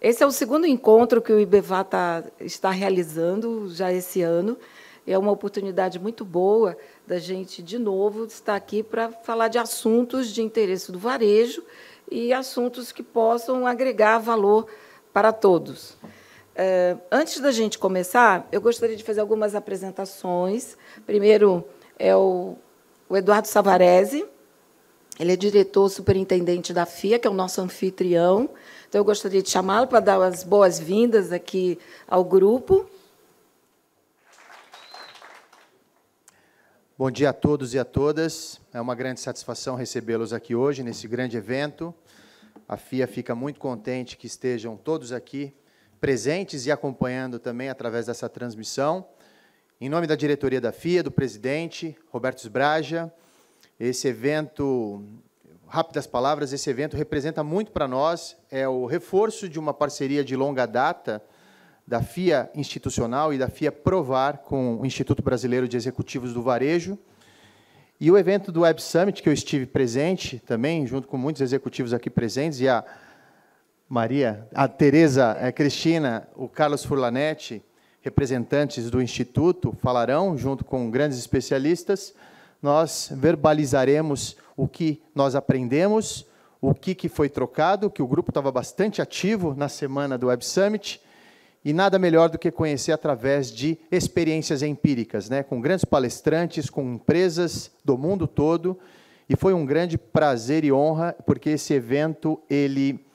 Esse é o segundo encontro que o IBEVA tá, está realizando já esse ano. É uma oportunidade muito boa da gente, de novo, estar aqui para falar de assuntos de interesse do varejo e assuntos que possam agregar valor para todos. É, antes da gente começar, eu gostaria de fazer algumas apresentações. Primeiro é o, o Eduardo Savarese, ele é diretor superintendente da FIA, que é o nosso anfitrião. Então, eu gostaria de chamá-lo para dar as boas-vindas aqui ao grupo. Bom dia a todos e a todas. É uma grande satisfação recebê-los aqui hoje, nesse grande evento. A FIA fica muito contente que estejam todos aqui presentes e acompanhando também através dessa transmissão. Em nome da diretoria da FIA, do presidente Roberto Sbraja, esse evento rápidas palavras, esse evento representa muito para nós, é o reforço de uma parceria de longa data da FIA institucional e da FIA Provar com o Instituto Brasileiro de Executivos do Varejo. E o evento do Web Summit, que eu estive presente também, junto com muitos executivos aqui presentes, e a Maria, a Tereza a é, Cristina, o Carlos Furlanetti, representantes do Instituto, falarão, junto com grandes especialistas, nós verbalizaremos o que nós aprendemos, o que, que foi trocado, que o grupo estava bastante ativo na semana do Web Summit, e nada melhor do que conhecer através de experiências empíricas, né, com grandes palestrantes, com empresas do mundo todo, e foi um grande prazer e honra, porque esse evento ele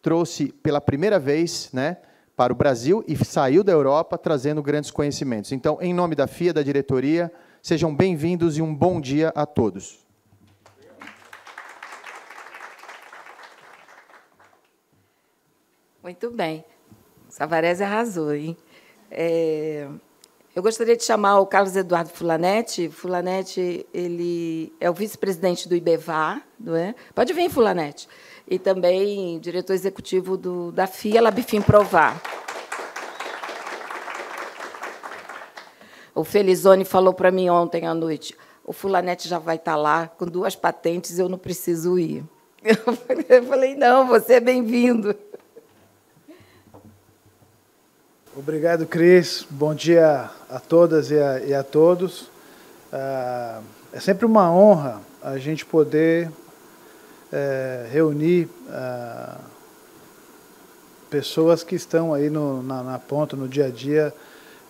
trouxe pela primeira vez, né, para o Brasil e saiu da Europa trazendo grandes conhecimentos. Então, em nome da FIA, da diretoria, sejam bem-vindos e um bom dia a todos. Muito bem. Savarese arrasou, hein? É, eu gostaria de chamar o Carlos Eduardo Fulanetti. Fulanetti ele é o vice-presidente do IBEVA, não é? Pode vir, Fulanetti. E também diretor executivo do, da FIA Labifim Provar. O Felizone falou para mim ontem à noite, o Fulanete já vai estar tá lá com duas patentes, eu não preciso ir. Eu falei, não, você é bem-vindo. Obrigado, Cris. Bom dia a todas e a, e a todos. Ah, é sempre uma honra a gente poder é, reunir ah, pessoas que estão aí no, na, na, ponta, no dia a dia,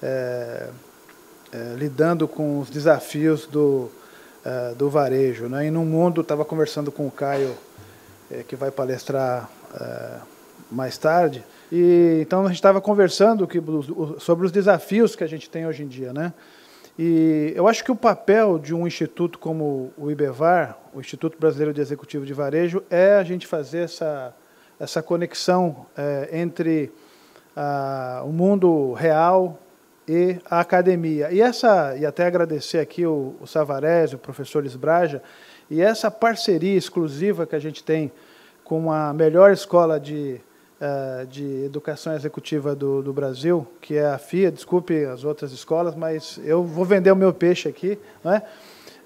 é, é, lidando com os desafios do, é, do varejo. Né? E no mundo, estava conversando com o Caio, é, que vai palestrar é, mais tarde, e, então, a gente estava conversando que, sobre os desafios que a gente tem hoje em dia. Né? E eu acho que o papel de um instituto como o IBEVAR, o Instituto Brasileiro de Executivo de Varejo, é a gente fazer essa, essa conexão é, entre a, ah, o mundo real e a academia. E essa e até agradecer aqui o, o Savarese, o professor Esbraja, e essa parceria exclusiva que a gente tem com a melhor escola de eh, de Educação Executiva do, do, Brasil, que é a FIA, desculpe as outras escolas, mas eu vou vender o meu peixe aqui. Né?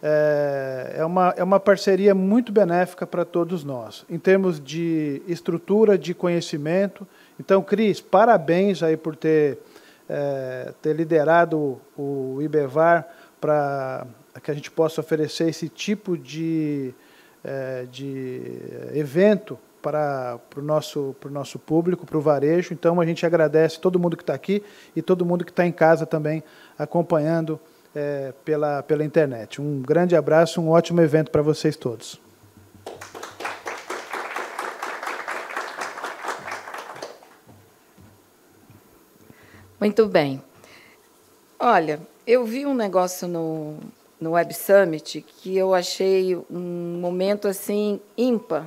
É, uma, é uma parceria muito benéfica para todos nós, em termos de estrutura, de conhecimento. Então, Cris, parabéns aí por ter, é, ter liderado o IBEVAR para que a gente possa oferecer esse tipo de, é, de evento para, para o nosso, para o nosso público, para o varejo. Então, a gente agradece todo mundo que está aqui e todo mundo que está em casa também acompanhando é, pela, pela internet. Um grande abraço, um ótimo evento para vocês todos. Muito bem. Olha, eu vi um negócio no, no Web Summit que eu achei um momento assim ímpar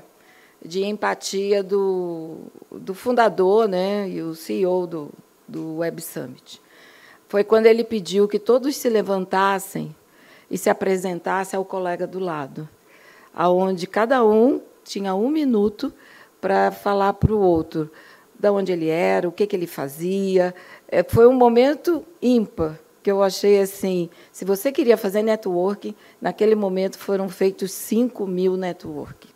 de empatia do, do fundador né, e o CEO do, do Web Summit. Foi quando ele pediu que todos se levantassem e se apresentassem ao colega do lado, aonde cada um tinha um minuto para falar para o outro de onde ele era, o que, que ele fazia. É, foi um momento ímpar que eu achei assim, se você queria fazer networking, naquele momento foram feitos 5 mil networking.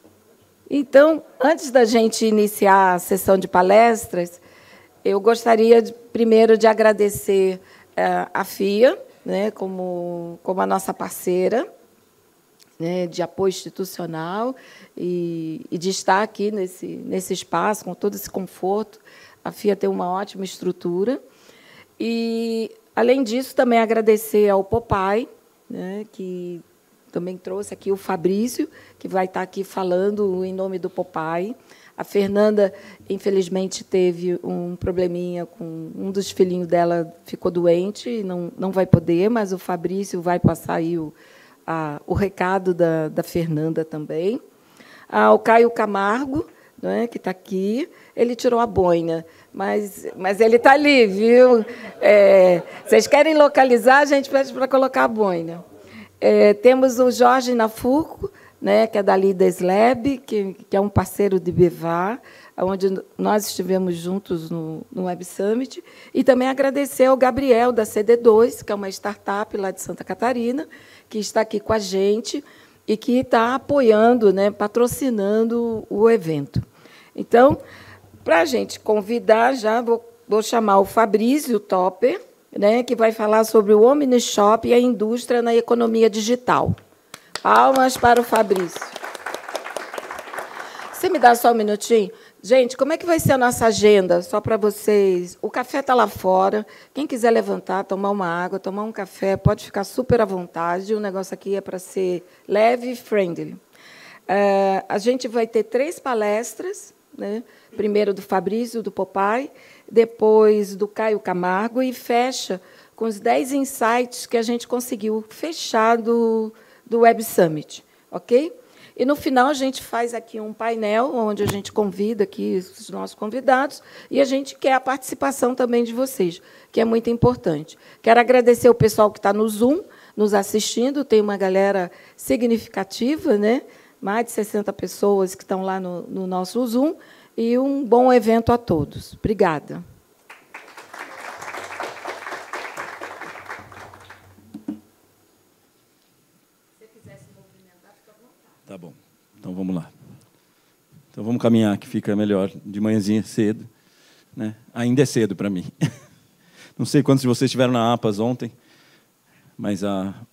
Então, antes da gente iniciar a sessão de palestras, eu gostaria de, primeiro de agradecer eh, a FIA, né, como, como a nossa parceira né, de apoio institucional e, e, de estar aqui nesse, nesse espaço, com todo esse conforto. A FIA tem uma ótima estrutura. E, além disso, também agradecer ao Popai, né, que também trouxe aqui o Fabrício, que vai estar aqui falando em nome do Popai. A Fernanda, infelizmente, teve um probleminha com um dos filhinhos dela, ficou doente e não, não vai poder, mas o Fabrício vai passar aí o, a, o recado da, da Fernanda também. Ah, o Caio Camargo, né, que está aqui, ele tirou a boina, mas, mas ele está ali, viu? É, vocês querem localizar, a gente pede para colocar a boina. É, temos o Jorge Nafuco, né, que é da Lides Lab, que, que é um parceiro de Bevar, onde nós estivemos juntos no, no Web Summit. E também agradecer ao Gabriel, da CD2, que é uma startup lá de Santa Catarina, que está aqui com a gente e que está apoiando, né, patrocinando o evento. Então, para a gente convidar, já vou, vou chamar o Fabrício Topper, né, que vai falar sobre o Omnishop e a indústria na economia digital. Palmas para o Fabrício. Você me dá só um minutinho? Gente, como é que vai ser a nossa agenda? Só para vocês. O café está lá fora. Quem quiser levantar, tomar uma água, tomar um café, pode ficar super à vontade. O negócio aqui é para ser leve e friendly. Eh, a gente vai ter três palestras. Né? Primeiro do Fabrício, do Popay depois do Caio Camargo e fecha com os 10 insights que a gente conseguiu fechar do, do Web Summit, ok? E no final a gente faz aqui um painel onde a gente convida aqui os nossos convidados e a gente quer a participação também de vocês, que é muito importante. Quero agradecer o pessoal que está no Zoom nos assistindo, tem uma galera significativa, né? mais de 60 pessoas que estão lá no, no nosso Zoom e um bom evento a todos. Obrigada. Tá bom. Então vamos lá. Então vamos caminhar, que fica melhor de manhãzinha cedo. Né? Ainda é cedo para mim. Não sei quantos de vocês estiveram na APAS ontem, mas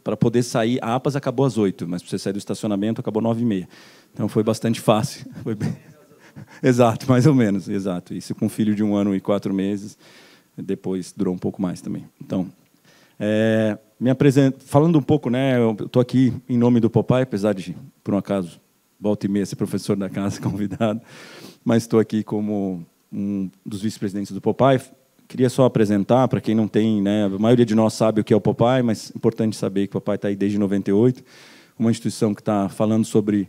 para poder sair, a APAS acabou às oito, mas para você sair do estacionamento acabou nove e meia. Então foi bastante fácil. Foi bem... exato, mais ou menos, exato. Isso com um filho de um ano e quatro meses. Depois durou um pouco mais também. Então, é, me apresento, falando um pouco, né? Eu estou aqui em nome do Popeye, apesar de, por um acaso, volta e meia ser professor da casa convidado, mas estou aqui como um dos vice-presidentes do Popeye. Queria só apresentar, para quem não tem, né? A maioria de nós sabe o que é o Popeye, mas é importante saber que o Popeye está aí desde 98, uma instituição que está falando sobre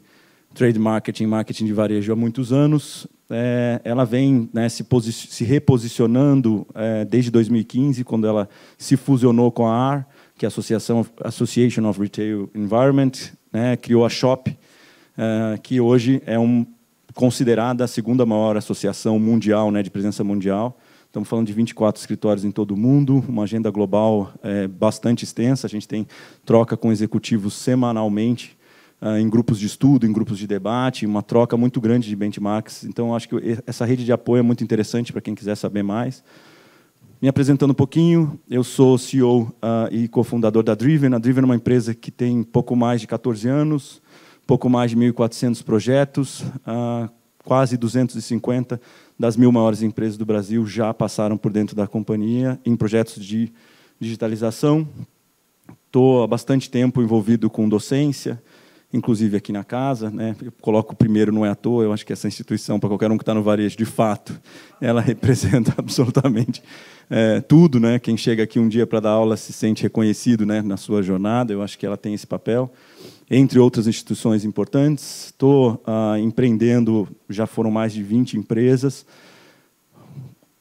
trade marketing, marketing de varejo há muitos anos. É, ela vem né, se, se, reposicionando é, desde 2015, quando ela se fusionou com a AR, que é a Associação, Association of Retail Environment, né, criou a SHOP, é, que hoje é um, considerada a segunda maior associação mundial, né, de presença mundial. Estamos falando de 24 escritórios em todo o mundo, uma agenda global é, bastante extensa. A gente tem troca com executivos semanalmente uh, em grupos de estudo, em grupos de debate, uma troca muito grande de benchmarks. Então, acho que essa rede de apoio é muito interessante para quem quiser saber mais. Me apresentando um pouquinho, eu sou CEO uh, ah, e cofundador da Driven. A Driven é uma empresa que tem pouco mais de 14 anos, pouco mais de 1.400 projetos, uh, quase 250 das mil maiores empresas do Brasil já passaram por dentro da companhia em projetos de digitalização. Estou há bastante tempo envolvido com docência, inclusive aqui na casa, né? Eu coloco o primeiro não é à toa, eu acho que essa instituição para qualquer um que está no varejo, de fato, ela representa absolutamente é, tudo, né? Quem chega aqui um dia para dar aula se sente reconhecido, né? Na sua jornada, eu acho que ela tem esse papel. Entre outras instituições importantes, estou ah, empreendendo, já foram mais de 20 empresas,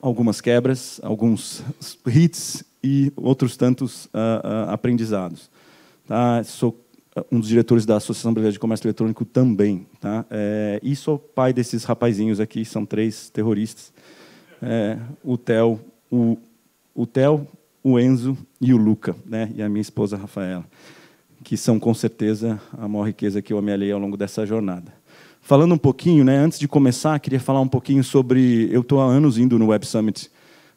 algumas quebras, alguns hits e outros tantos ah, ah, aprendizados. Tá? Sou um dos diretores da Associação Brasileira de Comércio Eletrônico também. Tá? É, e sou pai desses rapazinhos aqui, são três terroristas. É, o Theo, o, o Theo, o Enzo e o Luca, né? e a minha esposa Rafaela, que são com certeza a maior riqueza que eu alei ao longo dessa jornada. Falando um pouquinho, né, antes de começar, queria falar um pouquinho sobre. Eu estou há anos indo no Web Summit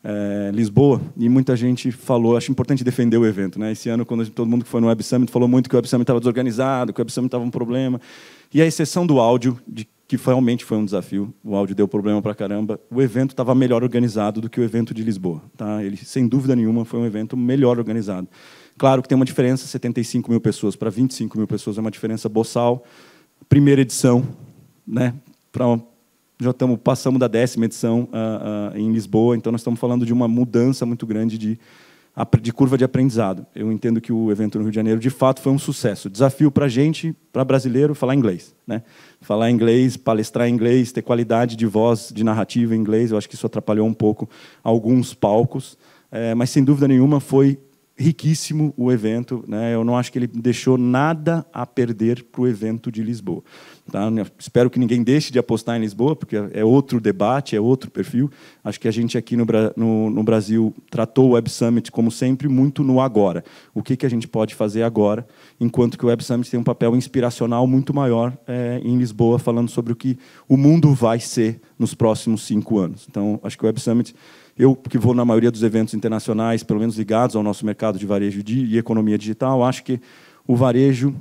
é, Lisboa e muita gente falou, acho importante defender o evento. Né? Esse ano, quando gente, todo mundo que foi no Web Summit falou muito que o Web Summit estava desorganizado, que o Web Summit estava um problema. E a exceção do áudio, de, que realmente foi um desafio, o áudio deu problema para caramba, o evento estava melhor organizado do que o evento de Lisboa. Tá? Ele, sem dúvida nenhuma, foi um evento melhor organizado. Claro que tem uma diferença, 75 mil pessoas para 25 mil pessoas é uma diferença boçal. Primeira edição, né? para já passamos da décima edição uh, uh, em Lisboa, então nós estamos falando de uma mudança muito grande de, de curva de aprendizado. Eu entendo que o evento no Rio de Janeiro, de fato, foi um sucesso. Desafio para a gente, para brasileiro, falar inglês. Né? Falar inglês, palestrar inglês, ter qualidade de voz, de narrativa em inglês, eu acho que isso atrapalhou um pouco alguns palcos, é, mas, sem dúvida nenhuma, foi riquíssimo o evento, né? Eu não acho que ele deixou nada a perder para o evento de Lisboa. Tá? Espero que ninguém deixe de apostar em Lisboa, porque é outro debate, é outro perfil. Acho que a gente aqui no, no, no Brasil tratou o Web Summit, como sempre, muito no agora. O que, que a gente pode fazer agora, enquanto que o Web Summit tem um papel inspiracional muito maior é, em Lisboa, falando sobre o que o mundo vai ser nos próximos cinco anos. Então, acho que o Web Summit eu, que vou na maioria dos eventos internacionais, pelo menos ligados ao nosso mercado de varejo e economia digital, acho que o varejo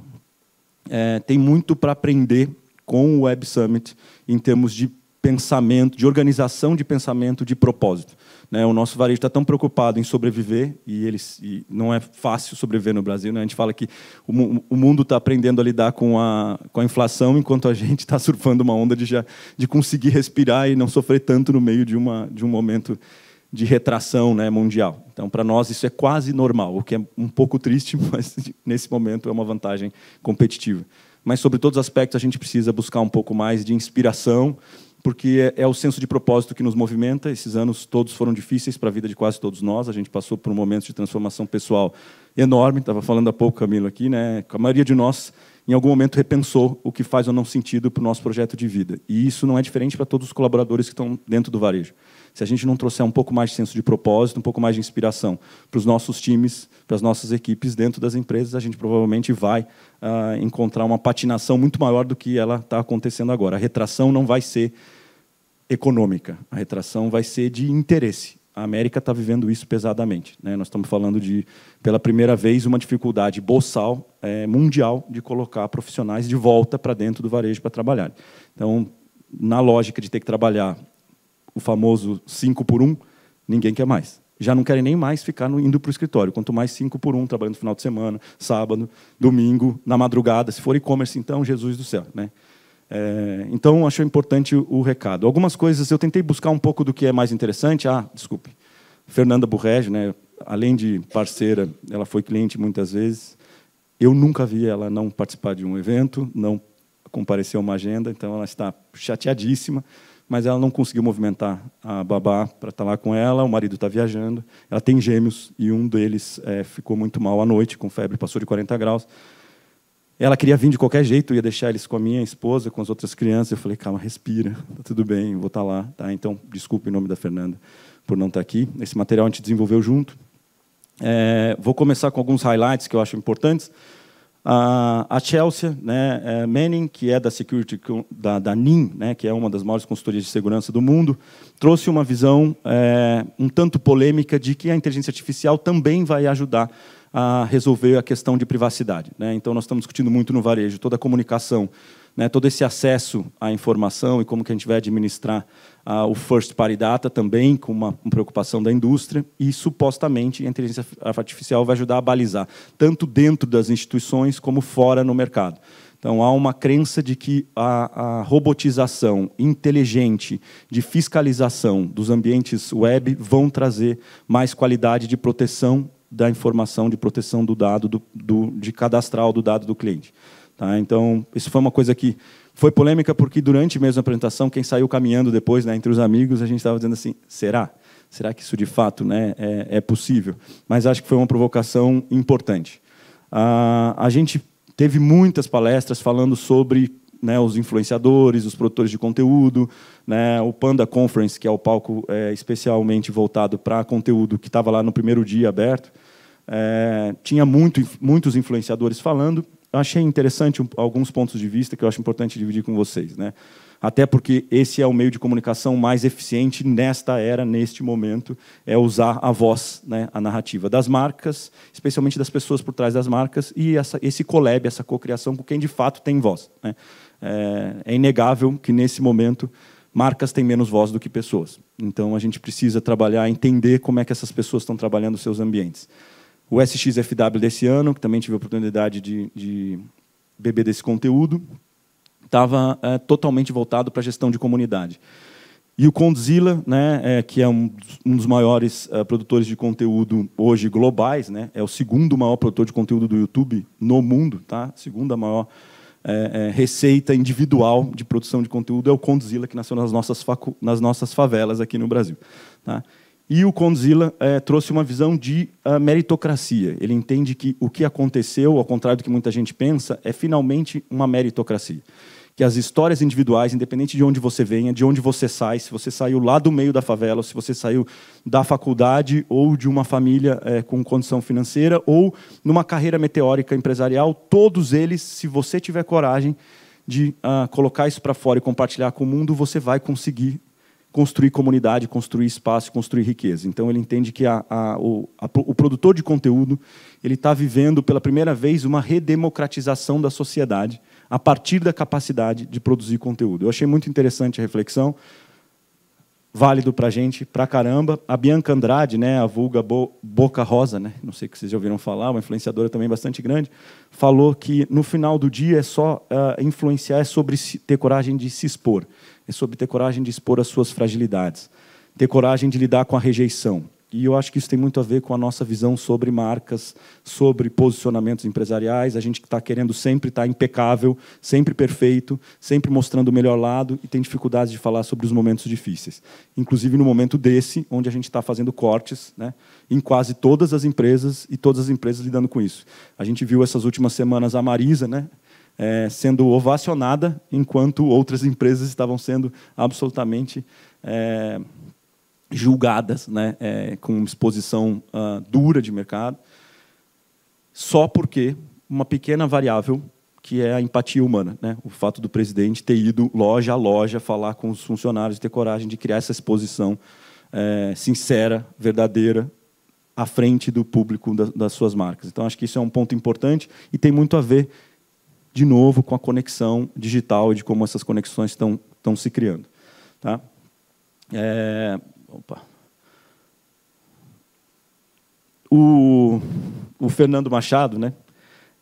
é, tem muito para aprender com o Web Summit em termos de pensamento, de organização de pensamento, de propósito. Né? O nosso varejo está tão preocupado em sobreviver e eles e não é fácil sobreviver no Brasil. Né? A gente fala que o, o mundo está aprendendo a lidar com a, com a inflação, enquanto a gente está surfando uma onda de já de conseguir respirar e não sofrer tanto no meio de uma de um momento de retração né, mundial. Então, para nós, isso é quase normal, o que é um pouco triste, mas nesse momento é uma vantagem competitiva. Mas, sobre todos os aspectos, a gente precisa buscar um pouco mais de inspiração, porque é, é o senso de propósito que nos movimenta. Esses anos todos foram difíceis para a vida de quase todos nós, a gente passou por um momento de transformação pessoal enorme. Estava falando há pouco, Camilo, aqui, né? a maioria de nós em algum momento repensou o que faz ou não sentido para o nosso projeto de vida. E isso não é diferente para todos os colaboradores que estão dentro do varejo se a gente não trouxer um pouco mais de senso de propósito, um pouco mais de inspiração para os nossos times, para as nossas equipes dentro das empresas, a gente provavelmente vai uh, encontrar uma patinação muito maior do que ela está acontecendo agora. A retração não vai ser econômica, a retração vai ser de interesse. A América está vivendo isso pesadamente. Né? Nós estamos falando de, pela primeira vez, uma dificuldade boçal, é, mundial, de colocar profissionais de volta para dentro do varejo para trabalhar. Então, na lógica de ter que trabalhar o famoso 5 por 1, um, ninguém quer mais. Já não querem nem mais ficar no, indo para o escritório, quanto mais 5 por 1, um, trabalhando no final de semana, sábado, domingo, na madrugada. Se for e-commerce, então, Jesus do céu. Né? É, então, achei importante o, o, recado. Algumas coisas, eu tentei buscar um pouco do que é mais interessante. Ah, desculpe. Fernanda Burrege, né, além de parceira, ela foi cliente muitas vezes. Eu nunca vi ela não participar de um evento, não comparecer a uma agenda, então ela está chateadíssima mas ela não conseguiu movimentar a babá para estar tá lá com ela, o marido está viajando, ela tem gêmeos e um deles é, ficou muito mal à noite, com febre, passou de 40 graus. Ela queria vir de qualquer jeito, ia deixar eles com a minha esposa, com as outras crianças. Eu falei, calma, respira, tá tudo bem, vou estar tá lá. Tá? Então, desculpe em nome da Fernanda por não estar tá aqui. Esse material a gente desenvolveu junto. É, vou começar com alguns highlights que eu acho importantes a Chelsea né, é, Manning, que é da Security da, da NIM, né, que é uma das maiores consultorias de segurança do mundo, trouxe uma visão é, um tanto polêmica de que a inteligência artificial também vai ajudar a resolver a questão de privacidade. Né? Então, nós estamos discutindo muito no varejo toda a comunicação, né, todo esse acesso à informação e como que a gente vai administrar o First Party Data também, com uma, preocupação da indústria, e supostamente a inteligência artificial vai ajudar a balizar, tanto dentro das instituições como fora no mercado. Então, há uma crença de que a, a robotização inteligente de fiscalização dos ambientes web vão trazer mais qualidade de proteção da informação, de proteção do dado, do, do de cadastral do dado do cliente. Tá? Então, isso foi uma coisa que foi polêmica porque durante mesmo a apresentação, quem saiu caminhando depois, né, entre os amigos, a gente estava dizendo assim, será? Será que isso de fato né, é, é possível? Mas acho que foi uma provocação importante. Ah, a gente teve muitas palestras falando sobre né, os influenciadores, os produtores de conteúdo, né, o Panda Conference, que é o palco é, especialmente voltado para conteúdo que estava lá no primeiro dia aberto. É, tinha muito, muitos influenciadores falando achei interessante alguns pontos de vista que eu acho importante dividir com vocês, né? Até porque esse é o meio de comunicação mais eficiente nesta era, neste momento, é usar a voz, né, a narrativa das marcas, especialmente das pessoas por trás das marcas, e essa, esse collab, essa cocriação com quem de fato tem voz. Né? É, é inegável que, nesse momento, marcas têm menos voz do que pessoas. Então, a gente precisa trabalhar, entender como é que essas pessoas estão trabalhando os seus ambientes o SXFW desse ano, que também tive a oportunidade de, de beber desse conteúdo, estava é, totalmente voltado para a gestão de comunidade. E o Condzilla, né, é, que é um, um dos maiores uh, produtores de conteúdo hoje globais, né, é o segundo maior produtor de conteúdo do YouTube no mundo, tá? Segunda maior é, é, receita individual de produção de conteúdo é o Condzilla, que nasceu nas nossas, nas nossas favelas aqui no Brasil. Tá? E o Condzilla é, trouxe uma visão de uh, meritocracia. Ele entende que o que aconteceu, ao contrário do que muita gente pensa, é finalmente uma meritocracia. Que as histórias individuais, independente de onde você venha, de onde você sai, se você saiu lá do meio da favela, se você saiu da faculdade ou de uma família é, com condição financeira ou numa carreira meteórica empresarial, todos eles, se você tiver coragem de uh, colocar isso para fora e compartilhar com o mundo, você vai conseguir construir comunidade, construir espaço, construir riqueza. Então ele entende que a, a, o, a, o produtor de conteúdo ele está vivendo pela primeira vez uma redemocratização da sociedade a partir da capacidade de produzir conteúdo. Eu achei muito interessante a reflexão válido para a gente para caramba. A Bianca Andrade, né, a vulga Bo Boca Rosa, né, não sei que vocês já ouviram falar, uma influenciadora também bastante grande, falou que no final do dia é só uh, influenciar, é sobre ter coragem de se expor, é sobre ter coragem de expor as suas fragilidades, ter coragem de lidar com a rejeição, e eu acho que isso tem muito a ver com a nossa visão sobre marcas, sobre posicionamentos empresariais. A gente está querendo sempre estar tá impecável, sempre perfeito, sempre mostrando o melhor lado e tem dificuldades de falar sobre os momentos difíceis. Inclusive no momento desse, onde a gente está fazendo cortes né, em quase todas as empresas e todas as empresas lidando com isso. A gente viu essas últimas semanas a Marisa, né? É, sendo ovacionada, enquanto outras empresas estavam sendo absolutamente é, julgadas né, é, com exposição uh, dura de mercado, só porque uma pequena variável que é a empatia humana, né? o fato do presidente ter ido loja a loja falar com os funcionários, ter coragem de criar essa exposição é, sincera, verdadeira, à frente do público das, das suas marcas. Então, acho que isso é um ponto importante e tem muito a ver, de novo, com a conexão digital e de como essas conexões estão, estão se criando. Tá? É, Opa. O, o Fernando Machado, né?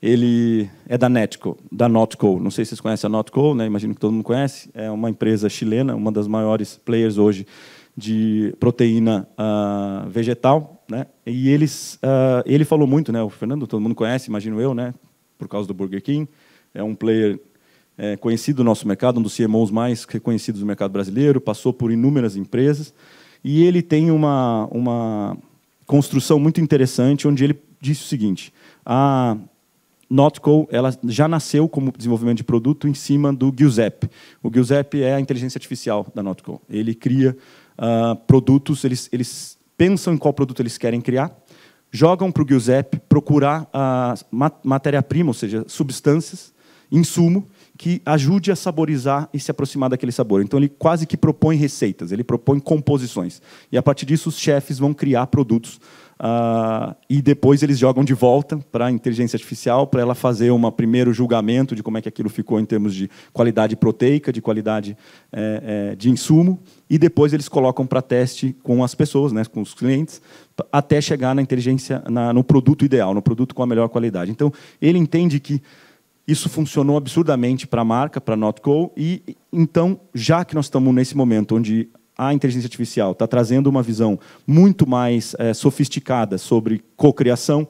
Ele é da Netco, da Notco. Não sei se vocês conhecem a Notco, né? Imagino que todo mundo conhece. É uma empresa chilena, uma das maiores players hoje de proteína uh, vegetal, né? E eles, uh, ele falou muito, né? O Fernando, todo mundo conhece, imagino eu, né? Por causa do Burger King, é um player é, conhecido do nosso mercado, um dos CMOs mais reconhecidos do mercado brasileiro, passou por inúmeras empresas e ele tem uma, uma construção muito interessante, onde ele disse o seguinte: a Notco ela já nasceu como desenvolvimento de produto em cima do Giuseppe. O Giuseppe é a inteligência artificial da Notco. Ele cria uh, produtos, eles, eles pensam em qual produto eles querem criar, jogam para o Giuseppe procurar ah, a matéria-prima, ou seja, substâncias, insumo, que ajude a saborizar e se aproximar daquele sabor. Então ele quase que propõe receitas, ele propõe composições. E a partir disso os chefes vão criar produtos uh, e depois eles jogam de volta para a inteligência artificial para ela fazer um primeiro julgamento de como é que aquilo ficou em termos de qualidade proteica, de qualidade é, é, de insumo e depois eles colocam para teste com as pessoas, né, com os clientes, até chegar na inteligência, na, no produto ideal, no produto com a melhor qualidade. Então ele entende que isso funcionou absurdamente para a marca, para a NotCo, e então, já que nós estamos nesse momento onde a inteligência artificial está trazendo uma visão muito mais é, sofisticada sobre cocriação,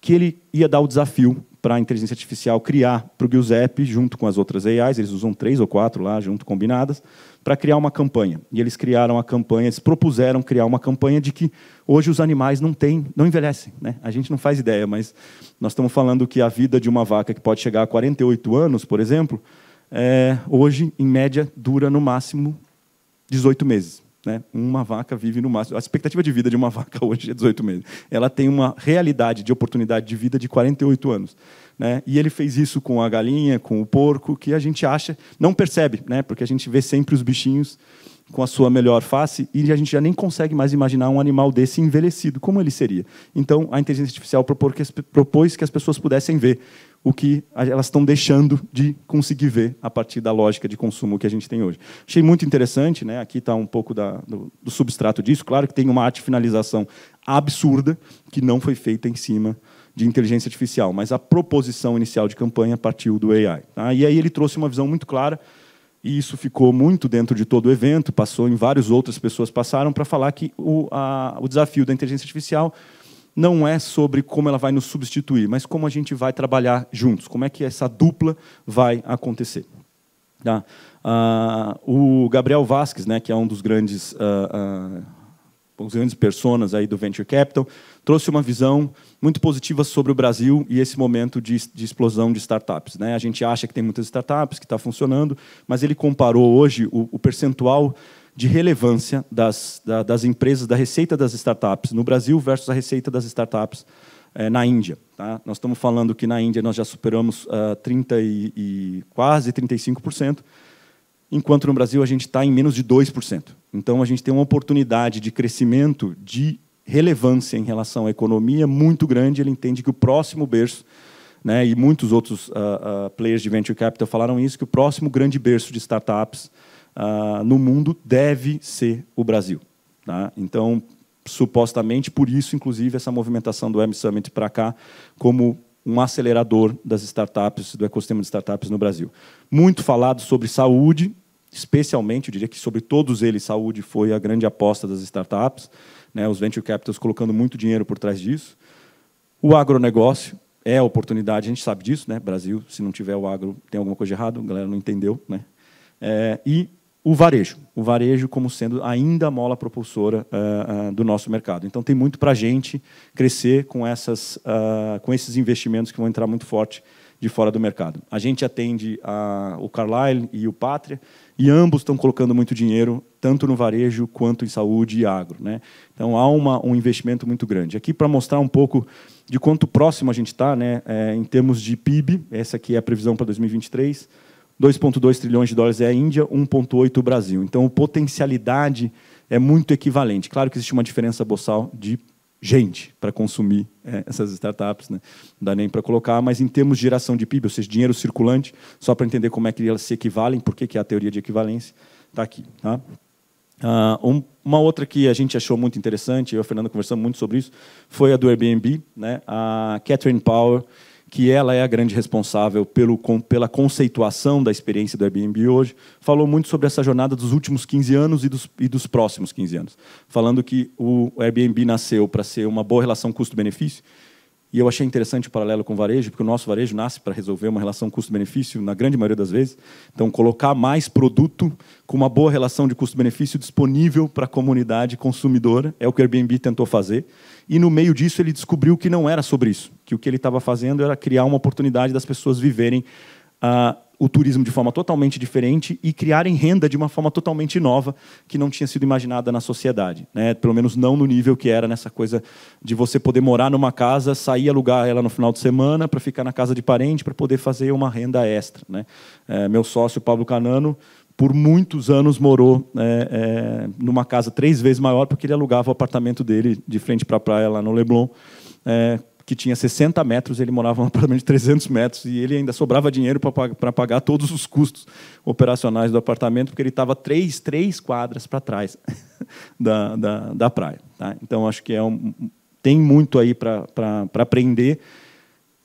que ele ia dar o desafio para a inteligência artificial criar para o Giuseppe, junto com as outras AIs, eles usam três ou quatro lá, junto, combinadas, para criar uma campanha. E eles criaram a campanha, eles propuseram criar uma campanha de que hoje os animais não têm, não envelhecem. Né? A gente não faz ideia, mas nós estamos falando que a vida de uma vaca que pode chegar a 48 anos, por exemplo, é, hoje, em média, dura no máximo 18 meses. Né? Uma vaca vive no máximo. A expectativa de vida de uma vaca hoje é 18 meses. Ela tem uma realidade de oportunidade de vida de 48 anos. Né? E ele fez isso com a galinha, com o porco, que a gente acha, não percebe, né? porque a gente vê sempre os bichinhos com a sua melhor face e a gente já nem consegue mais imaginar um animal desse envelhecido, como ele seria. Então, a inteligência artificial propôs que as, propôs que as pessoas pudessem ver o que elas estão deixando de conseguir ver a partir da lógica de consumo que a gente tem hoje. Achei muito interessante, né? aqui está um pouco da, do, do, substrato disso. Claro que tem uma arte finalização absurda que não foi feita em cima de inteligência artificial, mas a proposição inicial de campanha partiu do AI. Tá? E aí ele trouxe uma visão muito clara, e isso ficou muito dentro de todo o evento, passou em várias outras pessoas passaram para falar que o, a, o desafio da inteligência artificial não é sobre como ela vai nos substituir, mas como a gente vai trabalhar juntos, como é que essa dupla vai acontecer. Tá? Ah, o Gabriel Vasques, né, que é um dos grandes, ah, ah, grandes personas aí do Venture Capital, trouxe uma visão muito positiva sobre o Brasil e esse momento de, de explosão de startups. Né? A gente acha que tem muitas startups, que está funcionando, mas ele comparou hoje o, o percentual de relevância das, da, das empresas, da receita das startups no Brasil versus a receita das startups é, na Índia. Tá? Nós estamos falando que na Índia nós já superamos uh, ah, 30 e, e quase 35%, enquanto no Brasil a gente está em menos de 2%. Então a gente tem uma oportunidade de crescimento de relevância em relação à economia muito grande. Ele entende que o próximo berço né, e muitos outros uh, uh, players de venture capital falaram isso, que o próximo grande berço de startups ah, no mundo deve ser o Brasil. Tá? Então, supostamente, por isso, inclusive, essa movimentação do M Summit para cá, como um acelerador das startups, do ecossistema de startups no Brasil. Muito falado sobre saúde, especialmente, eu diria que sobre todos eles, saúde foi a grande aposta das startups, né, os venture capitals colocando muito dinheiro por trás disso. O agronegócio é a oportunidade, a gente sabe disso, né? Brasil, se não tiver o agro, tem alguma coisa errada, a galera não entendeu, né? É, e o varejo. O varejo como sendo ainda a mola propulsora uh, uh, do nosso mercado. Então, tem muito para a gente crescer com, essas, uh, com esses investimentos que vão entrar muito forte de fora do mercado. A gente atende a, o Carlyle e o Pátria, e ambos estão colocando muito dinheiro, tanto no varejo quanto em saúde e agro. Né? Então, há uma, um investimento muito grande. Aqui, para mostrar um pouco de quanto próximo a gente está, né, é, em termos de PIB, essa aqui é a previsão para 2023, 2,2 trilhões de dólares é a Índia, 1,8 o Brasil. Então, a potencialidade é muito equivalente. Claro que existe uma diferença boçal de gente para consumir é, essas startups, né? não dá nem para colocar, mas em termos de geração de PIB, ou seja, dinheiro circulante, só para entender como é que elas se equivalem, por que é a teoria de equivalência, está aqui. Tá? Uh, um, uma outra que a gente achou muito interessante, eu e o Fernando conversamos muito sobre isso, foi a do Airbnb. Né? A Catherine Power que ela é a grande responsável pelo, com, pela conceituação da experiência do Airbnb hoje, falou muito sobre essa jornada dos últimos 15 anos e dos, e dos próximos 15 anos, falando que o Airbnb nasceu para ser uma boa relação custo-benefício. E eu achei interessante o paralelo com o varejo, porque o nosso varejo nasce para resolver uma relação custo-benefício, na grande maioria das vezes. Então, colocar mais produto com uma boa relação de custo-benefício disponível para a comunidade consumidora é o que o Airbnb tentou fazer. E no meio disso ele descobriu que não era sobre isso, que o que ele estava fazendo era criar uma oportunidade das pessoas viverem uh, o turismo de forma totalmente diferente e criarem renda de uma forma totalmente nova que não tinha sido imaginada na sociedade, né? Pelo menos não no nível que era nessa coisa de você poder morar numa casa, sair alugar ela no final de semana para ficar na casa de parente para poder fazer uma renda extra, né? Eh, meu sócio Pablo Canano por muitos anos morou é, é, numa casa três vezes maior, porque ele alugava o apartamento dele de frente para a praia lá no Leblon, é, que tinha 60 metros, ele morava num apartamento de 300 metros, e ele ainda sobrava dinheiro para pagar todos os custos operacionais do apartamento, porque ele estava três, três quadras para trás da, da, da praia. Tá? Então, acho que é um, tem muito aí para aprender,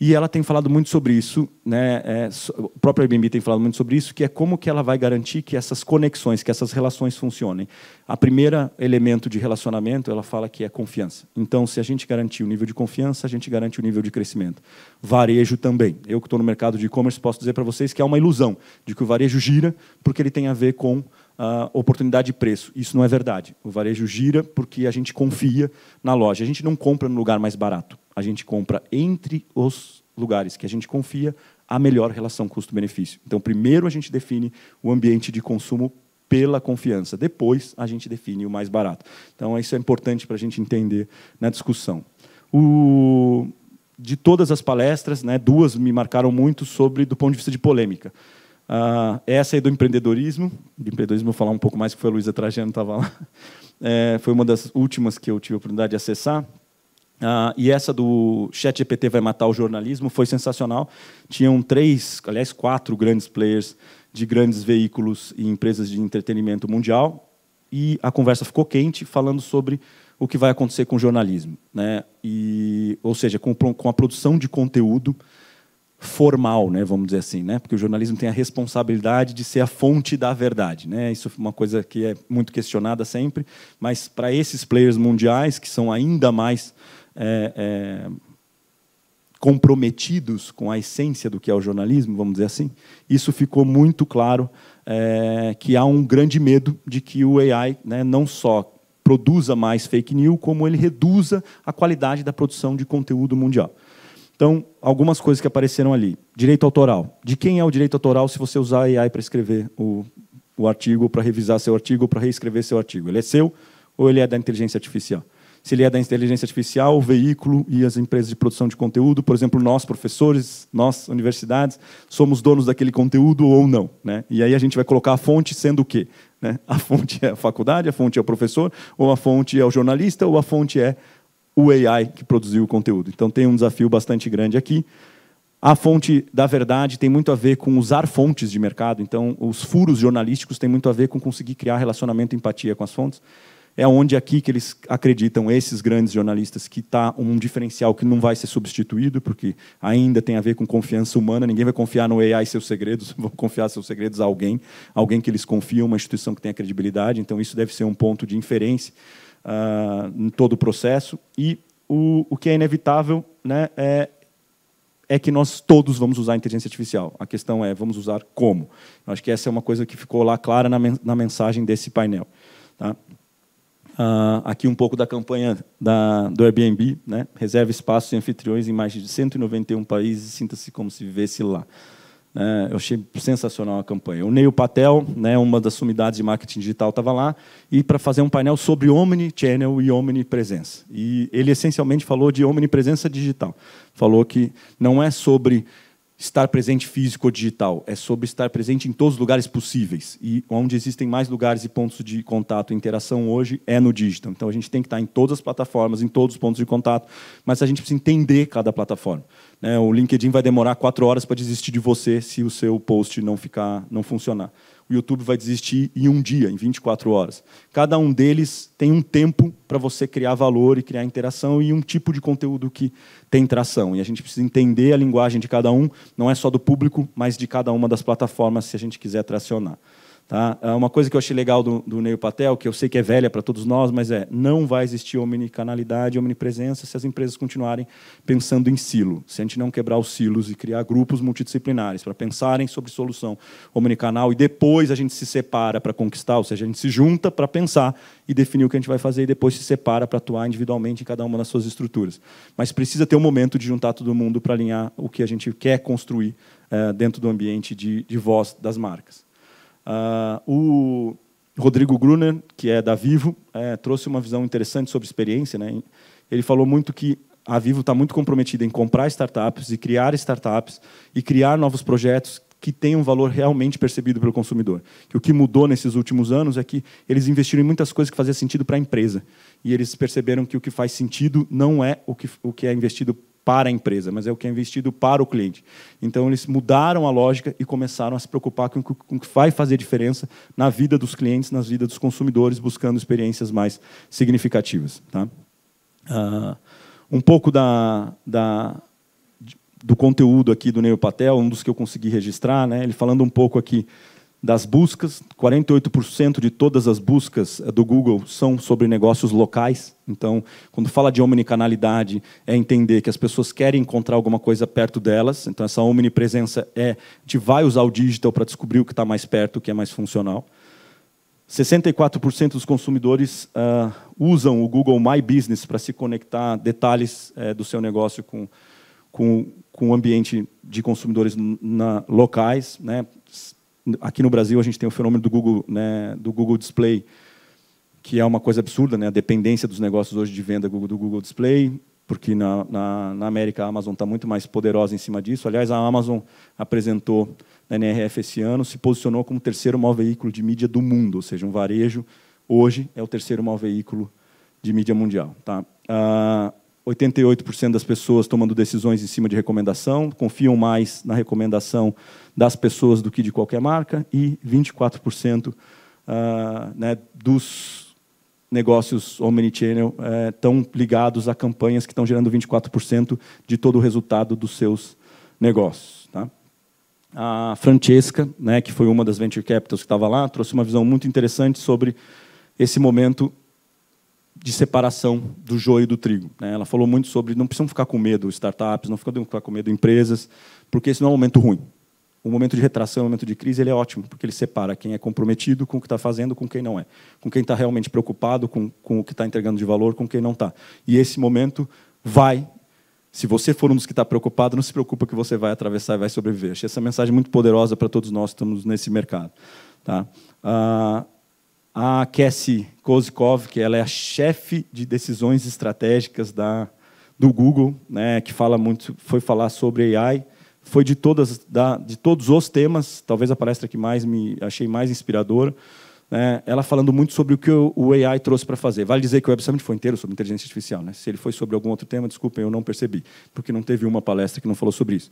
e ela tem falado muito sobre isso, né? É, o próprio Airbnb tem falado muito sobre isso, que é como que ela vai garantir que essas conexões, que essas relações funcionem. A primeira elemento de relacionamento, ela fala que é confiança. Então, se a gente garantir o nível de confiança, a gente garante o nível de crescimento. Varejo também. Eu que estou no mercado de e-commerce posso dizer para vocês que é uma ilusão de que o varejo gira porque ele tem a ver com uh, oportunidade de preço. Isso não é verdade. O varejo gira porque a gente confia na loja. A gente não compra no lugar mais barato. A gente compra entre os lugares que a gente confia a melhor relação custo-benefício. Então, primeiro a gente define o ambiente de consumo pela confiança. Depois a gente define o mais barato. Então, isso é importante para a gente entender na discussão. O, de todas as palestras, né, duas me marcaram muito sobre do ponto de vista de polêmica. Ah, essa aí do empreendedorismo, de empreendedorismo vou falar um pouco mais, que foi a Luísa Trajano estava lá. É, foi uma das últimas que eu tive a oportunidade de acessar. Ah, e essa do Chat GPT vai matar o jornalismo foi sensacional. Tinham três, aliás, quatro grandes players de grandes veículos e empresas de entretenimento mundial. E a conversa ficou quente, falando sobre o que vai acontecer com o jornalismo, né? E, ou seja, com, com a produção de conteúdo formal, né, vamos dizer assim, né, porque o jornalismo tem a responsabilidade de ser a fonte da verdade, né. Isso é uma coisa que é muito questionada sempre, mas para esses players mundiais que são ainda mais é, é, comprometidos com a essência do que é o jornalismo, vamos dizer assim, isso ficou muito claro é, que há um grande medo de que o AI né, não só produza mais fake news, como ele reduza a qualidade da produção de conteúdo mundial. Então, algumas coisas que apareceram ali. Direito autoral. De quem é o direito autoral se você usar AI para escrever o, o artigo, para revisar seu artigo, para reescrever seu artigo? Ele é seu ou ele é da inteligência artificial? Se ele é da inteligência artificial, o veículo e as empresas de produção de conteúdo, por exemplo, nós, professores, nós, universidades, somos donos daquele conteúdo ou não. Né? E aí a gente vai colocar a fonte sendo o quê? Né? A fonte é a faculdade, a fonte é o professor, ou a fonte é o jornalista, ou a fonte é o AI que produziu o conteúdo. Então tem um desafio bastante grande aqui. A fonte da verdade tem muito a ver com usar fontes de mercado, então os furos jornalísticos têm muito a ver com conseguir criar relacionamento e empatia com as fontes. É onde aqui que eles acreditam, esses grandes jornalistas, que está um diferencial que não vai ser substituído, porque ainda tem a ver com confiança humana, ninguém vai confiar no AI seus segredos, vão confiar seus segredos a alguém, alguém que eles confiam, uma instituição que tenha credibilidade, então isso deve ser um ponto de inferência uh, em todo o processo. E o, o que é inevitável né, é, é que nós todos vamos usar a inteligência artificial. A questão é, vamos usar como? Eu acho que essa é uma coisa que ficou lá clara na, men na mensagem desse painel. Tá? Uh, aqui um pouco da campanha da, do Airbnb, né? reserve espaços e anfitriões em mais de 191 países e sinta-se como se vivesse lá. É, eu achei sensacional a campanha. O Neil Patel, né, uma das sumidades de marketing digital, estava lá e para fazer um painel sobre omni-channel e omnipresença. E ele essencialmente falou de omnipresença digital. Falou que não é sobre estar presente físico ou digital, é sobre estar presente em todos os lugares possíveis. E onde existem mais lugares e pontos de contato e interação hoje é no digital. Então a gente tem que estar em todas as plataformas, em todos os pontos de contato, mas a gente precisa entender cada plataforma. Né? O LinkedIn vai demorar quatro horas para desistir de você se o seu post não ficar, não funcionar o YouTube vai desistir em um dia, em 24 horas. Cada um deles tem um tempo para você criar valor e criar interação e um tipo de conteúdo que tem tração. E a gente precisa entender a linguagem de cada um, não é só do público, mas de cada uma das plataformas se a gente quiser tracionar. Tá? É uma coisa que eu achei legal do, do Neil Patel, que eu sei que é velha para todos nós, mas é não vai existir omnicanalidade, omnipresença se as empresas continuarem pensando em silo. Se a gente não quebrar os silos e criar grupos multidisciplinares para pensarem sobre solução omnicanal e depois a gente se separa para conquistar, ou seja, a gente se junta para pensar e definir o que a gente vai fazer e depois se separa para atuar individualmente em cada uma das suas estruturas. Mas precisa ter um momento de juntar todo mundo para alinhar o que a gente quer construir é, dentro do ambiente de, de voz das marcas. Uh, o Rodrigo Gruner, que é da Vivo, é, trouxe uma visão interessante sobre experiência. Né? Ele falou muito que a Vivo está muito comprometida em comprar startups e criar startups e criar novos projetos que tenham um valor realmente percebido pelo consumidor. o que mudou nesses últimos anos é que eles investiram em muitas coisas que faziam sentido para a empresa. E eles perceberam que o que faz sentido não é o que, o que é investido para a empresa, mas é o que é investido para o cliente. Então, eles mudaram a lógica e começaram a se preocupar com o que vai fazer diferença na vida dos clientes, nas vidas dos consumidores, buscando experiências mais significativas. Tá? Uh, um pouco da, da, do conteúdo aqui do Neil Patel, um dos que eu consegui registrar, né? ele falando um pouco aqui das buscas, 48% de todas as buscas eh, do Google são sobre negócios locais. Então, quando fala de omnicanalidade, é entender que as pessoas querem encontrar alguma coisa perto delas. Então, essa omnipresença é, de vai usar o digital para descobrir o que está mais perto, o que é mais funcional. 64% dos consumidores uh, usam o Google My Business para se conectar detalhes uh, do seu negócio com, com, com o ambiente de consumidores na, locais, né? Aqui no Brasil a gente tem o fenômeno do Google, né, do Google Display, que é uma coisa absurda, né? A dependência dos negócios hoje de venda do Google Display, porque na, na, na América a Amazon está muito mais poderosa em cima disso. Aliás, a Amazon apresentou na NRF esse ano, se posicionou como o terceiro maior veículo de mídia do mundo, ou seja, um varejo hoje é o terceiro maior veículo de mídia mundial. Tá? 88% ah, das pessoas tomando decisões em cima de recomendação, confiam mais na recomendação das pessoas do que de qualquer marca e 24% uh, ah, né, dos negócios omnichannel estão eh, uh, ligados a campanhas que estão gerando 24% de todo o resultado dos seus negócios. Tá? A Francesca, né, que foi uma das venture capitals que estava lá, trouxe uma visão muito interessante sobre esse momento de separação do joio e do trigo. Né? Ela falou muito sobre não precisam ficar com medo startups, não precisam ficar com medo empresas, porque esse não é um momento ruim o momento de retração, o momento de crise, ele é ótimo, porque ele separa quem é comprometido com o que está fazendo, com quem não é, com quem está realmente preocupado com, com o que está entregando de valor, com quem não está. E esse momento vai, se você for um dos que está preocupado, não se preocupa que você vai atravessar e vai sobreviver. Achei essa mensagem muito poderosa para todos nós que estamos nesse mercado. Tá? Ah, a Cassie Kozikov, que ela é a chefe de decisões estratégicas da, do Google, né, que fala muito, foi falar sobre AI, foi de, todas, da, de todos os temas, talvez a palestra que mais me achei mais inspiradora, né? ela falando muito sobre o que o, AI trouxe para fazer. Vale dizer que o Web Summit foi inteiro sobre inteligência artificial. Né? Se ele foi sobre algum outro tema, desculpem, eu não percebi, porque não teve uma palestra que não falou sobre isso.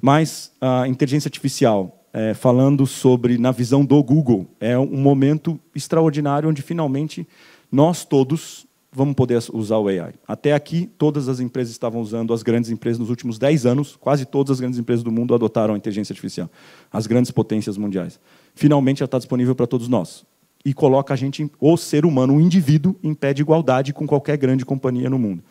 Mas a inteligência artificial, é, falando sobre, na visão do Google, é um momento extraordinário onde finalmente nós todos vamos poder usar o AI. Até aqui, todas as empresas estavam usando, as grandes empresas nos últimos 10 anos, quase todas as grandes empresas do mundo adotaram a inteligência artificial, as grandes potências mundiais. Finalmente, já está disponível para todos nós. E coloca a gente, o ser humano, o indivíduo, em pé de igualdade com qualquer grande companhia no mundo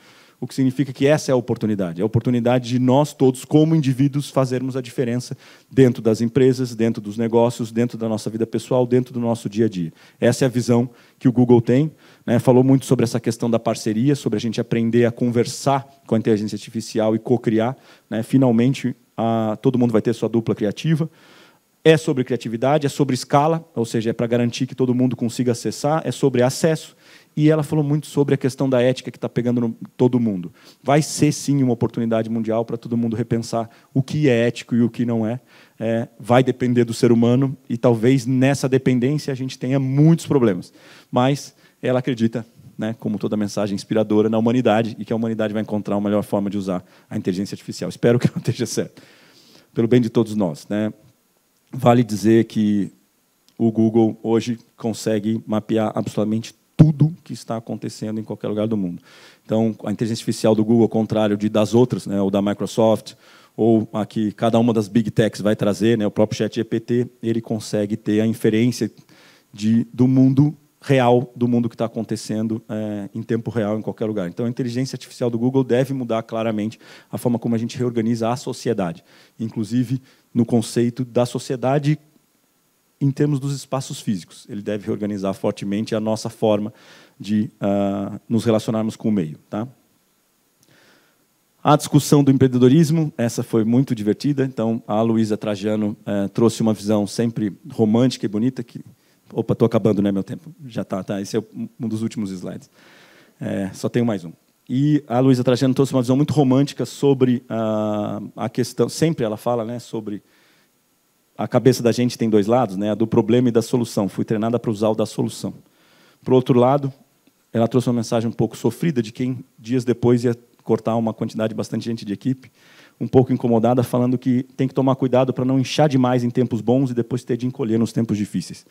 o que significa que essa é a oportunidade. É a oportunidade de nós todos, como indivíduos, fazermos a diferença dentro das empresas, dentro dos negócios, dentro da nossa vida pessoal, dentro do nosso dia a dia. Essa é a visão que o Google tem. Né? Falou muito sobre essa questão da parceria, sobre a gente aprender a conversar com a inteligência artificial e co-criar. Né? Finalmente, a... todo mundo vai ter sua dupla criativa é sobre criatividade, é sobre escala, ou seja, é para garantir que todo mundo consiga acessar, é sobre acesso, e ela falou muito sobre a questão da ética que está pegando no, todo mundo. Vai ser sim uma oportunidade mundial para todo mundo repensar o que é ético e o que não é. é. Vai depender do ser humano e talvez nessa dependência a gente tenha muitos problemas. Mas ela acredita, né, como toda mensagem inspiradora, na humanidade e que a humanidade vai encontrar uma melhor forma de usar a inteligência artificial. Espero que ela esteja certa, pelo bem de todos nós. Né? Vale dizer que o Google hoje consegue mapear absolutamente tudo que está acontecendo em qualquer lugar do mundo. Então, a inteligência artificial do Google, ao contrário de, das outras, né, ou da Microsoft, ou a que cada uma das big techs vai trazer, né, o próprio chat GPT, ele consegue ter a inferência de, do mundo real, do mundo que está acontecendo é, em tempo real em qualquer lugar. Então, a inteligência artificial do Google deve mudar claramente a forma como a gente reorganiza a sociedade, inclusive no conceito da sociedade em termos dos espaços físicos. Ele deve reorganizar fortemente a nossa forma de uh, nos relacionarmos com o meio. Tá? A discussão do empreendedorismo, essa foi muito divertida. Então, a Luísa Trajano uh, trouxe uma visão sempre romântica e bonita. Que... Opa, estou acabando né, meu tempo. Já está, tá. Esse é um dos últimos slides. É, só tenho mais um. E a Luísa Trajano trouxe uma visão muito romântica sobre uh, a questão. Sempre ela fala né, sobre a cabeça da gente tem dois lados, né? A do problema e da solução. Fui treinada para usar o da solução. Por outro lado, ela trouxe uma mensagem um pouco sofrida de quem dias depois ia cortar uma quantidade bastante gente de equipe, um pouco incomodada, falando que tem que tomar cuidado para não inchar demais em tempos bons e depois ter de encolher nos tempos difíceis.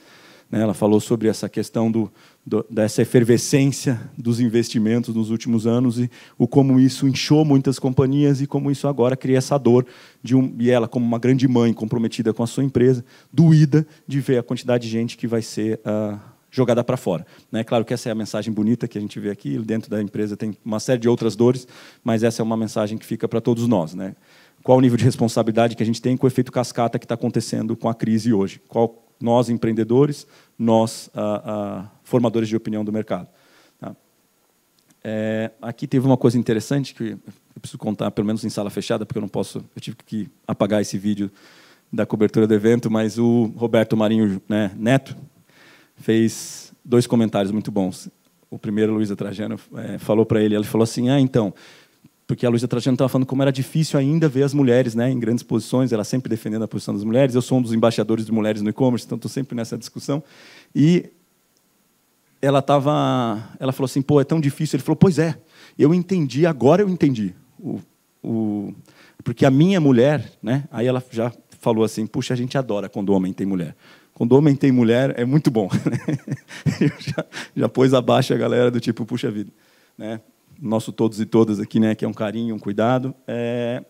Né? Ela falou sobre essa questão do, do, dessa efervescência dos investimentos nos últimos anos e o como isso inchou muitas companhias e como isso agora cria essa dor de um, e ela como uma grande mãe comprometida com a sua empresa, doída de ver a quantidade de gente que vai ser uh, jogada para fora. Né? Claro que essa é a mensagem bonita que a gente vê aqui, dentro da empresa tem uma série de outras dores, mas essa é uma mensagem que fica para todos nós. Né? qual o nível de responsabilidade que a gente tem com o efeito cascata que está acontecendo com a crise hoje. Qual nós empreendedores, nós ah, ah, formadores de opinião do mercado. Tá? É, aqui teve uma coisa interessante que eu preciso contar, pelo menos em sala fechada, porque eu não posso, eu tive que apagar esse vídeo da cobertura do evento, mas o Roberto Marinho né, Neto fez dois comentários muito bons. O primeiro, Luísa Trajano, é, falou para ele, ele falou assim, ah, então, porque a Luísa Trajano estava falando como era difícil ainda ver as mulheres né, em grandes posições, ela sempre defendendo a posição das mulheres. Eu sou um dos embaixadores de mulheres no e-commerce, então estou sempre nessa discussão. E ela tava, ela falou assim, pô, é tão difícil. Ele falou, pois é, eu entendi, agora eu entendi. O, o, porque a minha mulher, né, aí ela já falou assim, puxa, a gente adora quando homem tem mulher. Quando homem tem mulher, é muito bom. já, já pôs abaixo a galera do tipo, puxa vida. Né? nosso todos e todas aqui, né, que é um carinho, um cuidado. É...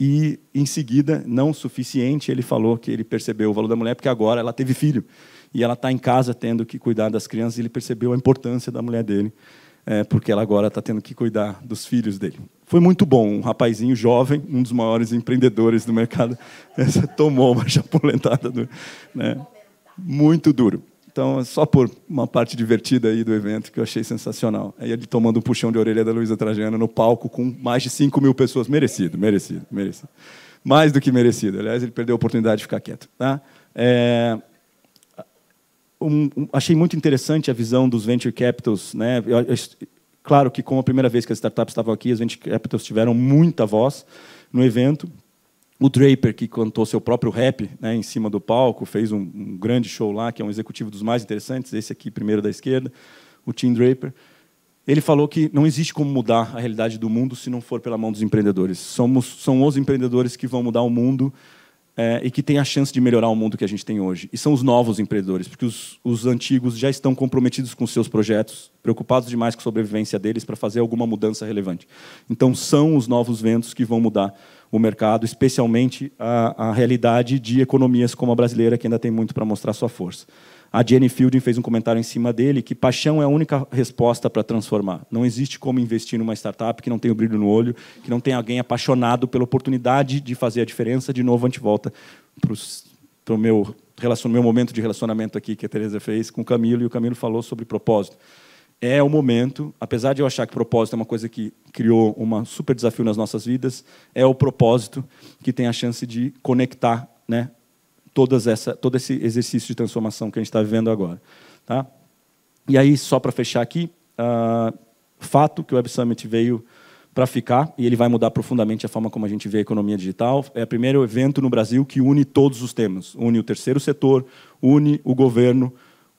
E, em seguida, não suficiente, ele falou que ele percebeu o valor da mulher, porque agora ela teve filho. E ela está em casa tendo que cuidar das crianças, e ele percebeu a importância da mulher dele, é, porque ela agora está tendo que cuidar dos filhos dele. Foi muito bom, um rapazinho jovem, um dos maiores empreendedores do mercado, tomou uma chapulentada. Do, né? Muito duro. Então, só por uma parte divertida aí do evento que eu achei sensacional. Aí ele tomando um puxão de orelha da Luísa Trajano no palco com mais de 5 mil pessoas. Merecido, merecido, merecido. Mais do que merecido. Aliás, ele perdeu a oportunidade de ficar quieto. Tá? É... Um, um, achei muito interessante a visão dos venture capitals. Né? Eu, eu, claro que, como a primeira vez que as startups estavam aqui, as venture capitals tiveram muita voz no evento o Draper, que cantou seu próprio rap né, em cima do palco, fez um, um, grande show lá, que é um executivo dos mais interessantes, esse aqui, primeiro da esquerda, o Tim Draper. Ele falou que não existe como mudar a realidade do mundo se não for pela mão dos empreendedores. Somos, são os empreendedores que vão mudar o mundo é, e que têm a chance de melhorar o mundo que a gente tem hoje. E são os novos empreendedores, porque os, os antigos já estão comprometidos com seus projetos, preocupados demais com a sobrevivência deles para fazer alguma mudança relevante. Então, são os novos ventos que vão mudar o mercado, especialmente a, a realidade de economias como a brasileira, que ainda tem muito para mostrar sua força. A Jenny Fielding fez um comentário em cima dele que paixão é a única resposta para transformar. Não existe como investir numa startup que não tem o brilho no olho, que não tem alguém apaixonado pela oportunidade de fazer a diferença. De novo, a gente volta para o meu, meu momento de relacionamento aqui que a Teresa fez com o Camilo, e o Camilo falou sobre propósito é o momento, apesar de eu achar que propósito é uma coisa que criou um super desafio nas nossas vidas, é o propósito que tem a chance de conectar né, todas essa, todo esse exercício de transformação que a gente está vivendo agora. Tá? E aí, só para fechar aqui, uh, fato que o Web Summit veio para ficar e ele vai mudar profundamente a forma como a gente vê a economia digital. É o primeiro evento no Brasil que une todos os temas. Une o terceiro setor, une o governo,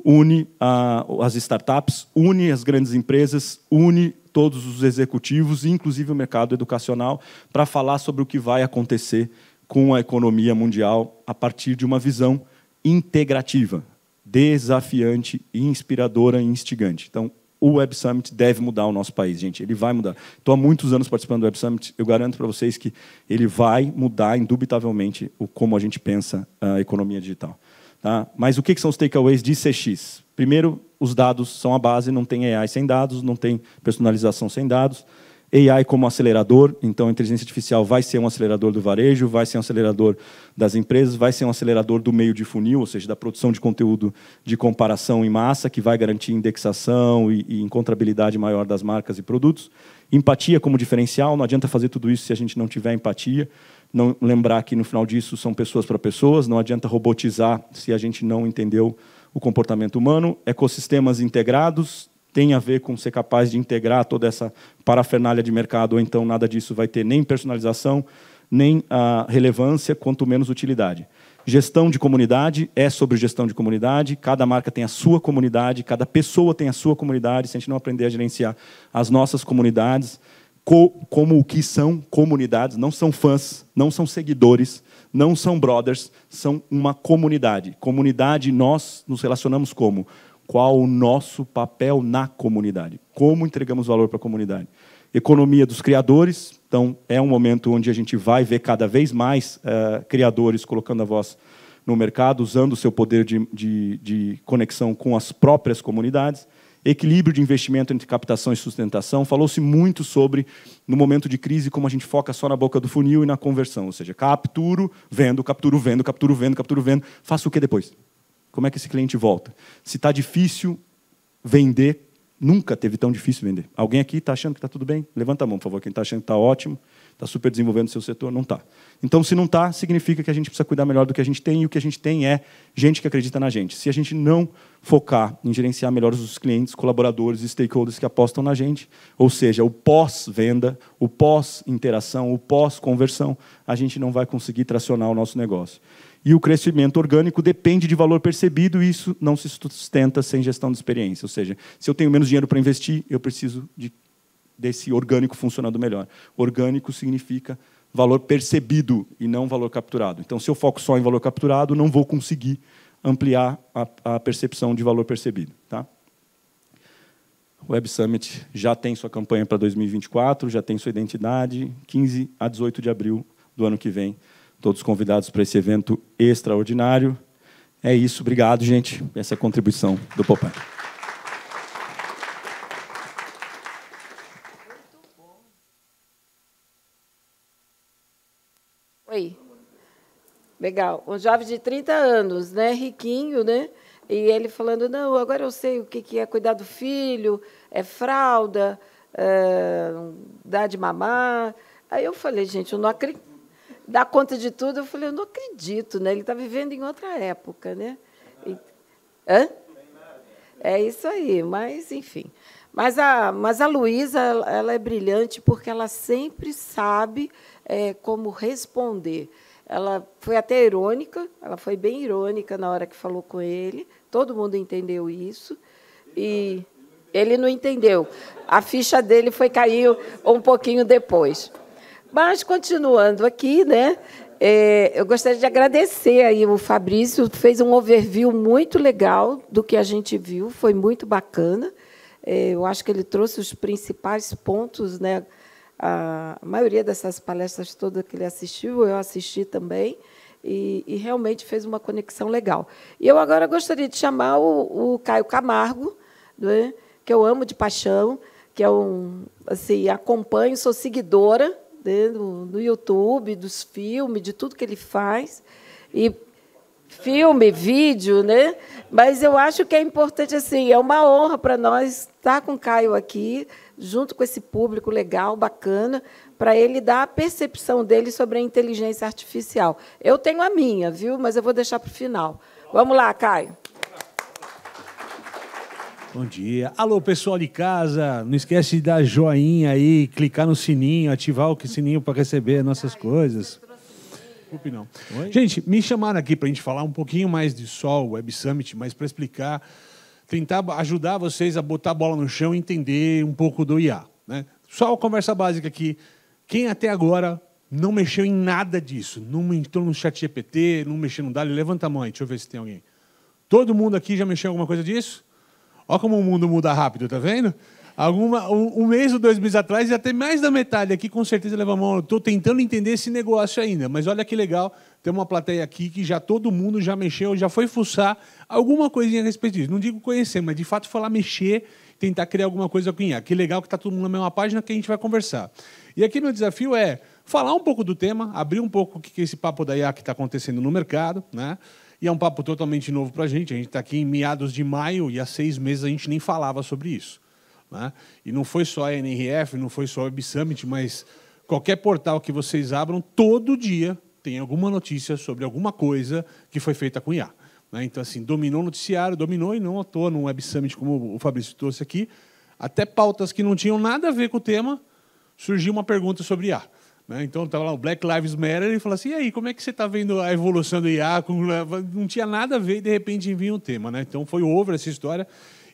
une a, as startups, une as grandes empresas, une todos os executivos, inclusive o mercado educacional, para falar sobre o que vai acontecer com a economia mundial a partir de uma visão integrativa, desafiante, inspiradora e instigante. Então, o Web Summit deve mudar o nosso país, gente. Ele vai mudar. Estou há muitos anos participando do Web Summit. Eu garanto para vocês que ele vai mudar indubitavelmente o como a gente pensa a economia digital. Tá? Mas o que, são os takeaways de CX? Primeiro, os dados são a base, não tem AI sem dados, não tem personalização sem dados. AI como acelerador, então a inteligência artificial vai ser um acelerador do varejo, vai ser um acelerador das empresas, vai ser um acelerador do meio de funil, ou seja, da produção de conteúdo de comparação em massa, que vai garantir indexação e, e encontrabilidade maior das marcas e produtos. Empatia como diferencial, não adianta fazer tudo isso se a gente não tiver empatia não lembrar que no final disso são pessoas para pessoas, não adianta robotizar se a gente não entendeu o comportamento humano. Ecossistemas integrados tem a ver com ser capaz de integrar toda essa parafernália de mercado, ou então nada disso vai ter nem personalização, nem a ah, relevância, quanto menos utilidade. Gestão de comunidade é sobre gestão de comunidade, cada marca tem a sua comunidade, cada pessoa tem a sua comunidade, se a gente não aprender a gerenciar as nossas comunidades, co como o que são comunidades, não são fãs, não são seguidores, não são brothers, são uma comunidade. Comunidade, nós nos relacionamos como? Qual o nosso papel na comunidade? Como entregamos valor para a comunidade? Economia dos criadores, então é um momento onde a gente vai ver cada vez mais uh, criadores colocando a voz no mercado, usando o seu poder de, de, de conexão com as próprias comunidades equilíbrio de investimento entre captação e sustentação. Falou-se muito sobre, no momento de crise, como a gente foca só na boca do funil e na conversão. Ou seja, capturo, vendo, capturo, vendo, capturo, vendo, capturo, vendo. Faço o que depois? Como é que esse cliente volta? Se está difícil vender, nunca teve tão difícil vender. Alguém aqui está achando que está tudo bem? Levanta a mão, por favor. Quem está achando que está ótimo, está super desenvolvendo o seu setor, não está. Então, se não está, significa que a gente precisa cuidar melhor do que a gente tem, e o que a gente tem é gente que acredita na gente. Se a gente não focar em gerenciar melhor os clientes, colaboradores, e stakeholders que apostam na gente, ou seja, o pós-venda, o pós-interação, o pós-conversão, a gente não vai conseguir tracionar o nosso negócio. E o crescimento orgânico depende de valor percebido, e isso não se sustenta sem gestão de experiência. Ou seja, se eu tenho menos dinheiro para investir, eu preciso de, desse orgânico funcionando melhor. Orgânico significa valor percebido e não valor capturado. Então, se eu foco só em valor capturado, não vou conseguir ampliar a, a percepção de valor percebido. Tá? O Web Summit já tem sua campanha para 2024, já tem sua identidade. 15 a 18 de abril do ano que vem, todos convidados para esse evento extraordinário. É isso, obrigado, gente. Essa é a contribuição do Popeye. Legal. Um jovem de 30 anos, né? Riquinho, né? E ele falando, não, agora eu sei o que, que é cuidar do filho, é fralda, é, dar de mamar. Aí eu falei, gente, eu não acredito. dá conta de tudo, eu falei, eu não acredito, né? Ele está vivendo em outra época, né? E, hã? É isso aí, mas enfim. Mas a, mas a Luísa, ela é brilhante porque ela sempre sabe é, como responder. Ela foi até irônica, ela foi bem irônica na hora que falou com ele. Todo mundo entendeu isso. E ele não entendeu. A ficha dele foi cair um pouquinho depois. Mas, continuando aqui, né? É, eu gostaria de agradecer aí o Fabrício, fez um overview muito legal do que a gente viu, foi muito bacana. É, eu acho que ele trouxe os principais pontos, né? a maioria dessas palestras todas que ele assistiu, eu assisti também, e, e, realmente fez uma conexão legal. E eu agora gostaria de chamar o, o Caio Camargo, né, que eu amo de paixão, que é um assim acompanho, sou seguidora né, do, YouTube, dos filmes, de tudo que ele faz e filme, vídeo, né? Mas eu acho que é importante assim, é uma honra para nós estar com o Caio aqui, junto com esse público legal, bacana, para ele dar a percepção dele sobre a inteligência artificial. Eu tenho a minha, viu? Mas eu vou deixar para o final. Vamos lá, Caio. Bom dia. Alô, pessoal de casa. Não esquece de dar joinha aí, clicar no sininho, ativar o sininho para receber nossas coisas. Desculpe, não. Oi? Gente, me chamaram aqui para a gente falar um pouquinho mais de Sol Web Summit, mas para explicar tentar ajudar vocês a botar a bola no chão e entender um pouco do IA. Né? Só uma conversa básica aqui. Quem até agora não mexeu em nada disso, não entrou no chat GPT, não mexeu no DALI, levanta a mão aí, deixa eu ver se tem alguém. Todo mundo aqui já mexeu em alguma coisa disso? Olha como o mundo muda rápido, tá vendo? Alguma, um, um mês ou dois meses atrás, e até mais da metade aqui, com certeza leva a mão. Estou tentando entender esse negócio ainda, mas olha que legal, tem uma plateia aqui que já todo mundo já mexeu, já foi fuçar alguma coisinha a respeito disso. Não digo conhecer, mas de fato falar mexer, tentar criar alguma coisa com IA. Que legal que está todo mundo na mesma página que a gente vai conversar. E aqui meu desafio é falar um pouco do tema, abrir um pouco o que é esse papo da IA que está acontecendo no mercado, né? E é um papo totalmente novo para a gente. A gente está aqui em meados de maio e há seis meses a gente nem falava sobre isso. Né? E não foi só a NRF, não foi só o Web Summit, mas qualquer portal que vocês abram, todo dia tem alguma notícia sobre alguma coisa que foi feita com IA. Né? Então, assim, dominou o noticiário, dominou e não à toa num Web Summit, como o Fabrício trouxe aqui. Até pautas que não tinham nada a ver com o tema, surgiu uma pergunta sobre IA. Né? Então, estava lá o Black Lives Matter e falou assim: e aí, como é que você está vendo a evolução do IA? Né? Não tinha nada a ver e, de repente, vinha um tema. Né? Então, foi over essa história.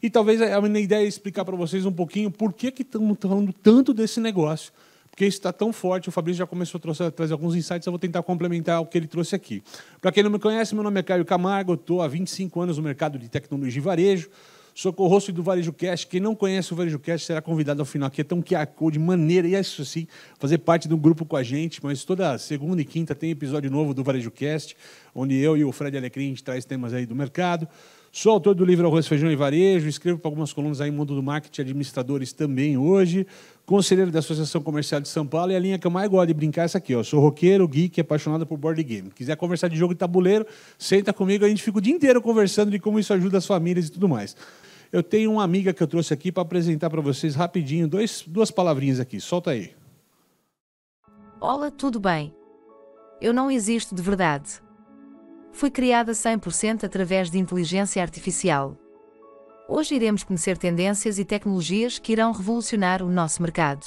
E talvez a minha ideia é explicar para vocês um pouquinho por que estamos falando tanto desse negócio, porque isso está tão forte. O Fabrício já começou a trazer, a trazer, alguns insights, eu vou tentar complementar o que ele trouxe aqui. Para quem não me conhece, meu nome é Caio Camargo, estou há 25 anos no mercado de tecnologia e varejo. Sou co-host do Varejo Cast. Quem não conhece o Varejo Cast será convidado ao final aqui. Então, é que arcou de maneira, e é isso assim, fazer parte de um grupo com a gente. Mas toda segunda e quinta tem episódio novo do Varejo Cast, onde eu e o Fred Alecrim a gente traz temas aí do mercado. Sou autor do livro Arroz, Feijão e Varejo, escrevo para algumas colunas aí no mundo do marketing administradores também hoje, conselheiro da Associação Comercial de São Paulo e a linha que eu mais gosto de brincar é essa aqui, ó. Sou roqueiro, geek, apaixonado por board game. Quiser conversar de jogo e tabuleiro, senta comigo, a gente fica o dia inteiro conversando de como isso ajuda as famílias e tudo mais. Eu tenho uma amiga que eu trouxe aqui para apresentar para vocês rapidinho, dois, duas palavrinhas aqui, solta aí. Olá, tudo bem? Eu não existo de verdade foi criada 100% através de inteligência artificial. Hoje iremos conhecer tendências e tecnologias que irão revolucionar o nosso mercado.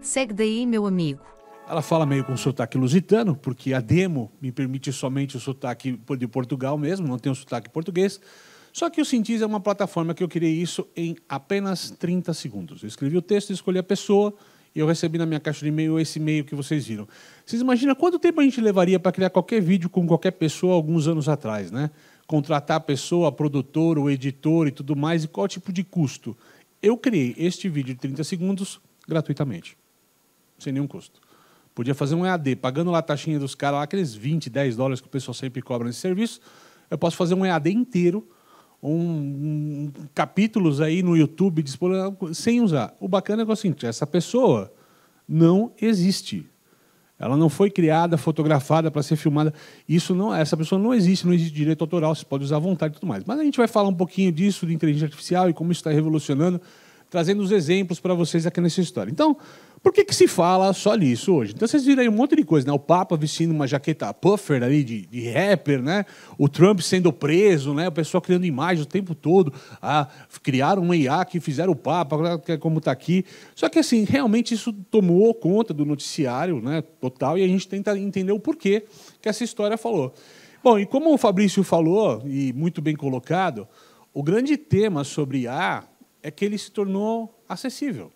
Segue daí, meu amigo. Ela fala meio com sotaque lusitano, porque a demo me permite somente o sotaque de Portugal mesmo, não tem o sotaque português. Só que o Sintis é uma plataforma que eu criei isso em apenas 30 segundos. Eu escrevi o texto, escolhi a pessoa, e eu recebi na minha caixa de e-mail esse e-mail que vocês viram. Vocês imaginam quanto tempo a gente levaria para criar qualquer vídeo com qualquer pessoa alguns anos atrás, né? Contratar a pessoa, produtor, o editor e tudo mais, e qual tipo de custo? Eu criei este vídeo de 30 segundos gratuitamente, sem nenhum custo. Podia fazer um EAD, pagando lá a taxinha dos caras, lá, aqueles 20, 10 dólares que o pessoal sempre cobra nesse serviço, eu posso fazer um EAD inteiro um, um, capítulos aí no YouTube sem usar. O bacana é que é o seguinte, essa pessoa não existe. Ela não foi criada, fotografada para ser filmada. Isso não, essa pessoa não existe, não existe direito autoral, você pode usar à vontade e tudo mais. Mas a gente vai falar um pouquinho disso, de inteligência artificial e como isso está revolucionando, trazendo os exemplos para vocês aqui nessa história. Então, por que, que se fala só nisso hoje? Então vocês viram aí um monte de coisa, né? O Papa vestindo uma jaqueta puffer ali de, de rapper, né? O Trump sendo preso, né? O pessoal criando imagens o tempo todo. Ah, criaram um IA que fizeram o Papa, é como está aqui. Só que assim, realmente isso tomou conta do noticiário né? total e a gente tenta entender o porquê que essa história falou. Bom, e como o Fabrício falou, e muito bem colocado, o grande tema sobre IA é que ele se tornou acessível,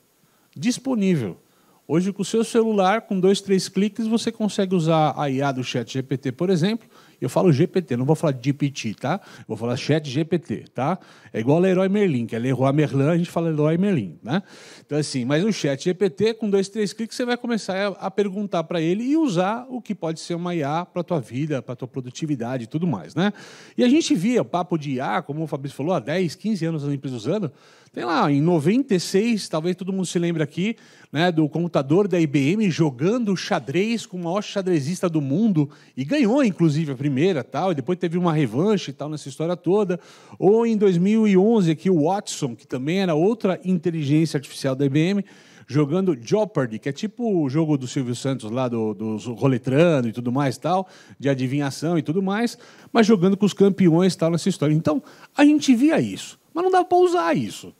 disponível. Hoje, com o seu celular, com dois, três cliques, você consegue usar a IA do Chat GPT, por exemplo. Eu falo GPT, não vou falar GPT, tá? Vou falar Chat GPT, tá? É igual a Leroy Merlin, que é Leroy Merlin, a gente fala Leroy Merlin, né? Então, assim, mas o Chat GPT, com dois, três cliques, você vai começar a, perguntar para ele e usar o que pode ser uma IA para a tua vida, para a tua produtividade e tudo mais, né? E a gente via o papo de IA, como o Fabrício falou, há 10, 15 anos as empresas usando. Tem lá, em 96, talvez todo mundo se lembre aqui, né, do computador da IBM jogando xadrez com o maior xadrezista do mundo e ganhou, inclusive, a primeira tal, e depois teve uma revanche tal nessa história toda. Ou em 2011, aqui o Watson, que também era outra inteligência artificial da IBM, jogando Jeopardy, que é tipo o jogo do Silvio Santos lá, do, dos roletrando e tudo mais tal, de adivinhação e tudo mais, mas jogando com os campeões tal nessa história. Então, a gente via isso, mas não dava para usar isso.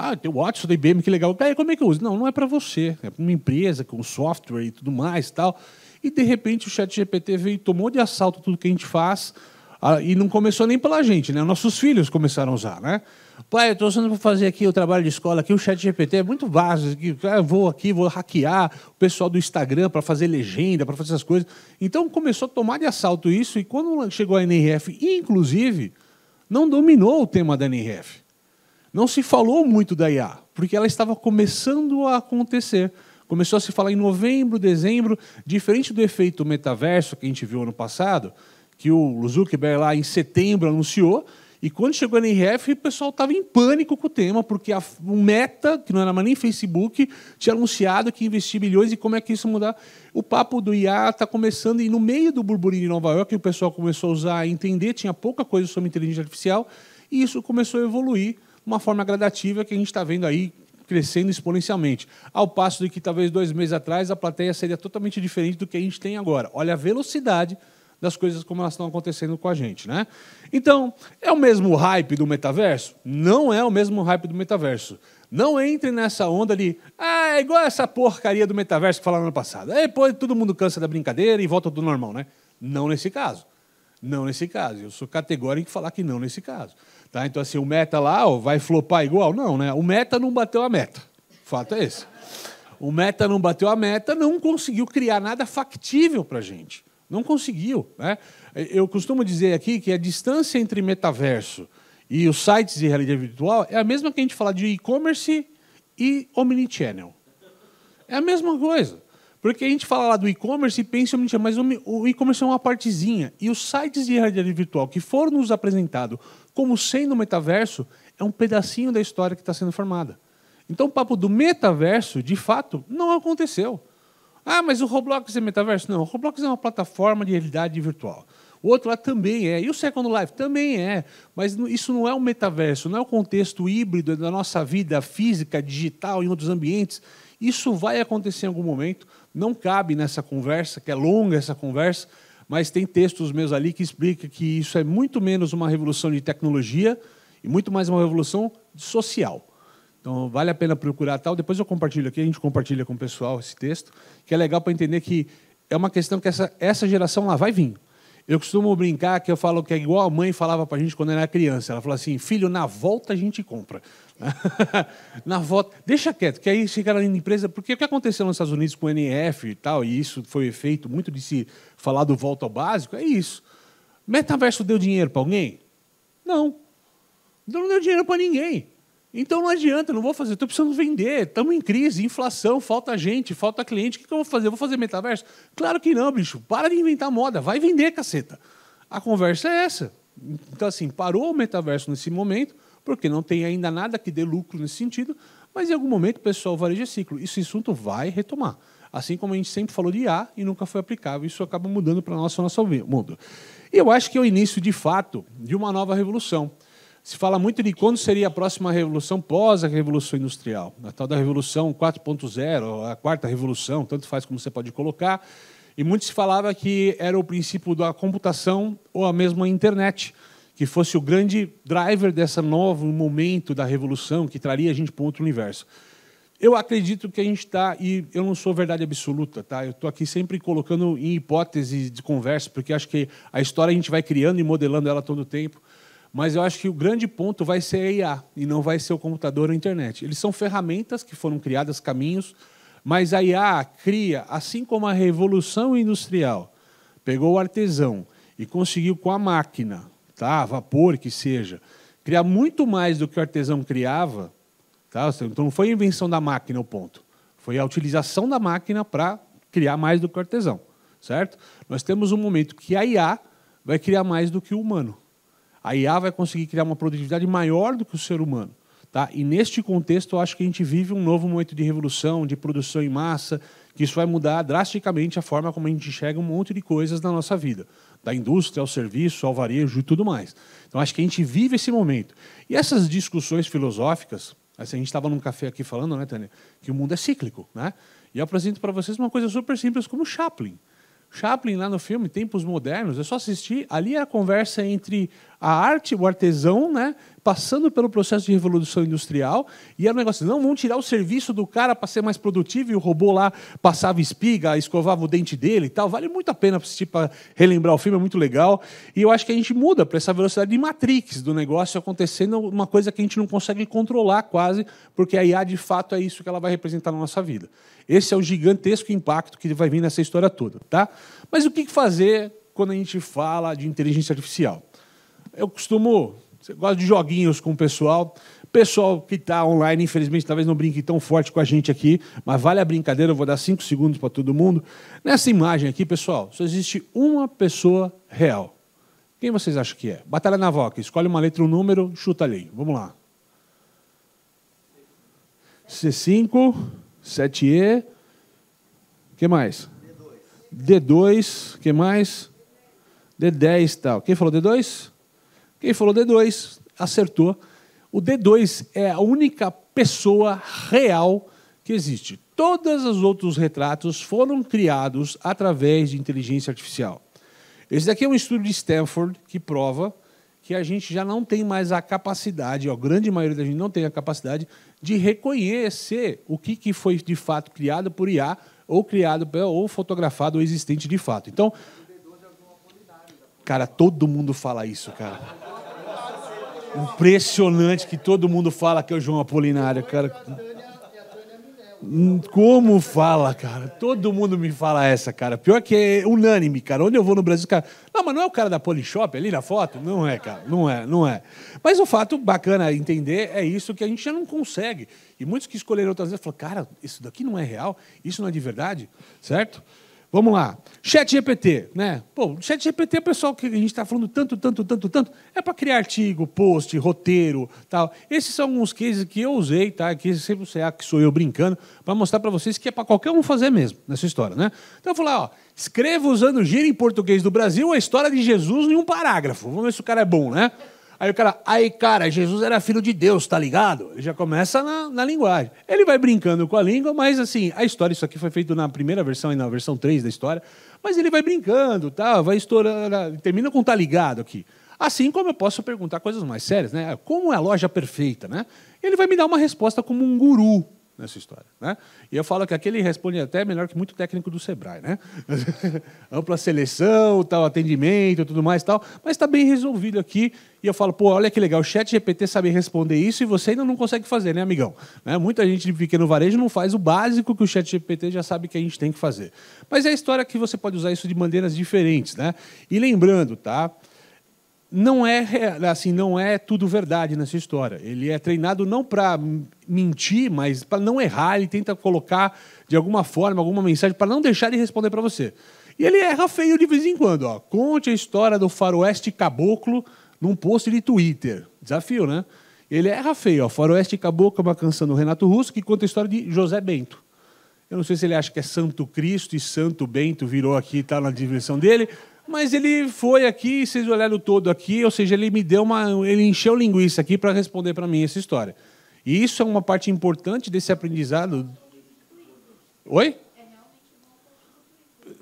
Ah, tem o Watson da IBM, que legal. Cara, como é que eu uso? Não, não é para você. É para uma empresa com software e tudo mais e tal. E, de repente, o chat GPT veio e tomou de assalto tudo que a gente faz. Ah, e não começou nem pela gente, né? Nossos filhos começaram a usar, né? Pai, eu estou usando para fazer aqui o trabalho de escola, aqui o chat GPT é muito vasto. Ah, eu vou aqui, vou hackear o pessoal do Instagram para fazer legenda, para fazer essas coisas. Então, começou a tomar de assalto isso. E quando chegou a NRF, inclusive, não dominou o tema da NRF. Não se falou muito da IA, porque ela estava começando a acontecer. Começou a se falar em novembro, dezembro, diferente do efeito metaverso que a gente viu ano passado, que o Zuckerberg lá em setembro anunciou, e quando chegou na RF, o pessoal estava em pânico com o tema, porque a Meta, que não era mais nem Facebook, tinha anunciado que investir bilhões e como é que isso mudar. O papo do IA está começando, e no meio do burburinho de Nova York, o pessoal começou a usar, a entender, tinha pouca coisa sobre inteligência artificial, e isso começou a evoluir uma forma gradativa que a gente está vendo aí crescendo exponencialmente. Ao passo de que talvez dois meses atrás a plateia seria totalmente diferente do que a gente tem agora. Olha a velocidade das coisas como elas estão acontecendo com a gente, né? Então, é o mesmo hype do metaverso? Não é o mesmo hype do metaverso. Não entre nessa onda de, ah, é igual essa porcaria do metaverso que falaram ano passado. Aí depois todo mundo cansa da brincadeira e volta do normal, né? Não nesse caso. Não nesse caso. Eu sou categórico em falar que não nesse caso. Tá? Então, assim, o meta lá ó, vai flopar igual? Não, né? O meta não bateu a meta. Fato é esse. O meta não bateu a meta, não conseguiu criar nada factível para a gente. Não conseguiu. Né? Eu costumo dizer aqui que a distância entre metaverso e os sites de realidade virtual é a mesma que a gente fala de e-commerce e omnichannel. É a mesma coisa. Porque a gente fala lá do e-commerce e pensa em omnichannel, mas o e-commerce é uma partezinha. E os sites de realidade virtual que foram nos apresentados como sendo o metaverso, é um pedacinho da história que está sendo formada. Então, o papo do metaverso, de fato, não aconteceu. Ah, mas o Roblox é metaverso? Não, o Roblox é uma plataforma de realidade virtual. O outro lá também é. E o Second Life também é. Mas isso não é o metaverso, não é o contexto híbrido da nossa vida física, digital, em outros ambientes. Isso vai acontecer em algum momento. Não cabe nessa conversa, que é longa essa conversa, mas tem textos meus ali que explica que isso é muito menos uma revolução de tecnologia e muito mais uma revolução social. Então, vale a pena procurar tal. Depois eu compartilho aqui, a gente compartilha com o pessoal esse texto, que é legal para entender que é uma questão que essa, essa geração lá vai vir. Eu costumo brincar que eu falo que é igual a mãe falava para a gente quando era criança. Ela falou assim: filho, na volta a gente compra. na volta. Deixa quieto, que aí chegaram na empresa. Porque o que aconteceu nos Estados Unidos com o NF e tal, e isso foi efeito muito de se falar do volta ao básico, é isso. Metaverso deu dinheiro para alguém? Não. Então não deu dinheiro para ninguém. Então não adianta, não vou fazer, estou precisando vender, estamos em crise, inflação, falta gente, falta cliente, o que, eu vou fazer? Eu vou fazer metaverso? Claro que não, bicho, para de inventar moda, vai vender, caceta. A conversa é essa. Então, assim, parou o metaverso nesse momento, porque não tem ainda nada que dê lucro nesse sentido, mas em algum momento, pessoal, o varejo é ciclo. Esse assunto vai retomar. Assim como a gente sempre falou de IA e nunca foi aplicável, isso acaba mudando para o nosso, nosso mundo. E eu acho que é o início, de fato, de uma nova revolução. Se fala muito de quando seria a próxima revolução pós a Revolução Industrial, a tal da Revolução 4.0, a quarta revolução, tanto faz como você pode colocar. E muito se falava que era o princípio da computação ou a mesma internet que fosse o grande driver desse novo momento da revolução que traria a gente para outro universo. Eu acredito que a gente está, e eu não sou verdade absoluta, tá? Eu estou aqui sempre colocando em hipóteses de conversa, porque acho que a história a gente vai criando e modelando ela todo o tempo. Mas eu acho que o grande ponto vai ser a IA e não vai ser o computador ou a internet. Eles são ferramentas que foram criadas, caminhos, mas a IA cria, assim como a revolução industrial pegou o artesão e conseguiu com a máquina tá? vapor, que seja, criar muito mais do que o artesão criava, tá? então não foi a invenção da máquina o ponto, foi a utilização da máquina para criar mais do que o artesão, certo? Nós temos um momento que a IA vai criar mais do que o humano. A IA vai conseguir criar uma produtividade maior do que o ser humano. Tá? E neste contexto, eu acho que a gente vive um novo momento de revolução, de produção em massa, que isso vai mudar drasticamente a forma como a gente enxerga um monte de coisas na nossa vida da indústria ao serviço, ao varejo e tudo mais. Então, acho que a gente vive esse momento. E essas discussões filosóficas, assim, a gente estava num café aqui falando, né, Tânia, que o mundo é cíclico, né? E eu apresento para vocês uma coisa super simples como Chaplin. Chaplin, lá no filme Tempos Modernos, é só assistir. Ali é a conversa entre a arte, o artesão, né, passando pelo processo de revolução industrial, e era um negócio, assim, não, vão tirar o serviço do cara para ser mais produtivo, e o robô lá passava espiga, escovava o dente dele e tal. Vale muito a pena assistir para relembrar o filme, é muito legal. E eu acho que a gente muda para essa velocidade de Matrix do negócio acontecendo, uma coisa que a gente não consegue controlar quase, porque a IA de fato é isso que ela vai representar na nossa vida. Esse é o gigantesco impacto que vai vir nessa história toda, tá? Mas o que fazer quando a gente fala de inteligência artificial? Eu costumo. Você gosta de joguinhos com o pessoal. Pessoal que está online, infelizmente, talvez não brinque tão forte com a gente aqui, mas vale a brincadeira, eu vou dar cinco segundos para todo mundo. Nessa imagem aqui, pessoal, só existe uma pessoa real. Quem vocês acham que é? Batalha na Voca, escolhe uma letra, um número, chuta ali. Vamos lá. C5, 7E. que mais? D2. D2, que mais? D10 tal. Quem falou D2? Quem falou D2 acertou. O D2 é a única pessoa real que existe. Todos os outros retratos foram criados através de inteligência artificial. Esse daqui é um estudo de Stanford que prova que a gente já não tem mais a capacidade, a grande maioria da gente não tem a capacidade de reconhecer o que, que foi de fato criado por IA ou criado ou fotografado ou existente de fato. Então, Cara, todo mundo fala isso, cara. Impressionante que todo mundo fala que é o João Apolinário, cara. Como fala, cara? Todo mundo me fala essa, cara. Pior que é unânime, cara. Onde eu vou no Brasil, cara. Não, mas não é o cara da Polishop ali na foto? Não é, cara. Não é, não é. Mas o fato bacana entender é isso que a gente já não consegue. E muitos que escolheram outras vezes falam, cara, isso daqui não é real, isso não é de verdade, certo? Vamos lá. Chat GPT, né? Pô, chat GPT, é pessoal, que a gente está falando tanto, tanto, tanto, tanto, é para criar artigo, post, roteiro, tal. Esses são alguns cases que eu usei, tá? Que sempre você acha que sou eu brincando, para mostrar para vocês que é para qualquer um fazer mesmo nessa história, né? Então eu vou lá, ó, escreva usando gíria em português do Brasil a história de Jesus em um parágrafo. Vamos ver se o cara é bom, né? Aí o cara, aí cara, Jesus era filho de Deus, tá ligado? já começa na, na, linguagem. Ele vai brincando com a língua, mas assim, a história, isso aqui foi feito na primeira versão e na versão 3 da história, mas ele vai brincando, tá? vai estourando, né, termina com tá ligado aqui. Assim como eu posso perguntar coisas mais sérias, né? Como é a loja perfeita, né? Ele vai me dar uma resposta como um guru, nessa história. Né? E eu falo que aquele responde até melhor que muito técnico do Sebrae. Né? Ampla seleção, tal, atendimento tudo mais tal, mas está bem resolvido aqui. E eu falo, pô, olha que legal, o chat GPT sabe responder isso e você ainda não consegue fazer, né, amigão? Né? Muita gente de pequeno varejo não faz o básico que o chat GPT já sabe que a gente tem que fazer. Mas é a história que você pode usar isso de maneiras diferentes, né? E lembrando, tá? não é assim, não é tudo verdade nessa história. Ele é treinado não para mentir, mas para não errar. Ele tenta colocar de alguma forma alguma mensagem para não deixar ele responder para você. E ele erra feio de vez em quando. Ó. Conte a história do faroeste caboclo num post de Twitter. Desafio, né? Ele erra feio. Ó. Faroeste Caboclo é uma canção do Renato Russo que conta a história de José Bento. Eu não sei se ele acha que é Santo Cristo e Santo Bento virou aqui e está na diversão dele, mas ele foi aqui, vocês olharam todo aqui, ou seja, ele me deu uma. ele encheu linguiça aqui para responder para mim essa história. E isso é uma parte importante desse aprendizado. Oi?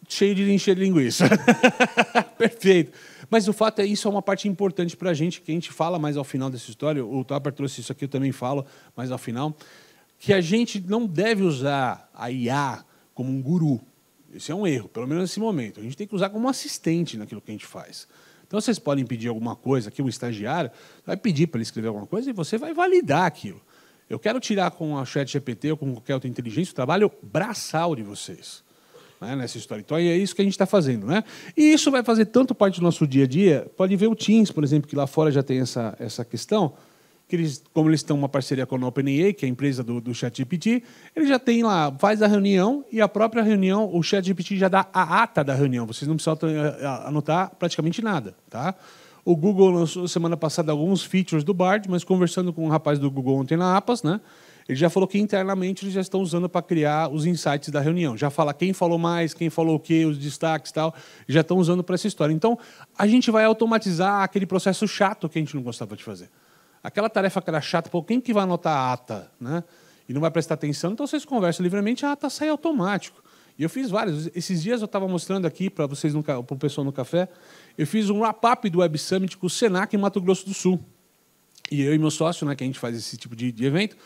Cheio de encher linguiça. Perfeito. Mas o fato é isso é uma parte importante para a gente, que a gente fala mais ao final dessa história. O Topper trouxe isso aqui, eu também falo mais ao final. Que a gente não deve usar a IA como um guru isso é um erro, pelo menos nesse momento. A gente tem que usar como assistente naquilo que a gente faz. Então vocês podem pedir alguma coisa aqui, um estagiário vai pedir para ele escrever alguma coisa e você vai validar aquilo. Eu quero tirar com a chat GPT ou com qualquer outra inteligência o trabalho braçal de vocês né, nessa história. Então é isso que a gente está fazendo. Né? E isso vai fazer tanto parte do nosso dia a dia. Pode ver o Teams, por exemplo, que lá fora já tem essa, essa questão que eles, como eles estão uma parceria com a OpenAI, que é a empresa do, do ChatGPT, ele já tem lá, faz a reunião e a própria reunião, o ChatGPT já dá a ata da reunião. Vocês não precisam eh, eh, anotar praticamente nada, tá? O Google lançou semana passada alguns features do Bard, mas conversando com um rapaz do Google ontem na APAS, né? Ele já falou que internamente eles já estão usando para criar os insights da reunião. Já fala quem falou mais, quem falou o quê, os destaques e tal. Já estão usando para essa história. Então, a gente vai automatizar aquele processo chato que a gente não gostava de fazer aquela tarefa que era chata, pô, quem que vai anotar a ata, né? E não vai prestar atenção, então vocês conversam livremente, a ata sai automático. E eu fiz vários. Esses dias eu estava mostrando aqui para vocês, para o pessoal no café, eu fiz um wrap-up do Web Summit com o Senac em Mato Grosso do Sul. E eu e meu sócio, né, que a gente faz esse tipo de, de evento,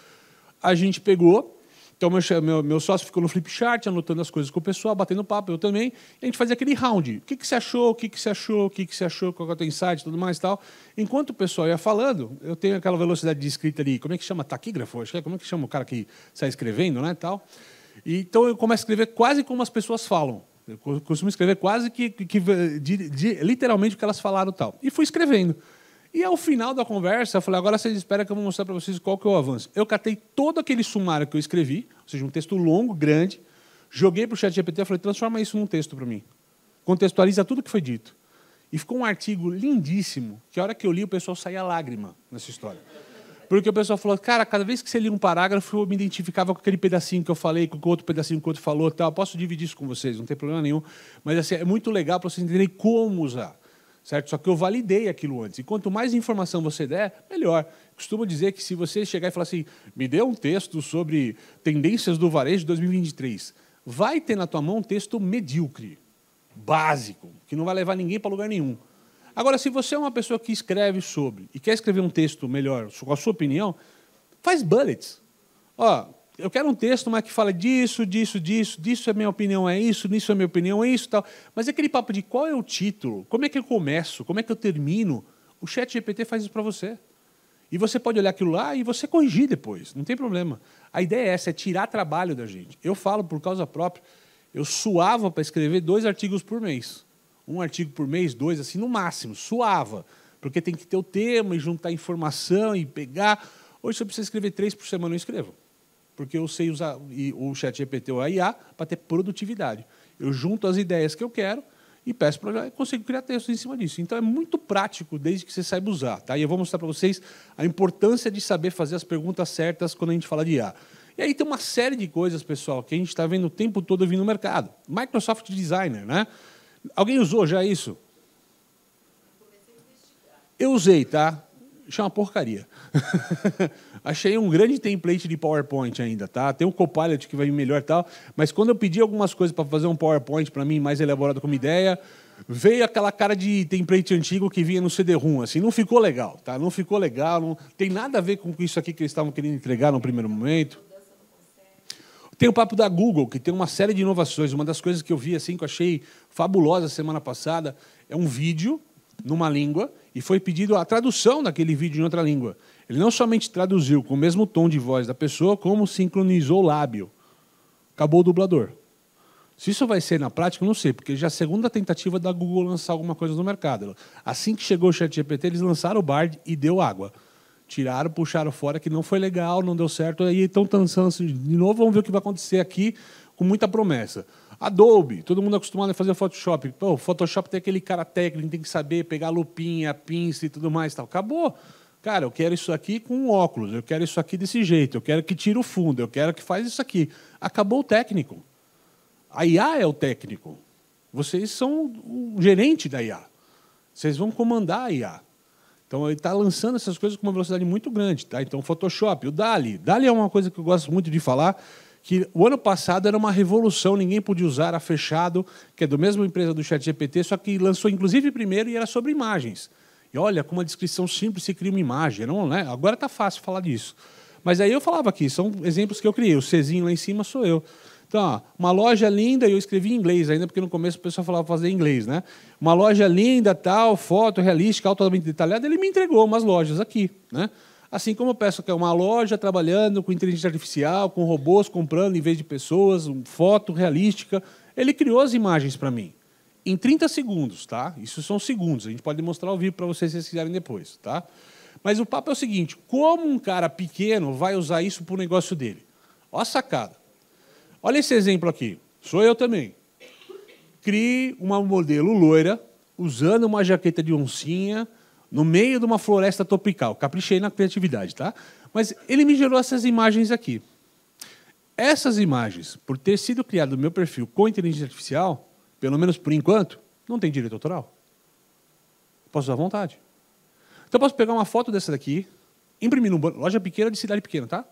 a gente pegou então, meu, meu, meu sócio ficou no flipchart, anotando as coisas com o pessoal, batendo papo, eu também. E a gente fazia aquele round. O que, que você achou? O que, que você achou? O que, que você achou? Qual é o teu insight? Tudo mais e tal. Enquanto o pessoal ia falando, eu tenho aquela velocidade de escrita ali. Como é que chama? Taquígrafo? Acho que é. Como é que chama o cara que sai escrevendo, né? Tal. E, então, eu começo a escrever quase como as pessoas falam. Eu costumo escrever quase que, que, que de, de, literalmente o que elas falaram tal. E fui escrevendo. E ao final da conversa, eu falei, agora vocês esperam que eu vou mostrar para vocês qual que é o avanço. Eu catei todo aquele sumário que eu escrevi, ou seja, um texto longo, grande, joguei para o chat GPT e falei, transforma isso num texto para mim. Contextualiza tudo que foi dito. E ficou um artigo lindíssimo, que a hora que eu li, o pessoal saía lágrima nessa história. Porque o pessoal falou, cara, cada vez que você lia um parágrafo, eu me identificava com aquele pedacinho que eu falei, com o outro pedacinho que o outro falou, tal. posso dividir isso com vocês, não tem problema nenhum. Mas assim, é muito legal para vocês entenderem como usar certo? Só que eu validei aquilo antes. E quanto mais informação você der, melhor. Costumo dizer que se você chegar e falar assim, me dê um texto sobre tendências do varejo de 2023, vai ter na tua mão um texto medíocre, básico, que não vai levar ninguém para lugar nenhum. Agora, se você é uma pessoa que escreve sobre e quer escrever um texto melhor, com a sua opinião, faz bullets. Ó, eu quero um texto, mas que fala disso, disso, disso, disso é minha opinião, é isso, nisso é minha opinião, é isso tal. Mas é aquele papo de qual é o título, como é que eu começo, como é que eu termino, o chat GPT faz isso para você. E você pode olhar aquilo lá e você corrigir depois, não tem problema. A ideia é essa, é tirar trabalho da gente. Eu falo por causa própria, eu suava para escrever dois artigos por mês. Um artigo por mês, dois, assim, no máximo, suava. Porque tem que ter o tema e juntar informação e pegar. Hoje, se eu precisar escrever três por semana, eu escrevo porque eu sei usar o chat GPT ou a IA para ter produtividade. Eu junto as ideias que eu quero e peço para e consigo criar textos em cima disso. Então é muito prático desde que você saiba usar, tá? E eu vou mostrar para vocês a importância de saber fazer as perguntas certas quando a gente fala de IA. E aí tem uma série de coisas, pessoal, que a gente está vendo o tempo todo vindo no mercado. Microsoft Designer, né? Alguém usou já isso? Eu usei, tá? Isso é uma porcaria. Achei um grande template de PowerPoint ainda, tá? Tem o Copilot que vai melhor e tal, mas quando eu pedi algumas coisas para fazer um PowerPoint para mim mais elaborado como ideia, veio aquela cara de template antigo que vinha no CD-ROM, assim, não ficou legal, tá? Não ficou legal, não tem nada a ver com isso aqui que eles estavam querendo entregar no primeiro momento. Tem o papo da Google, que tem uma série de inovações. Uma das coisas que eu vi assim que eu achei fabulosa semana passada é um vídeo numa língua e foi pedido a tradução daquele vídeo em outra língua. Ele não somente traduziu com o mesmo tom de voz da pessoa, como sincronizou o lábio. Acabou o dublador. Se isso vai ser na prática, eu não sei, porque já é a segunda tentativa da Google lançar alguma coisa no mercado. Assim que chegou o ChatGPT, eles lançaram o Bard e deu água. Tiraram, puxaram fora, que não foi legal, não deu certo, aí estão lançando assim, de novo, vamos ver o que vai acontecer aqui, com muita promessa. Adobe, todo mundo acostumado a fazer Photoshop. Pô, Photoshop tem aquele cara técnico, tem que saber pegar lupinha, pinça e tudo mais. Tal. Acabou. Cara, eu quero isso aqui com óculos, eu quero isso aqui desse jeito, eu quero que tire o fundo, eu quero que faz isso aqui. Acabou o técnico. A IA é o técnico. Vocês são o gerente da IA. Vocês vão comandar a IA. Então ele está lançando essas coisas com uma velocidade muito grande, tá? Então Photoshop, o Dali, Dali é uma coisa que eu gosto muito de falar, que o ano passado era uma revolução, ninguém podia usar, era fechado, que é do mesmo empresa do ChatGPT, só que lançou inclusive primeiro e era sobre imagens. E olha, com uma descrição simples se cria uma imagem. Não, né? Agora está fácil falar disso. Mas aí eu falava aqui, são exemplos que eu criei. O Czinho lá em cima sou eu. Então, ó, uma loja linda, e eu escrevi em inglês ainda, porque no começo o pessoal falava fazer inglês, né? Uma loja linda, tal, foto realística, altamente detalhada, ele me entregou umas lojas aqui, né? Assim como eu peço que é uma loja trabalhando com inteligência artificial, com robôs comprando em vez de pessoas, foto realística, ele criou as imagens para mim em 30 segundos, tá? Isso são segundos, a gente pode demonstrar ao vivo para vocês se vocês quiserem depois, tá? Mas o papo é o seguinte, como um cara pequeno vai usar isso para o negócio dele? Olha a sacada. Olha esse exemplo aqui, sou eu também. Crie uma modelo loira, usando uma jaqueta de oncinha, no meio de uma floresta tropical. Caprichei na criatividade, tá? Mas ele me gerou essas imagens aqui. Essas imagens, por ter sido criado no meu perfil com inteligência artificial, pelo menos por enquanto, não tem direito autoral. Posso usar à vontade. Então eu posso pegar uma foto dessa daqui, imprimir numa loja pequena de cidade pequena, tá?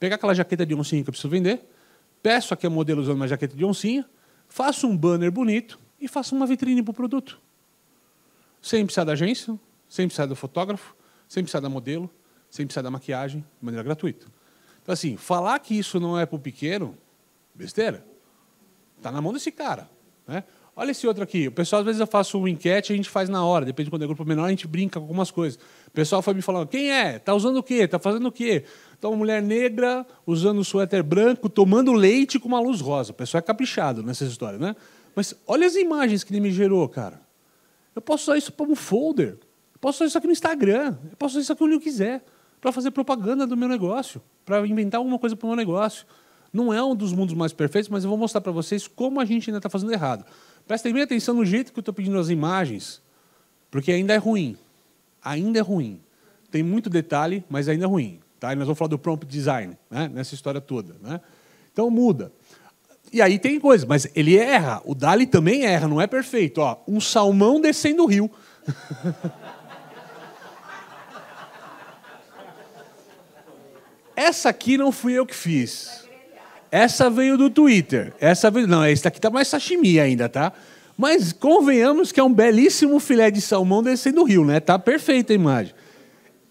Pegar aquela jaqueta de oncinha que eu preciso vender, peço aqui a modelo usando uma jaqueta de oncinha, faço um banner bonito e faço uma vitrine para o produto. Sem precisar da agência, sem precisar do fotógrafo, sem precisar da modelo, sem precisar da maquiagem, de maneira gratuita. Então, assim, falar que isso não é para o pequeno, besteira. Está na mão desse cara. Né? Olha esse outro aqui. O pessoal, às vezes, eu faço uma enquete a gente faz na hora. Depende de quando é grupo menor, a gente brinca com algumas coisas. O pessoal foi me falando, quem é? Tá usando o quê? Tá fazendo o quê? Então, uma mulher negra usando um suéter branco, tomando leite com uma luz rosa. O pessoal é caprichado nessas histórias, né? Mas olha as imagens que ele me gerou, cara. Eu posso usar isso para um folder. Eu posso usar isso aqui no Instagram. Eu posso usar isso aqui onde eu quiser. Para fazer propaganda do meu negócio. Para inventar alguma coisa para o meu negócio. Não é um dos mundos mais perfeitos, mas eu vou mostrar para vocês como a gente ainda está fazendo errado. Prestem bem atenção no jeito que eu estou pedindo as imagens, porque ainda é ruim. Ainda é ruim. Tem muito detalhe, mas ainda é ruim. Tá? E nós vamos falar do prompt design né? nessa história toda. Né? Então muda. E aí tem coisa, mas ele erra. O Dali também erra, não é perfeito. Ó, um salmão descendo o rio. Essa aqui não fui eu que fiz. Essa veio do Twitter. Essa veio. Não, esse daqui tá mais sashimi ainda, tá? Mas convenhamos que é um belíssimo filé de salmão descendo o rio, né? Tá perfeita a imagem.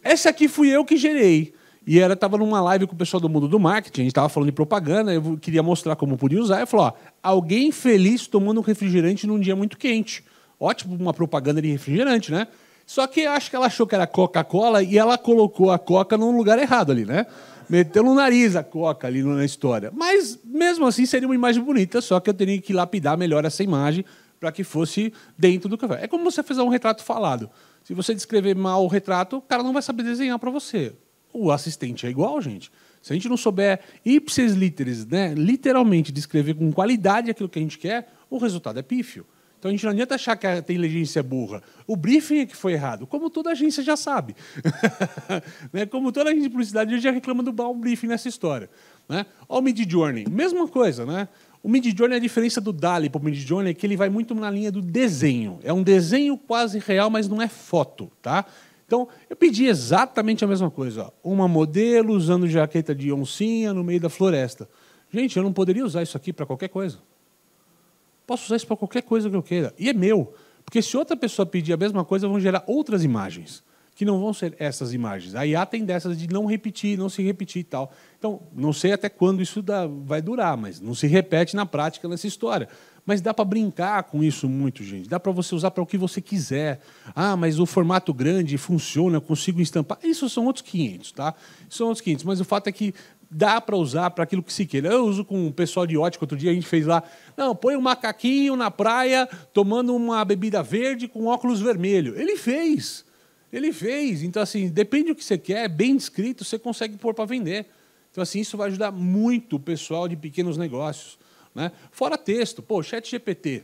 Essa aqui fui eu que gerei. E ela estava numa live com o pessoal do mundo do marketing, a gente estava falando de propaganda, eu queria mostrar como podia usar. Eu falou: alguém feliz tomando um refrigerante num dia muito quente. Ótimo, uma propaganda de refrigerante, né? Só que acho que ela achou que era Coca-Cola e ela colocou a Coca num lugar errado ali, né? Meteu no nariz a coca ali na história. Mas, mesmo assim, seria uma imagem bonita, só que eu teria que lapidar melhor essa imagem para que fosse dentro do café. É como você fizer um retrato falado. Se você descrever mal o retrato, o cara não vai saber desenhar para você. O assistente é igual, gente. Se a gente não souber ipsis literis, né, literalmente descrever com qualidade aquilo que a gente quer, o resultado é pífio. Então a gente não adianta achar que a inteligência é burra. O briefing é que foi errado, como toda agência já sabe. Né, como toda agência de publicidade já reclama do mau briefing nessa história. Né? Olha o Midjourney, mesma coisa, né? O Midjourney, a diferença do Dali para o Midjourney é que ele vai muito na linha do desenho. É um desenho quase real, mas não é foto, tá? Então, eu pedi exatamente a mesma coisa. Ó. Uma modelo usando jaqueta de oncinha no meio da floresta. Gente, eu não poderia usar isso aqui para qualquer coisa. Posso usar isso para qualquer coisa que eu queira. E é meu. Porque se outra pessoa pedir a mesma coisa, vão gerar outras imagens, que não vão ser essas imagens. A IA tem dessas de não repetir, não se repetir e tal. Então, não sei até quando isso dá, vai durar, mas não se repete na prática nessa história. Mas dá para brincar com isso muito, gente. Dá para você usar para o que você quiser. Ah, mas o formato grande funciona, eu consigo estampar. Isso são outros 500, tá? Isso são outros 500. Mas o fato é que dá para usar para aquilo que se queira. Eu uso com o pessoal de ótica, outro dia a gente fez lá, não, põe um macaquinho na praia tomando uma bebida verde com óculos vermelho. Ele fez, ele fez. Então, assim, depende do que você quer, bem descrito, você consegue pôr para vender. Então, assim, isso vai ajudar muito o pessoal de pequenos negócios. Né? Fora texto, pô, chat GPT.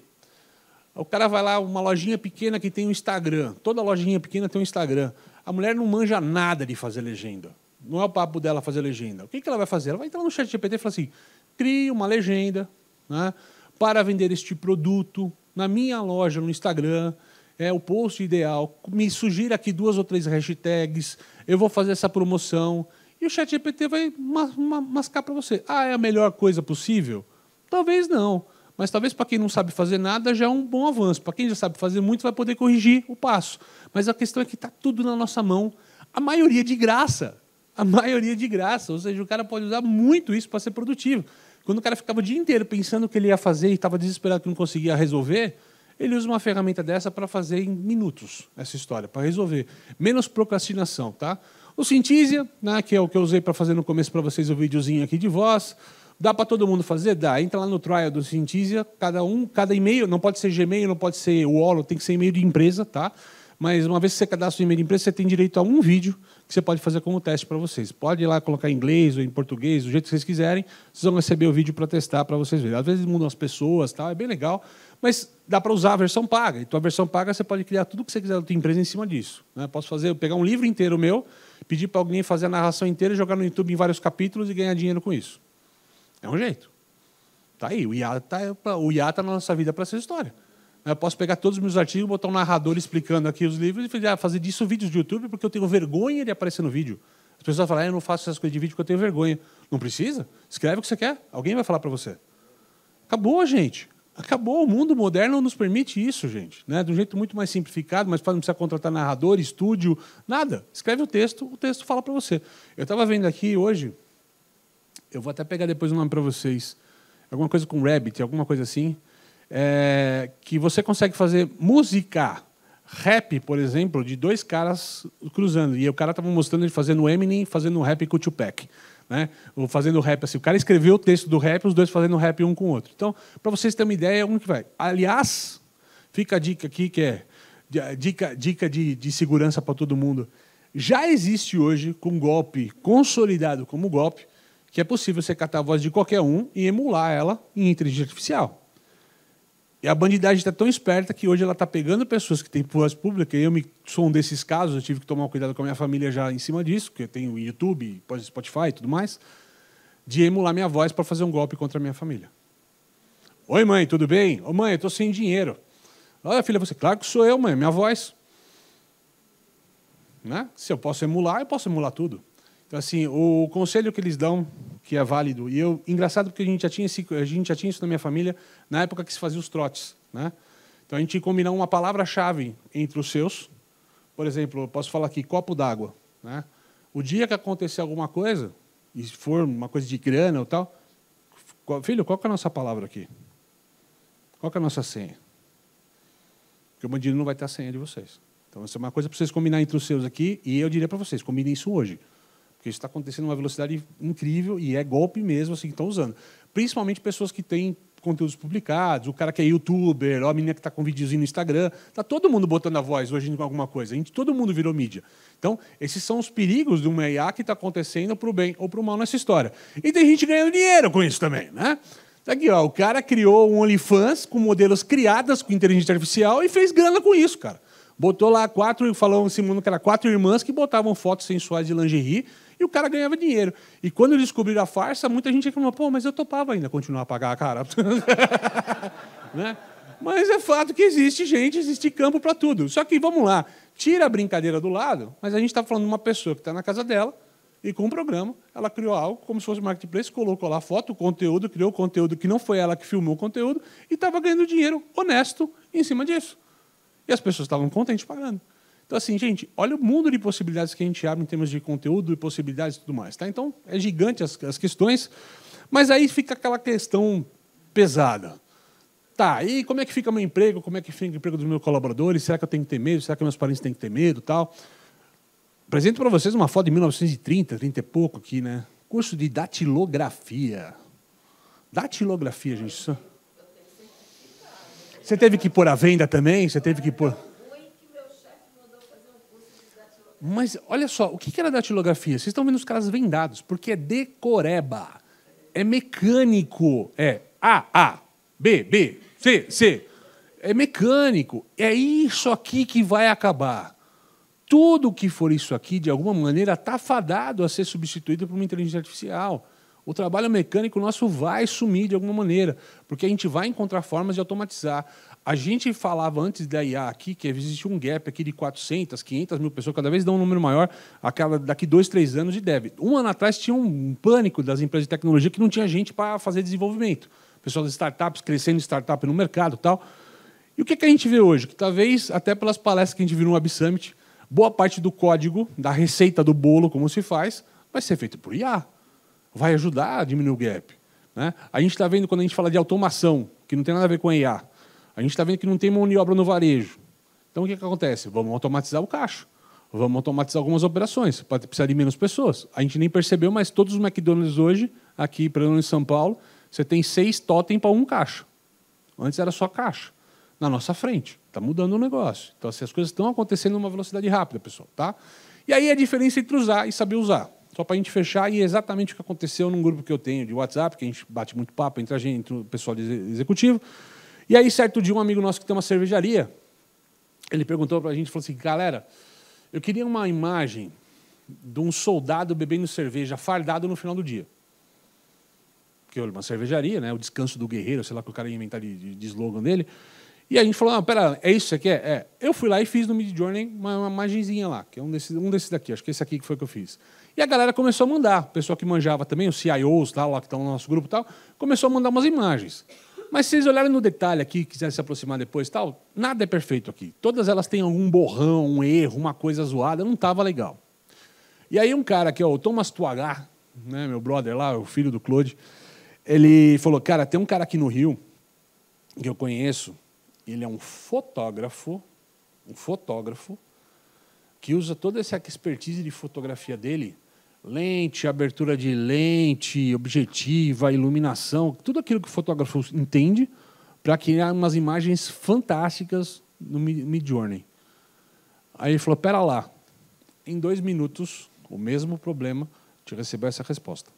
O cara vai lá, uma lojinha pequena que tem um Instagram. Toda lojinha pequena tem um Instagram. A mulher não manja nada de fazer legenda. Não é o papo dela fazer legenda. O que, que ela vai fazer? Ela vai entrar no chat GPT e falar assim: crie uma legenda né, para vender este produto na minha loja, no Instagram. É o post ideal. Me sugira aqui duas ou três hashtags. Eu vou fazer essa promoção. E o chat GPT vai mascar para você. Ah, é a melhor coisa possível? Talvez não. Mas talvez para quem não sabe fazer nada já é um bom avanço. Para quem já sabe fazer muito, vai poder corrigir o passo. Mas a questão é que está tudo na nossa mão. A maioria de graça a maioria de graça. Ou seja, o cara pode usar muito isso para ser produtivo. Quando o cara ficava o dia inteiro pensando o que ele ia fazer e estava desesperado que não conseguia resolver, ele usa uma ferramenta dessa para fazer em minutos essa história, para resolver. Menos procrastinação, tá? O Synthesia, né, que é o que eu usei para fazer no começo para vocês o videozinho aqui de voz, Dá para todo mundo fazer? Dá. Entra lá no trial do Synthesia, cada um, cada e-mail, não pode ser Gmail, não pode ser Wallo, tem que ser e-mail de empresa, tá? Mas uma vez que você cadastra o e-mail de empresa, você tem direito a um vídeo que você pode fazer como teste para vocês. Pode ir lá colocar em inglês ou em português, do jeito que vocês quiserem. Vocês vão receber o vídeo para testar para vocês verem. Às vezes mudam as pessoas, tal, é bem legal, mas dá para usar a versão paga. Então a versão paga você pode criar tudo que você quiser da sua empresa em cima disso. Né? Posso fazer, pegar um livro inteiro meu, pedir para alguém fazer a narração inteira, jogar no YouTube em vários capítulos e ganhar dinheiro com isso. É um jeito. Tá aí, o IA está tá na nossa vida para essa história. Eu posso pegar todos os meus artigos, botar um narrador explicando aqui os livros e fazer disso vídeos de YouTube, porque eu tenho vergonha de aparecer no vídeo. As pessoas falam, ah, eu não faço essas coisas de vídeo porque eu tenho vergonha. Não precisa? Escreve o que você quer, alguém vai falar para você. Acabou, gente. Acabou. O mundo moderno nos permite isso, gente. Né? De um jeito muito mais simplificado, mas não precisa contratar narrador, estúdio, nada. Escreve o texto, o texto fala para você. Eu estava vendo aqui hoje, eu vou até pegar depois o um nome para vocês, alguma coisa com Rabbit, alguma coisa assim é, que você consegue fazer música, rap, por exemplo, de dois caras cruzando. E o cara estava mostrando ele fazendo Eminem, fazendo rap com o Tupac. Né? Ou fazendo rap assim. O cara escreveu o texto do rap, os dois fazendo rap um com o outro. Então, para vocês terem uma ideia, um que vai. Aliás, fica a dica aqui que é dica, dica de, de segurança para todo mundo. Já existe hoje, com golpe consolidado como golpe, que é possível você catar a voz de qualquer um e emular ela em inteligência artificial. E a bandidagem está tão esperta que hoje ela está pegando pessoas que têm provas públicas. E eu me, sou um desses casos, eu tive que tomar cuidado com a minha família já em cima disso, porque eu tenho YouTube, Spotify e tudo mais, de emular minha voz para fazer um golpe contra a minha família. Oi, mãe, tudo bem? Ô, mãe, eu estou sem dinheiro. Olha, filha, você, claro que sou eu, mãe, minha voz. Né? Se eu posso emular, eu posso emular tudo. Então, assim, o conselho que eles dão, que é válido, e eu, engraçado porque a gente já tinha, esse, a gente já tinha isso na minha família, na época que se fazia os trotes, né? Então, a gente combinou uma palavra-chave entre os seus. Por exemplo, eu posso falar aqui, copo d'água, né? O dia que acontecer alguma coisa, e se for uma coisa de grana ou tal, filho, qual é a nossa palavra aqui? Qual é a nossa senha? Porque o bandido não vai ter a senha de vocês. Então, essa é uma coisa para vocês combinar entre os seus aqui, e eu diria para vocês, combinem isso hoje. Porque isso está acontecendo uma velocidade incrível e é golpe mesmo, assim, que estão usando. Principalmente pessoas que têm conteúdos publicados, o cara que é youtuber, a menina que está com videozinho no Instagram. Está todo mundo botando a voz hoje em alguma coisa. A gente, todo mundo virou mídia. Então, esses são os perigos de uma IA que está acontecendo para o bem ou para o mal nessa história. E tem gente ganhando dinheiro com isso também, né? Tá aqui, ó, o cara criou um OnlyFans com modelos criadas com inteligência artificial e fez grana com isso, cara. Botou lá quatro, falou em cima que era quatro irmãs que botavam fotos sensuais de lingerie e o cara ganhava dinheiro. E quando eles descobriram a farsa, muita gente reclamou, pô, mas eu topava ainda continuar a pagar a cara. né? Mas é fato que existe gente, existe campo para tudo. Só que vamos lá, tira a brincadeira do lado, mas a gente está falando de uma pessoa que está na casa dela e com um programa ela criou algo como se fosse marketplace, colocou lá a foto, o conteúdo, criou o conteúdo que não foi ela que filmou o conteúdo e estava ganhando dinheiro honesto em cima disso. E as pessoas estavam contentes pagando. Então, assim, gente, olha o mundo de possibilidades que a gente abre em termos de conteúdo e possibilidades e tudo mais. Tá? Então, é gigante as, as questões, mas aí fica aquela questão pesada. Tá, e como é que fica meu emprego? Como é que fica o emprego dos meus colaboradores? Será que eu tenho que ter medo? Será que meus parentes têm que ter medo? Tal. Apresento para vocês uma foto de 1930, 30 e pouco aqui, né? Curso de datilografia. Datilografia, gente. Você teve que pôr à venda também? Você teve que pôr. Mas olha só, o que era datilografia? Vocês estão vendo os caras vendados, porque é decoreba. É mecânico. É A, A, B, B, C, C. É mecânico. É isso aqui que vai acabar. Tudo que for isso aqui, de alguma maneira, está fadado a ser substituído por uma inteligência artificial. O trabalho mecânico nosso vai sumir de alguma maneira, porque a gente vai encontrar formas de automatizar. A gente falava antes da IA aqui que existia um gap aqui de 400, 500 mil pessoas, cada vez dá um número maior aquela daqui dois, três anos de dev. Um ano atrás tinha um pânico das empresas de tecnologia que não tinha gente para fazer desenvolvimento. Pessoal das startups crescendo startup no mercado tal. E o que, que a gente vê hoje? Que talvez, até pelas palestras que a gente viu no Web Summit, boa parte do código, da receita do bolo, como se faz, vai ser feito por IA. Vai ajudar a diminuir o gap. Né? A gente está vendo quando a gente fala de automação, que não tem nada a ver com IA. A gente está vendo que não tem mão de obra no varejo. Então o que, que acontece? Vamos automatizar o caixa. Vamos automatizar algumas operações para precisar de menos pessoas. A gente nem percebeu, mas todos os McDonald's hoje, aqui, pelo menos em São Paulo, você tem seis totem para um caixa. Antes era só caixa. Na nossa frente. Está mudando o negócio. Então, assim, as coisas estão acontecendo numa velocidade rápida, pessoal. Tá? E aí a diferença entre usar e saber usar. Só para a gente fechar, e é exatamente o que aconteceu num grupo que eu tenho de WhatsApp, que a gente bate muito papo entre a gente, entre o pessoal executivo. E aí, certo dia, um amigo nosso que tem uma cervejaria, ele perguntou para a gente, falou assim, galera, eu queria uma imagem de um soldado bebendo cerveja fardado no final do dia. Porque é uma cervejaria, né? O descanso do guerreiro, sei lá que o cara ia inventar de, de slogan dele. E a gente falou, ah, pera, é isso que você quer? É. Eu fui lá e fiz no Mid Journey uma, imagenzinha lá, que é um desses, um desses daqui, acho que esse aqui que foi que eu fiz. E a galera começou a mandar, o pessoal que manjava também, os CIOs lá, lá que estão no nosso grupo e tal, começou a mandar umas imagens. Mas se vocês olharem no detalhe aqui, quiserem se aproximar depois tal, nada é perfeito aqui. Todas elas têm algum borrão, um erro, uma coisa zoada, não estava legal. E aí um cara que é o Thomas Tuagar, né, meu brother lá, o filho do Claude, ele falou, cara, tem um cara aqui no Rio que eu conheço, ele é um fotógrafo, um fotógrafo, que usa toda essa expertise de fotografia dele lente, abertura de lente, objetiva, iluminação, tudo aquilo que o fotógrafo entende para criar umas imagens fantásticas no Midjourney. Aí ele falou: "Pera lá, em dois minutos o mesmo problema te recebeu essa resposta."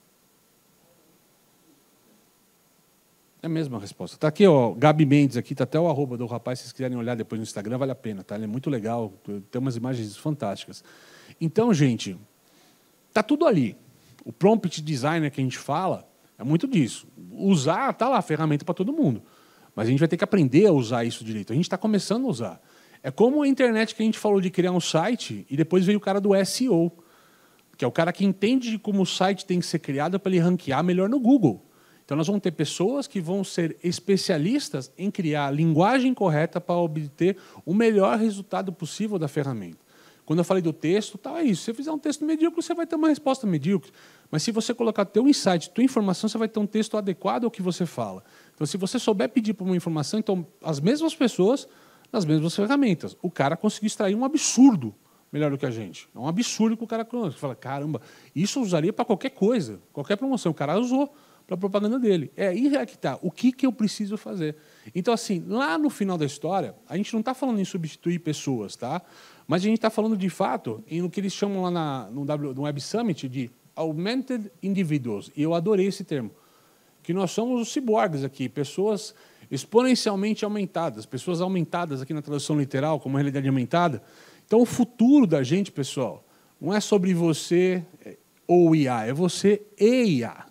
É a mesma resposta. Está aqui, ó, Gabi Mendes, aqui está até o arroba do rapaz, se vocês quiserem olhar depois no Instagram, vale a pena, tá? Ele é muito legal, tem umas imagens fantásticas. Então, gente, Está tudo ali. O prompt designer que a gente fala é muito disso. Usar, está lá, ferramenta para todo mundo. Mas a gente vai ter que aprender a usar isso direito. A gente está começando a usar. É como a internet que a gente falou de criar um site e depois veio o cara do SEO, que é o cara que entende como o site tem que ser criado para ele ranquear melhor no Google. Então nós vamos ter pessoas que vão ser especialistas em criar a linguagem correta para obter o melhor resultado possível da ferramenta. Quando eu falei do texto, tá, é isso. Se você fizer um texto medíocre, você vai ter uma resposta medíocre. Mas se você colocar teu insight, tua informação, você vai ter um texto adequado ao que você fala. Então, se você souber pedir para uma informação, então as mesmas pessoas, nas mesmas ferramentas, o cara conseguiu extrair um absurdo melhor do que a gente. É um absurdo que o cara você fala, caramba, isso eu usaria para qualquer coisa, qualquer promoção. O cara usou para a propaganda dele. É aí é que está. O que, que eu preciso fazer? Então, assim, lá no final da história, a gente não está falando em substituir pessoas, tá? Mas a gente está falando de fato em o que eles chamam lá na, no, w, no Web Summit de Augmented Individuals. E eu adorei esse termo. Que nós somos os ciborgues aqui, pessoas exponencialmente aumentadas, pessoas aumentadas aqui na tradução literal, como realidade aumentada. Então, o futuro da gente, pessoal, não é sobre você eh, ou IA, é você e IA.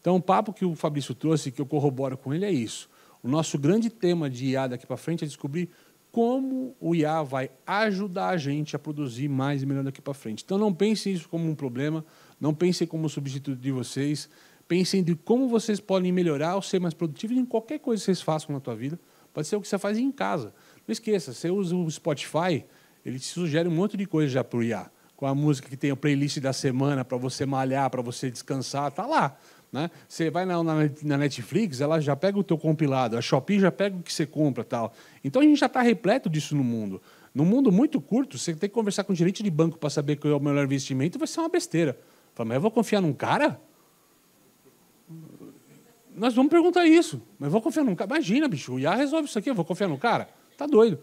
Então, o papo que o Fabrício trouxe, que eu corroboro com ele, é isso. O nosso grande tema de IA daqui para frente é descobrir como o IA vai ajudar a gente a produzir mais e melhor daqui para frente. Então não pensem isso como um problema, não pensem como substituto de vocês, pensem de como vocês podem melhorar ou ser mais produtivos em qualquer coisa que vocês façam na tua vida. Pode ser o que você faz em casa. Não esqueça, você usa o Spotify, ele te sugere um monte de coisa já para o IA. Com a música que tem a playlist da semana para você malhar, para você descansar, tá lá. Né? Você vai na, na, na, Netflix, ela já pega o teu compilado, a Shopee já pega o que você compra tal. Então a gente já está repleto disso no mundo. no mundo muito curto, você tem que conversar com o gerente de banco para saber qual é o melhor investimento, vai ser uma besteira. Fala, mas eu vou confiar num cara? Nós vamos perguntar isso. Mas eu vou confiar num cara? Imagina, bicho, o IA resolve isso aqui, eu vou confiar num cara? Tá doido.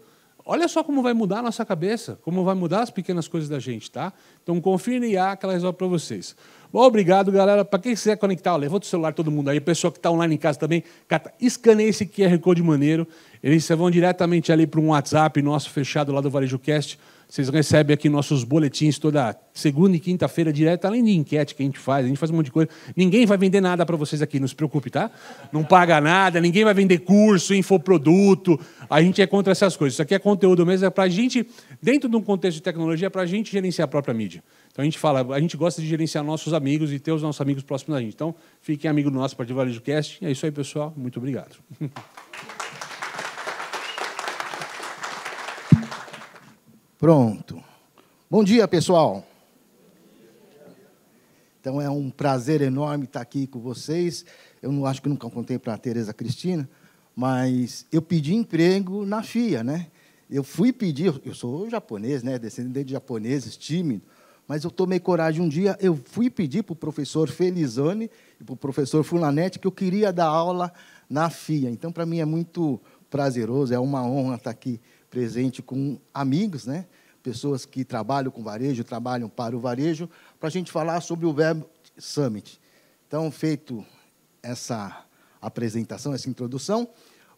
Olha só como vai mudar a nossa cabeça, como vai mudar as pequenas coisas da gente, tá? Então confie no IA que ela resolve para vocês. Bom, obrigado, galera. Para quem quiser conectar, ó, levanta o celular todo mundo aí, pessoal que está online em casa também, cata, escaneie esse QR Code maneiro. Eles vão diretamente ali para um WhatsApp nosso fechado lá do Varejo Cast vocês recebem aqui nossos boletins toda segunda e quinta-feira direto, além de enquete que a gente faz, a gente faz um monte de coisa. Ninguém vai vender nada para vocês aqui, não se preocupe, tá? Não paga nada, ninguém vai vender curso, infoproduto. A gente é contra essas coisas. Isso aqui é conteúdo mesmo, é para a gente, dentro de um contexto de tecnologia, é para a gente gerenciar a própria mídia. Então a gente fala, a gente gosta de gerenciar nossos amigos e ter os nossos amigos próximos da gente. Então, fiquem amigo nosso, Partido do Cast. É isso aí, pessoal. Muito obrigado. Pronto. Bom dia, pessoal. Então é um prazer enorme estar aqui com vocês. Eu não acho que nunca contei para a Tereza Cristina, mas eu pedi emprego na FIA, né? Eu fui pedir, eu sou japonês, né? Descendente de japoneses, tímido, mas eu tomei coragem um dia, eu fui pedir para o professor Felizone e para o professor Fulanete que eu queria dar aula na FIA. Então, para mim é muito prazeroso, é uma honra estar aqui presente com amigos, né? pessoas que trabalham com varejo, trabalham para o varejo, para a gente falar sobre o Web Summit. Então, feito essa apresentação, essa introdução,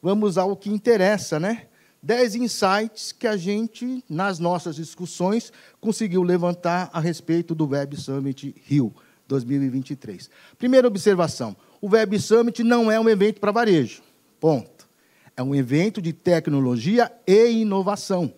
vamos ao que interessa, né? Dez insights que a gente, nas nossas discussões, conseguiu levantar a respeito do Web Summit Rio 2023. Primeira observação: o Web Summit não é um evento para varejo. Ponto. É um evento de tecnologia e inovação.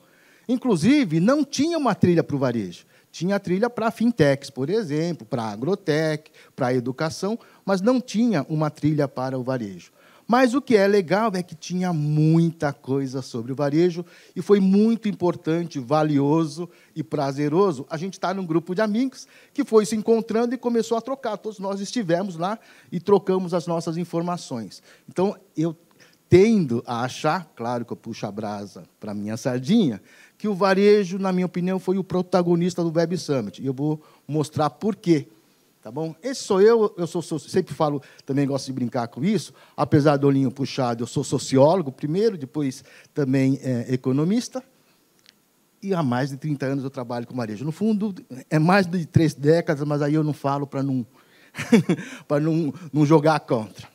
Inclusive, não tinha uma trilha para o varejo. Tinha trilha para fintechs, por exemplo, para agrotech, para educação, mas não tinha uma trilha para o varejo. Mas o que é legal é que tinha muita coisa sobre o varejo e foi muito importante, valioso e prazeroso. A gente está num grupo de amigos que foi se encontrando e começou a trocar. Todos nós estivemos lá e trocamos as nossas informações. Então, eu tendo a achar, claro que eu puxo a brasa para minha sardinha, que o varejo, na minha opinião, foi o protagonista do Web Summit. E eu vou mostrar por quê. Tá bom? Esse sou eu, eu sou, sou, sempre falo, também gosto de brincar com isso, apesar do olhinho puxado, eu sou sociólogo primeiro, depois também é, economista, e há mais de 30 anos eu trabalho com varejo. No fundo, é mais de três décadas, mas aí eu não falo para não, não, não jogar contra.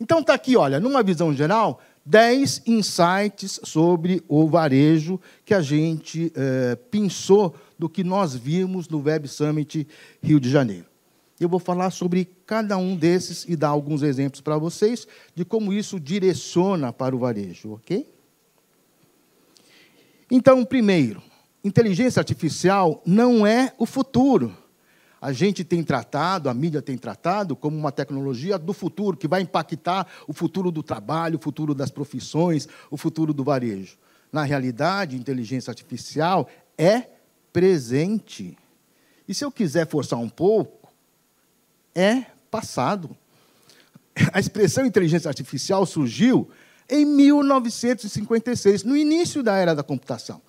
Então está aqui, olha, numa visão geral, 10 insights sobre o varejo que a gente é, pensou do que nós vimos no Web Summit Rio de Janeiro. Eu vou falar sobre cada um desses e dar alguns exemplos para vocês de como isso direciona para o varejo, ok? Então, primeiro, inteligência artificial não é o futuro a gente tem tratado, a mídia tem tratado, como uma tecnologia do futuro, que vai impactar o futuro do trabalho, o futuro das profissões, o futuro do varejo. Na realidade, inteligência artificial é presente. E se eu quiser forçar um pouco, é passado. A expressão inteligência artificial surgiu em 1956, no início da era da computação.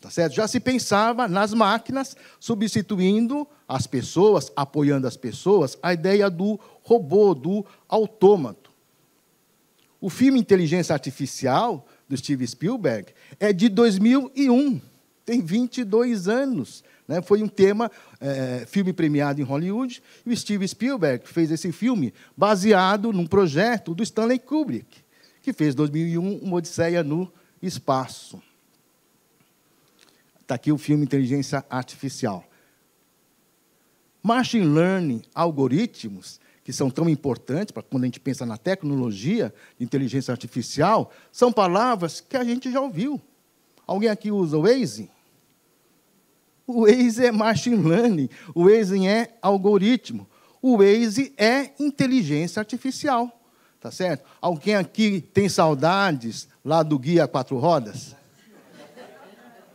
Tá certo? Já se pensava nas máquinas substituindo as pessoas, apoiando as pessoas, a ideia do robô, do autômato. O filme Inteligência Artificial, do Steve Spielberg, é de 2001, tem 22 anos. Né? Foi um tema, é, filme premiado em Hollywood, e o Steve Spielberg fez esse filme baseado num projeto do Stanley Kubrick, que fez 2001 Uma Odisseia no Espaço. Está aqui o filme Inteligência Artificial. Machine Learning, algoritmos, que são tão importantes para quando a gente pensa na tecnologia de inteligência artificial, são palavras que a gente já ouviu. Alguém aqui usa o Waze? O Waze é machine learning, o Waze é algoritmo, o Waze é inteligência artificial, tá certo? Alguém aqui tem saudades lá do guia quatro rodas?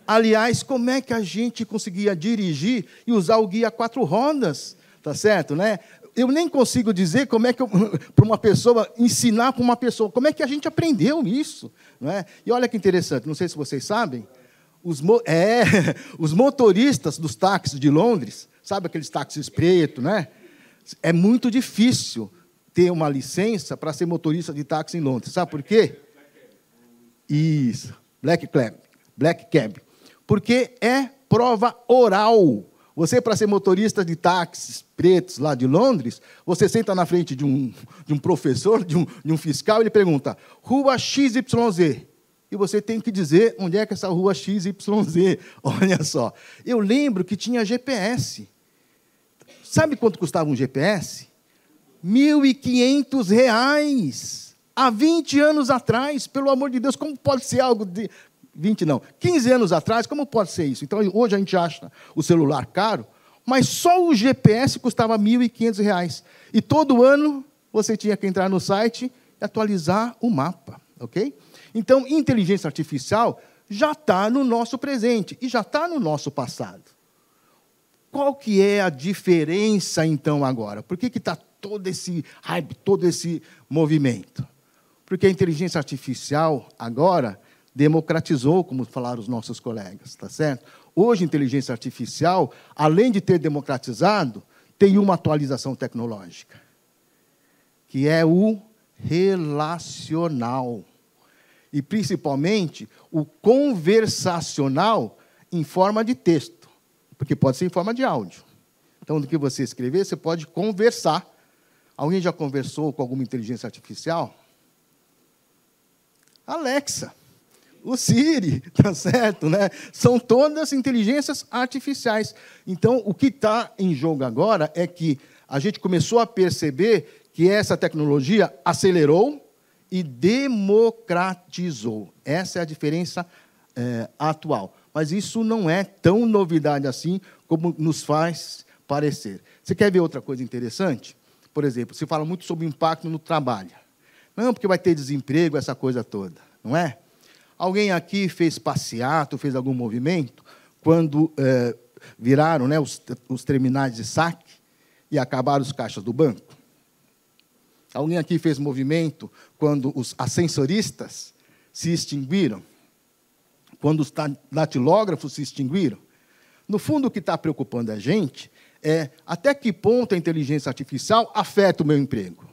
Aliás, como é que a gente conseguia dirigir e usar o guia quatro rodas? Tá certo, né? Eu nem consigo dizer como é que para uma pessoa ensinar para uma pessoa como é que a gente aprendeu isso, é? E olha que interessante, não sei se vocês sabem, os, mo é, os motoristas dos táxis de Londres, sabe aqueles táxis preto, né? É muito difícil ter uma licença para ser motorista de táxi em Londres. Sabe por quê? Isso, black cab, black cab porque é prova oral. Você, para ser motorista de táxis pretos lá de Londres, você senta na frente de um, de um professor, de um, de um fiscal, ele pergunta, rua XYZ. E você tem que dizer onde é que é essa rua XYZ. Olha só. Eu lembro que tinha GPS. Sabe quanto custava um GPS? R$ 1.500 há 20 anos atrás, pelo amor de Deus, como pode ser algo de, 20 não, 15 anos atrás, como pode ser isso? Então, hoje a gente acha o celular caro, mas só o GPS custava R$ 1.500. E todo ano você tinha que entrar no site e atualizar o mapa, ok? Então, inteligência artificial já está no nosso presente e já está no nosso passado. Qual que é a diferença, então, agora? Por que está todo esse hype, todo esse movimento? Porque a inteligência artificial agora democratizou, como falaram os nossos colegas, tá certo? Hoje, a inteligência artificial, além de ter democratizado, tem uma atualização tecnológica, que é o relacional. E, principalmente, o conversacional em forma de texto, porque pode ser em forma de áudio. Então, do que você escrever, você pode conversar. Alguém já conversou com alguma inteligência artificial? Alexa o Siri, tá certo? Né? São todas inteligências artificiais. Então, o que está em jogo agora é que a gente começou a perceber que essa tecnologia acelerou e democratizou. Essa é a diferença é, atual. Mas isso não é tão novidade assim como nos faz parecer. Você quer ver outra coisa interessante? Por exemplo, se fala muito sobre impacto no trabalho. Não, porque vai ter desemprego, essa coisa toda, não é? Alguém aqui fez passeato, fez algum movimento, quando é, viraram né, os, os terminais de saque e acabaram os caixas do banco? Alguém aqui fez movimento quando os ascensoristas se extinguiram? Quando os datilógrafos se extinguiram? No fundo, o que está preocupando a gente é até que ponto a inteligência artificial afeta o meu emprego?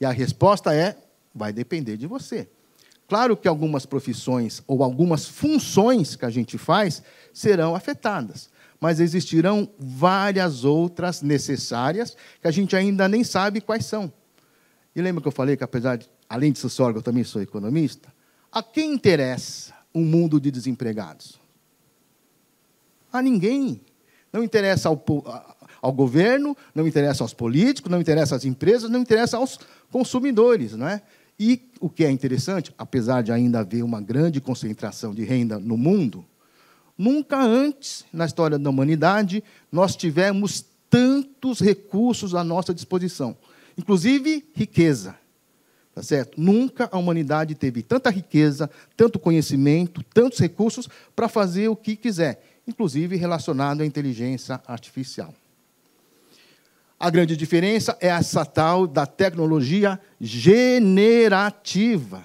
E a resposta é: vai depender de você. Claro que algumas profissões ou algumas funções que a gente faz serão afetadas, mas existirão várias outras necessárias que a gente ainda nem sabe quais são. E lembra que eu falei que, apesar de, além de sociólogo, eu também sou economista? A quem interessa um mundo de desempregados? A ninguém. Não interessa ao, ao governo, não interessa aos políticos, não interessa às empresas, não interessa aos consumidores. Não é? E o que é interessante, apesar de ainda haver uma grande concentração de renda no mundo, nunca antes na história da humanidade nós tivemos tantos recursos à nossa disposição, inclusive riqueza. Tá certo? Nunca a humanidade teve tanta riqueza, tanto conhecimento, tantos recursos para fazer o que quiser, inclusive relacionado à inteligência artificial. A grande diferença é essa tal da tecnologia generativa.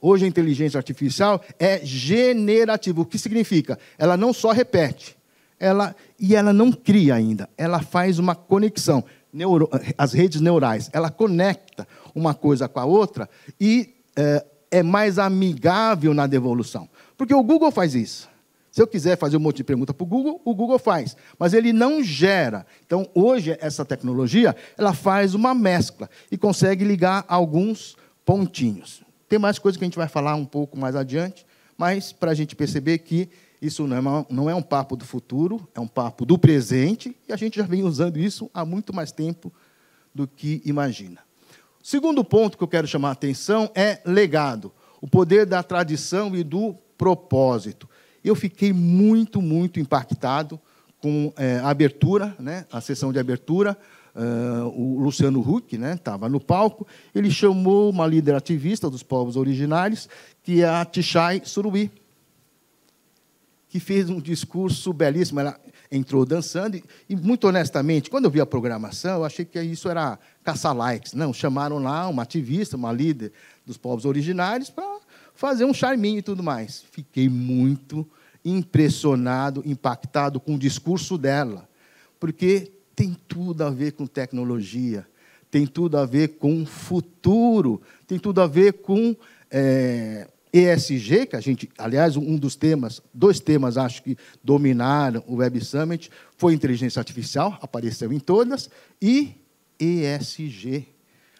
Hoje a inteligência artificial é generativa. O que significa? Ela não só repete, ela e ela não cria ainda. Ela faz uma conexão, neuro, as redes neurais. Ela conecta uma coisa com a outra e é, é mais amigável na devolução. Porque o Google faz isso. Se eu quiser fazer um monte de pergunta para o Google, o Google faz, mas ele não gera. Então, hoje, essa tecnologia ela faz uma mescla e consegue ligar alguns pontinhos. Tem mais coisas que a gente vai falar um pouco mais adiante, mas para a gente perceber que isso não é, uma, não é um papo do futuro, é um papo do presente, e a gente já vem usando isso há muito mais tempo do que imagina. segundo ponto que eu quero chamar a atenção é legado, o poder da tradição e do propósito. Eu fiquei muito, muito impactado com é, a abertura, né, a sessão de abertura. Uh, o Luciano Huck estava né, no palco. Ele chamou uma líder ativista dos povos originários, que é a Tishai Surui, que fez um discurso belíssimo. Ela entrou dançando e, e, muito honestamente, quando eu vi a programação, eu achei que isso era caça-likes. Não, chamaram lá uma ativista, uma líder dos povos originários, para fazer um charminho e tudo mais. Fiquei muito impressionado, impactado com o discurso dela, porque tem tudo a ver com tecnologia, tem tudo a ver com futuro, tem tudo a ver com é, ESG, que a gente, aliás, um dos temas, dois temas acho que dominaram o Web Summit foi inteligência artificial, apareceu em todas, e ESG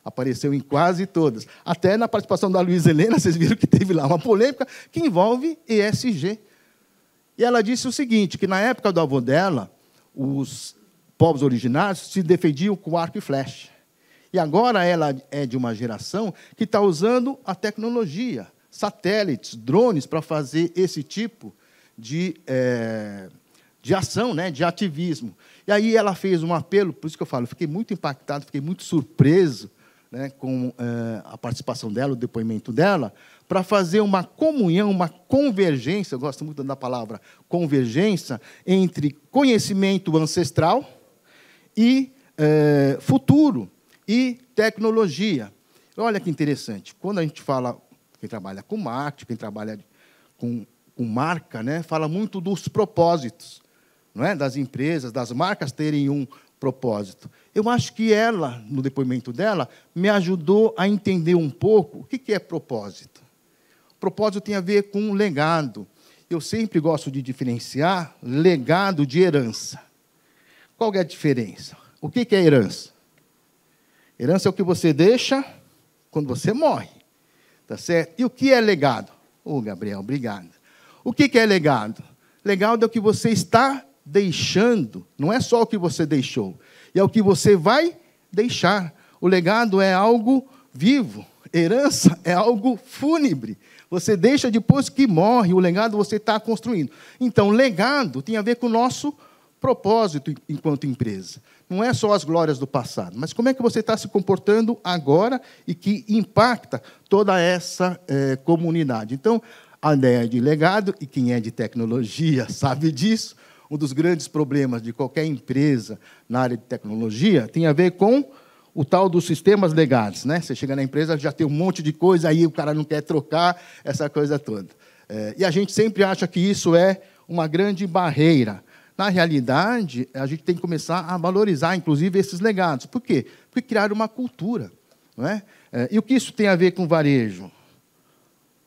apareceu em quase todas. Até na participação da Luiz Helena, vocês viram que teve lá uma polêmica que envolve ESG. E ela disse o seguinte, que na época do avô dela, os povos originários se defendiam com arco e flecha. E agora ela é de uma geração que está usando a tecnologia, satélites, drones, para fazer esse tipo de, é, de ação, né, de ativismo. E aí ela fez um apelo, por isso que eu falo, fiquei muito impactado, fiquei muito surpreso né, com eh, a participação dela, o depoimento dela, para fazer uma comunhão, uma convergência, eu gosto muito da palavra convergência, entre conhecimento ancestral e eh, futuro e tecnologia. Olha que interessante, quando a gente fala, quem trabalha com marketing, quem trabalha com, com marca, né, fala muito dos propósitos. É? das empresas, das marcas terem um propósito. Eu acho que ela, no depoimento dela, me ajudou a entender um pouco o que é propósito. Propósito tem a ver com um legado. Eu sempre gosto de diferenciar legado de herança. Qual é a diferença? O que é herança? Herança é o que você deixa quando você morre. Tá certo? E o que é legado? Ô, oh, Gabriel, obrigado. O que é legado? Legado é o que você está deixando, não é só o que você deixou, é o que você vai deixar. O legado é algo vivo, herança é algo fúnebre. Você deixa depois que morre, o legado você está construindo. Então, legado tem a ver com o nosso propósito enquanto empresa. Não é só as glórias do passado, mas como é que você está se comportando agora e que impacta toda essa é, comunidade. Então, a ideia de legado, e quem é de tecnologia sabe disso, um dos grandes problemas de qualquer empresa na área de tecnologia tem a ver com o tal dos sistemas legados. Né? Você chega na empresa, já tem um monte de coisa, aí o cara não quer trocar, essa coisa toda. É, e a gente sempre acha que isso é uma grande barreira. Na realidade, a gente tem que começar a valorizar, inclusive, esses legados. Por quê? Porque criaram uma cultura. Não é? é e o que isso tem a ver com varejo?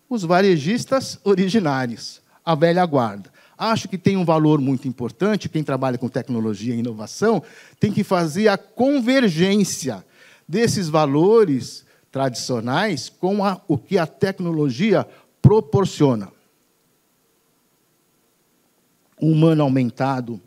Os varejistas originários, a velha guarda. Acho que tem um valor muito importante. Quem trabalha com tecnologia e inovação tem que fazer a convergência desses valores tradicionais com a, o que a tecnologia proporciona. O humano aumentado,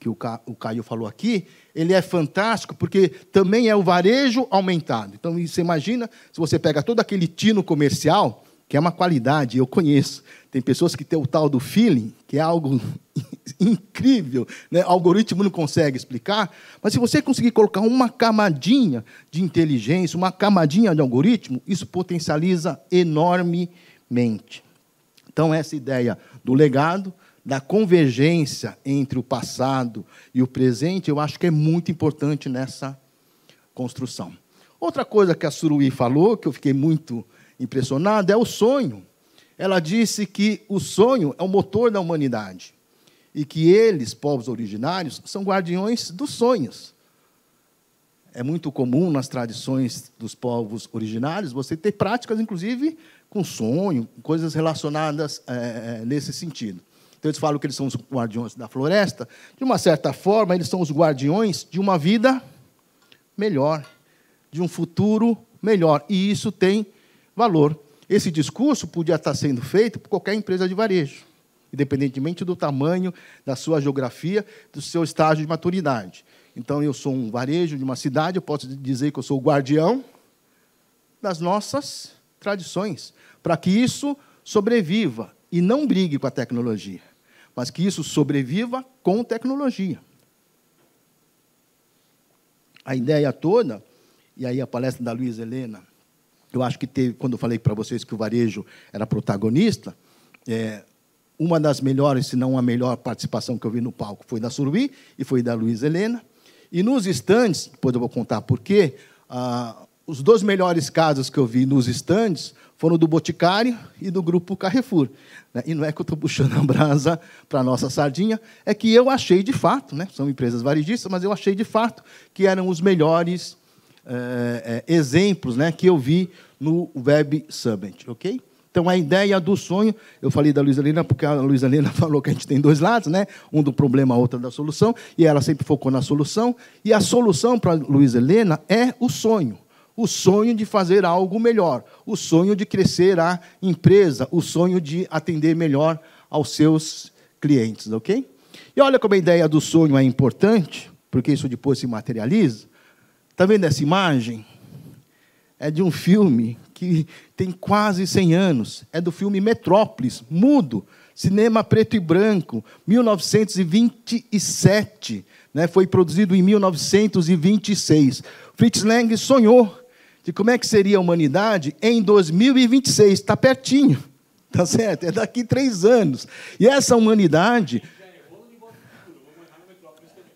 que o, Ca, o Caio falou aqui, ele é fantástico porque também é o varejo aumentado. Então, você imagina, se você pega todo aquele tino comercial, que é uma qualidade, eu conheço, tem pessoas que têm o tal do feeling, que é algo incrível, né? o algoritmo não consegue explicar, mas se você conseguir colocar uma camadinha de inteligência, uma camadinha de algoritmo, isso potencializa enormemente. Então, essa ideia do legado, da convergência entre o passado e o presente, eu acho que é muito importante nessa construção. Outra coisa que a Suruí falou, que eu fiquei muito impressionado, é o sonho ela disse que o sonho é o motor da humanidade e que eles, povos originários, são guardiões dos sonhos. É muito comum nas tradições dos povos originários você ter práticas, inclusive, com sonho, coisas relacionadas é, nesse sentido. Então, eles falam que eles são os guardiões da floresta. De uma certa forma, eles são os guardiões de uma vida melhor, de um futuro melhor. E isso tem valor. Esse discurso podia estar sendo feito por qualquer empresa de varejo, independentemente do tamanho, da sua geografia, do seu estágio de maturidade. Então, eu sou um varejo de uma cidade, eu posso dizer que eu sou o guardião das nossas tradições, para que isso sobreviva e não brigue com a tecnologia, mas que isso sobreviva com tecnologia. A ideia toda, e aí a palestra da Luiz Helena eu acho que teve, quando eu falei para vocês que o varejo era protagonista, é, uma das melhores, se não a melhor participação que eu vi no palco foi da Surubi e foi da Luiz Helena. E nos estandes, depois eu vou contar por ah, os dois melhores casos que eu vi nos estandes foram do Boticário e do Grupo Carrefour. Né? E não é que eu estou puxando a brasa para a nossa sardinha, é que eu achei de fato, né, são empresas varejistas, mas eu achei de fato que eram os melhores é, exemplos né, que eu vi no Web Summit, ok? Então, a ideia do sonho, eu falei da Luísa Helena, porque a Luísa Helena falou que a gente tem dois lados, né? um do problema, outro da solução, e ela sempre focou na solução. E a solução para a Luísa Helena é o sonho. O sonho de fazer algo melhor, o sonho de crescer a empresa, o sonho de atender melhor aos seus clientes, ok? E olha como a ideia do sonho é importante, porque isso depois se materializa. Está vendo essa imagem? É de um filme que tem quase 100 anos. É do filme Metrópolis, mudo, cinema preto e branco, 1927. Né? Foi produzido em 1926. Fritz Lang sonhou de como é que seria a humanidade em 2026. Está pertinho, tá certo? É daqui três anos. E essa humanidade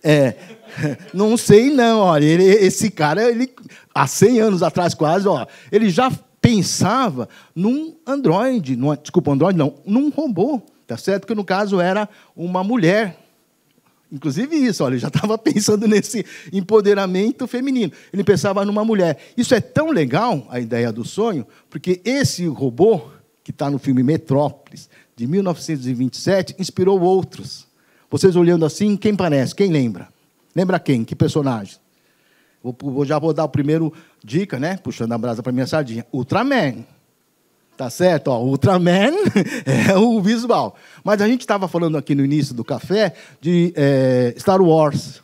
é. Não sei, não. Olha, ele, esse cara, ele, há 100 anos atrás quase, ó, ele já pensava num Android, numa, desculpa, Android não, num robô, tá certo? Que no caso era uma mulher. Inclusive isso, olha, ele já estava pensando nesse empoderamento feminino. Ele pensava numa mulher. Isso é tão legal, a ideia do sonho, porque esse robô, que está no filme Metrópolis, de 1927, inspirou outros. Vocês olhando assim, quem parece? Quem lembra? Lembra quem? Que personagem? Vou, já vou dar o primeiro dica, né? Puxando a brasa para minha sardinha. Ultraman. Tá certo? Ó, Ultraman é o visual. Mas a gente estava falando aqui no início do café de é, Star Wars.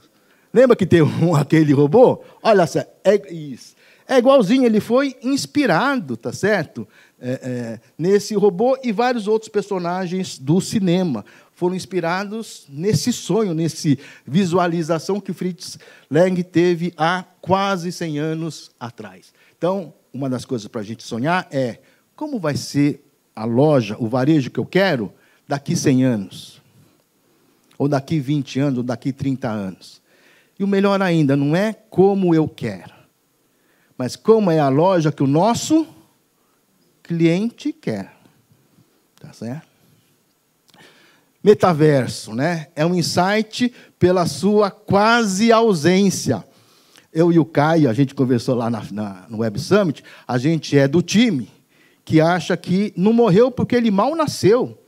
Lembra que tem um, aquele robô? Olha só, é isso. É igualzinho, ele foi inspirado, tá certo? É, é, nesse robô e vários outros personagens do cinema foram inspirados nesse sonho, nesse visualização que Fritz Lang teve há quase 100 anos atrás. Então, uma das coisas para a gente sonhar é como vai ser a loja, o varejo que eu quero daqui 100 anos, ou daqui 20 anos, ou daqui 30 anos. E o melhor ainda, não é como eu quero, mas como é a loja que o nosso cliente quer. Tá certo? Metaverso, né? É um insight pela sua quase ausência. Eu e o Caio, a gente conversou lá na, na, no Web Summit, a gente é do time que acha que não morreu porque ele mal nasceu,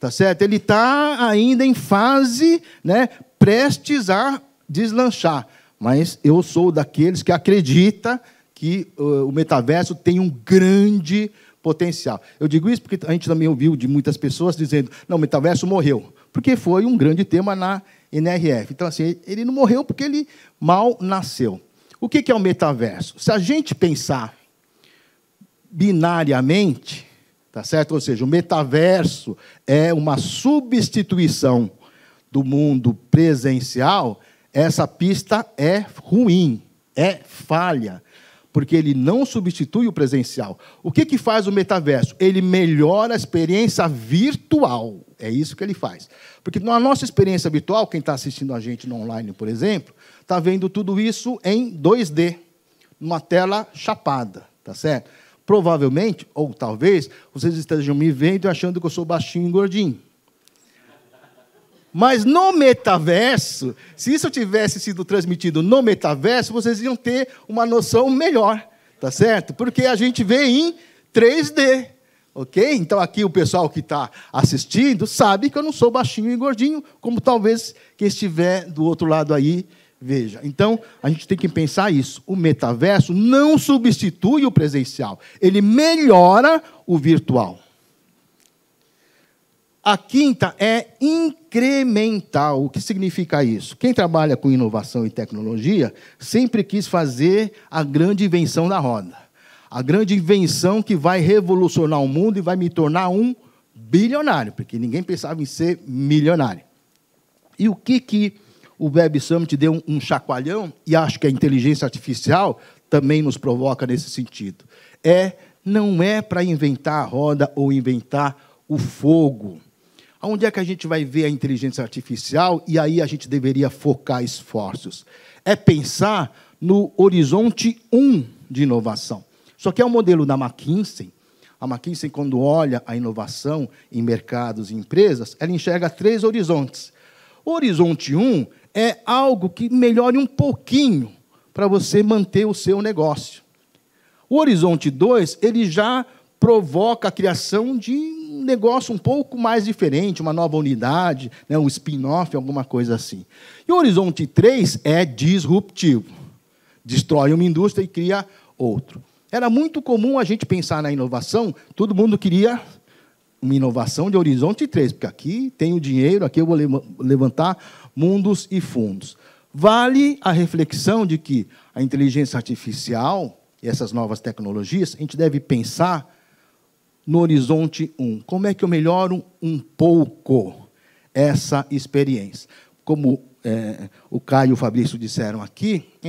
tá certo? Ele está ainda em fase, né, prestes a deslanchar. Mas eu sou daqueles que acredita que uh, o metaverso tem um grande potencial. Eu digo isso porque a gente também ouviu de muitas pessoas dizendo: não, o metaverso morreu, porque foi um grande tema na NRF. Então, assim, ele não morreu porque ele mal nasceu. O que é o metaverso? Se a gente pensar binariamente, tá certo? Ou seja, o metaverso é uma substituição do mundo presencial, essa pista é ruim, é falha porque ele não substitui o presencial. O que, que faz o metaverso? Ele melhora a experiência virtual. É isso que ele faz. Porque na nossa experiência virtual, quem está assistindo a gente no online, por exemplo, está vendo tudo isso em 2D, numa tela chapada, tá certo? Provavelmente, ou talvez, vocês estejam me vendo achando que eu sou baixinho e gordinho. Mas no metaverso, se isso tivesse sido transmitido no metaverso, vocês iam ter uma noção melhor, tá certo? Porque a gente vê em 3D, ok? Então aqui o pessoal que está assistindo sabe que eu não sou baixinho e gordinho, como talvez quem estiver do outro lado aí veja. Então a gente tem que pensar isso. O metaverso não substitui o presencial, ele melhora o virtual. A quinta é incremental. O que significa isso? Quem trabalha com inovação e tecnologia sempre quis fazer a grande invenção da roda. A grande invenção que vai revolucionar o mundo e vai me tornar um bilionário, porque ninguém pensava em ser milionário. E o que, que o Web Summit deu um chacoalhão, e acho que a inteligência artificial também nos provoca nesse sentido? É, não é para inventar a roda ou inventar o fogo Onde é que a gente vai ver a inteligência artificial e aí a gente deveria focar esforços? É pensar no horizonte 1 de inovação. Só que é o um modelo da McKinsey. A McKinsey, quando olha a inovação em mercados e empresas, ela enxerga três horizontes. O horizonte 1 é algo que melhore um pouquinho para você manter o seu negócio. O horizonte 2, ele já provoca a criação de um negócio um pouco mais diferente, uma nova unidade, né, um spin-off, alguma coisa assim. E o Horizonte 3 é disruptivo. Destrói uma indústria e cria outro. Era muito comum a gente pensar na inovação, todo mundo queria uma inovação de Horizonte 3, porque aqui tem o dinheiro, aqui eu vou levantar mundos e fundos. Vale a reflexão de que a inteligência artificial e essas novas tecnologias, a gente deve pensar no horizonte 1. Como é que eu melhoro um pouco essa experiência? Como é, o Caio e o Fabrício disseram aqui, a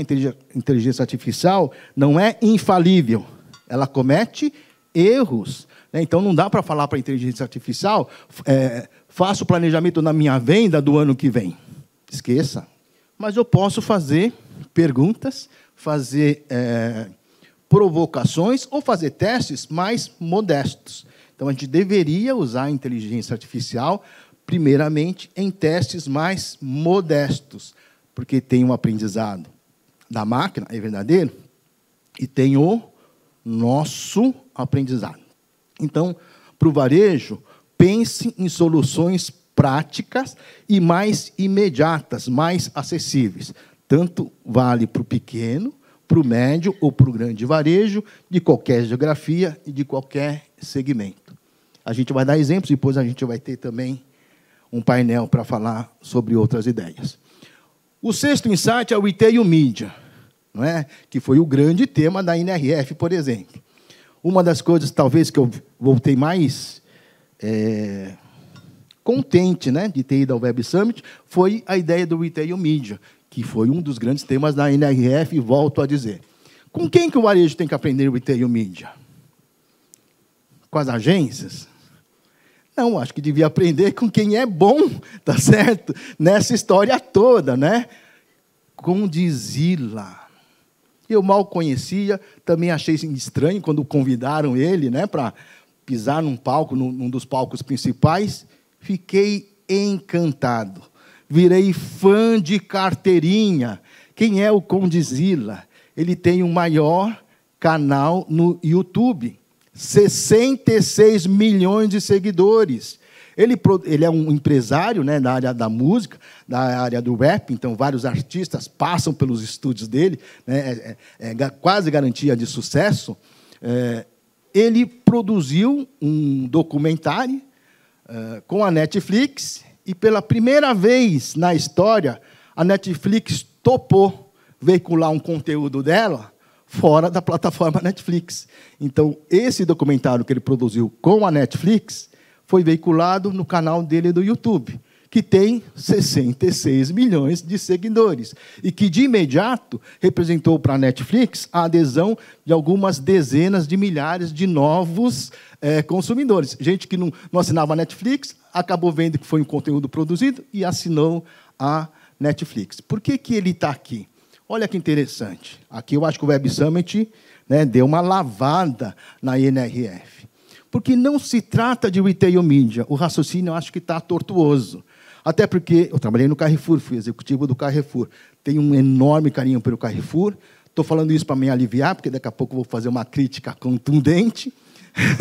inteligência artificial não é infalível. Ela comete erros. Né? Então, não dá para falar para a inteligência artificial, é, faça o planejamento na minha venda do ano que vem. Esqueça. Mas eu posso fazer perguntas, fazer é, provocações ou fazer testes mais modestos. Então, a gente deveria usar a inteligência artificial, primeiramente, em testes mais modestos, porque tem um aprendizado da máquina, é verdadeiro, e tem o nosso aprendizado. Então, para o varejo, pense em soluções práticas e mais imediatas, mais acessíveis. Tanto vale para o pequeno para o médio ou para o grande varejo, de qualquer geografia e de qualquer segmento. A gente vai dar exemplos, e depois a gente vai ter também um painel para falar sobre outras ideias. O sexto insight é o IT mídia, não é? que foi o grande tema da NRF, por exemplo. Uma das coisas, talvez, que eu voltei mais é, contente né, de ter ido ao Web Summit foi a ideia do Retail Media, que foi um dos grandes temas da NRF, e volto a dizer. Com quem que o varejo tem que aprender o IT e o mídia? Com as agências? Não, acho que devia aprender com quem é bom, tá certo? Nessa história toda, né? Com Dizila. Eu mal conhecia, também achei estranho quando convidaram ele, né, para pisar num palco, num dos palcos principais. Fiquei encantado virei fã de carteirinha. Quem é o Condizila? Ele tem o maior canal no YouTube, 66 milhões de seguidores. Ele, ele é um empresário né, da área da música, da área do rap, então vários artistas passam pelos estúdios dele, né, é, é, é quase garantia de sucesso. É, ele produziu um documentário é, com a Netflix, e pela primeira vez na história, a Netflix topou veicular um conteúdo dela fora da plataforma Netflix. Então, esse documentário que ele produziu com a Netflix foi veiculado no canal dele do YouTube que tem 66 milhões de seguidores e que de imediato representou para a Netflix a adesão de algumas dezenas de milhares de novos é, consumidores. Gente que não, não assinava a Netflix, acabou vendo que foi um conteúdo produzido e assinou a Netflix. Por que, que ele está aqui? Olha que interessante. Aqui eu acho que o Web Summit né, deu uma lavada na INRF porque não se trata de retail media. O raciocínio eu acho que está tortuoso. Até porque eu trabalhei no Carrefour, fui executivo do Carrefour. Tenho um enorme carinho pelo Carrefour. Estou falando isso para me aliviar, porque daqui a pouco vou fazer uma crítica contundente.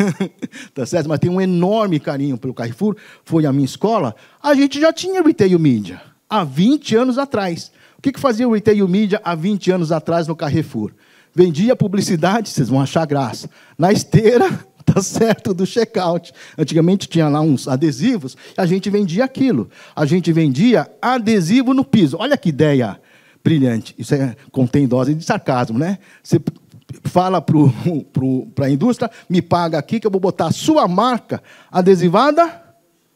tá certo? Mas tenho um enorme carinho pelo Carrefour. Foi a minha escola. A gente já tinha retail media há 20 anos atrás. O que, que fazia o retail media há 20 anos atrás no Carrefour? Vendia publicidade, vocês vão achar graça, na esteira tá certo? Do check-out. Antigamente tinha lá uns adesivos, a gente vendia aquilo. A gente vendia adesivo no piso. Olha que ideia brilhante. Isso é, contém dose de sarcasmo, né? Você fala para a indústria, me paga aqui que eu vou botar a sua marca adesivada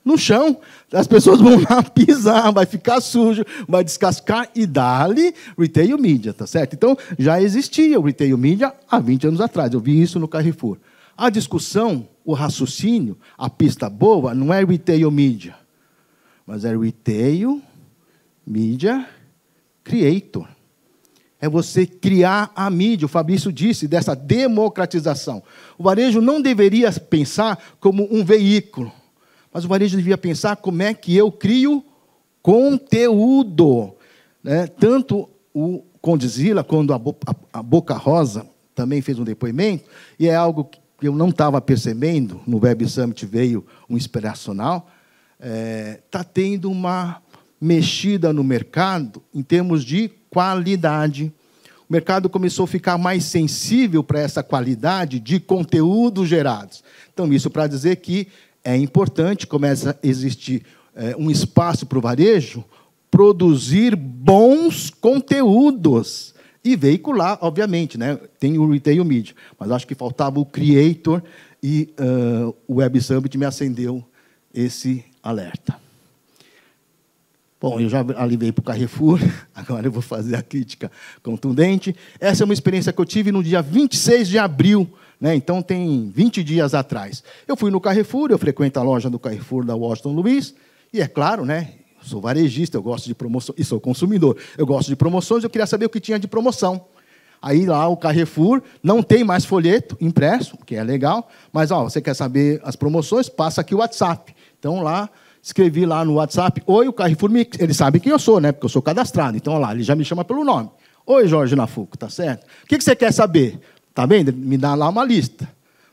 no chão. As pessoas vão lá pisar, vai ficar sujo, vai descascar e dá-lhe retail media, tá certo? Então, já existia o retail media há 20 anos atrás. Eu vi isso no Carrefour. A discussão, o raciocínio, a pista boa, não é retail media, mas é retail media creator. É você criar a mídia. O Fabrício disse dessa democratização. O varejo não deveria pensar como um veículo, mas o varejo devia pensar como é que eu crio conteúdo. Né? Tanto o Condizila, quando a, Boca Rosa também fez um depoimento, e é algo que que eu não estava percebendo, no Web Summit veio um inspiracional, está é, tá tendo uma mexida no mercado em termos de qualidade. O mercado começou a ficar mais sensível para essa qualidade de conteúdos gerados. Então, isso para dizer que é importante, começa a existir é, um espaço para o varejo produzir bons conteúdos e veicular, obviamente, né? tem o retail media, mas acho que faltava o creator e uh, o Web Summit me acendeu esse alerta. Bom, eu já alivei para o Carrefour, agora eu vou fazer a crítica contundente. Essa é uma experiência que eu tive no dia 26 de abril, né? então tem 20 dias atrás. Eu fui no Carrefour, eu frequento a loja do Carrefour da Washington Luiz, e é claro, né, sou varejista, eu gosto de promoção, e sou consumidor. Eu gosto de promoções, eu queria saber o que tinha de promoção. Aí lá o Carrefour não tem mais folheto impresso, que é legal, mas ó, você quer saber as promoções, passa aqui o WhatsApp. Então lá escrevi lá no WhatsApp, oi, o Carrefour me... ele sabe quem eu sou, né? Porque eu sou cadastrado. Então ó, lá, ele já me chama pelo nome. Oi, Jorge Nafuco, tá certo? O que, que você quer saber? Tá vendo? Me dá lá uma lista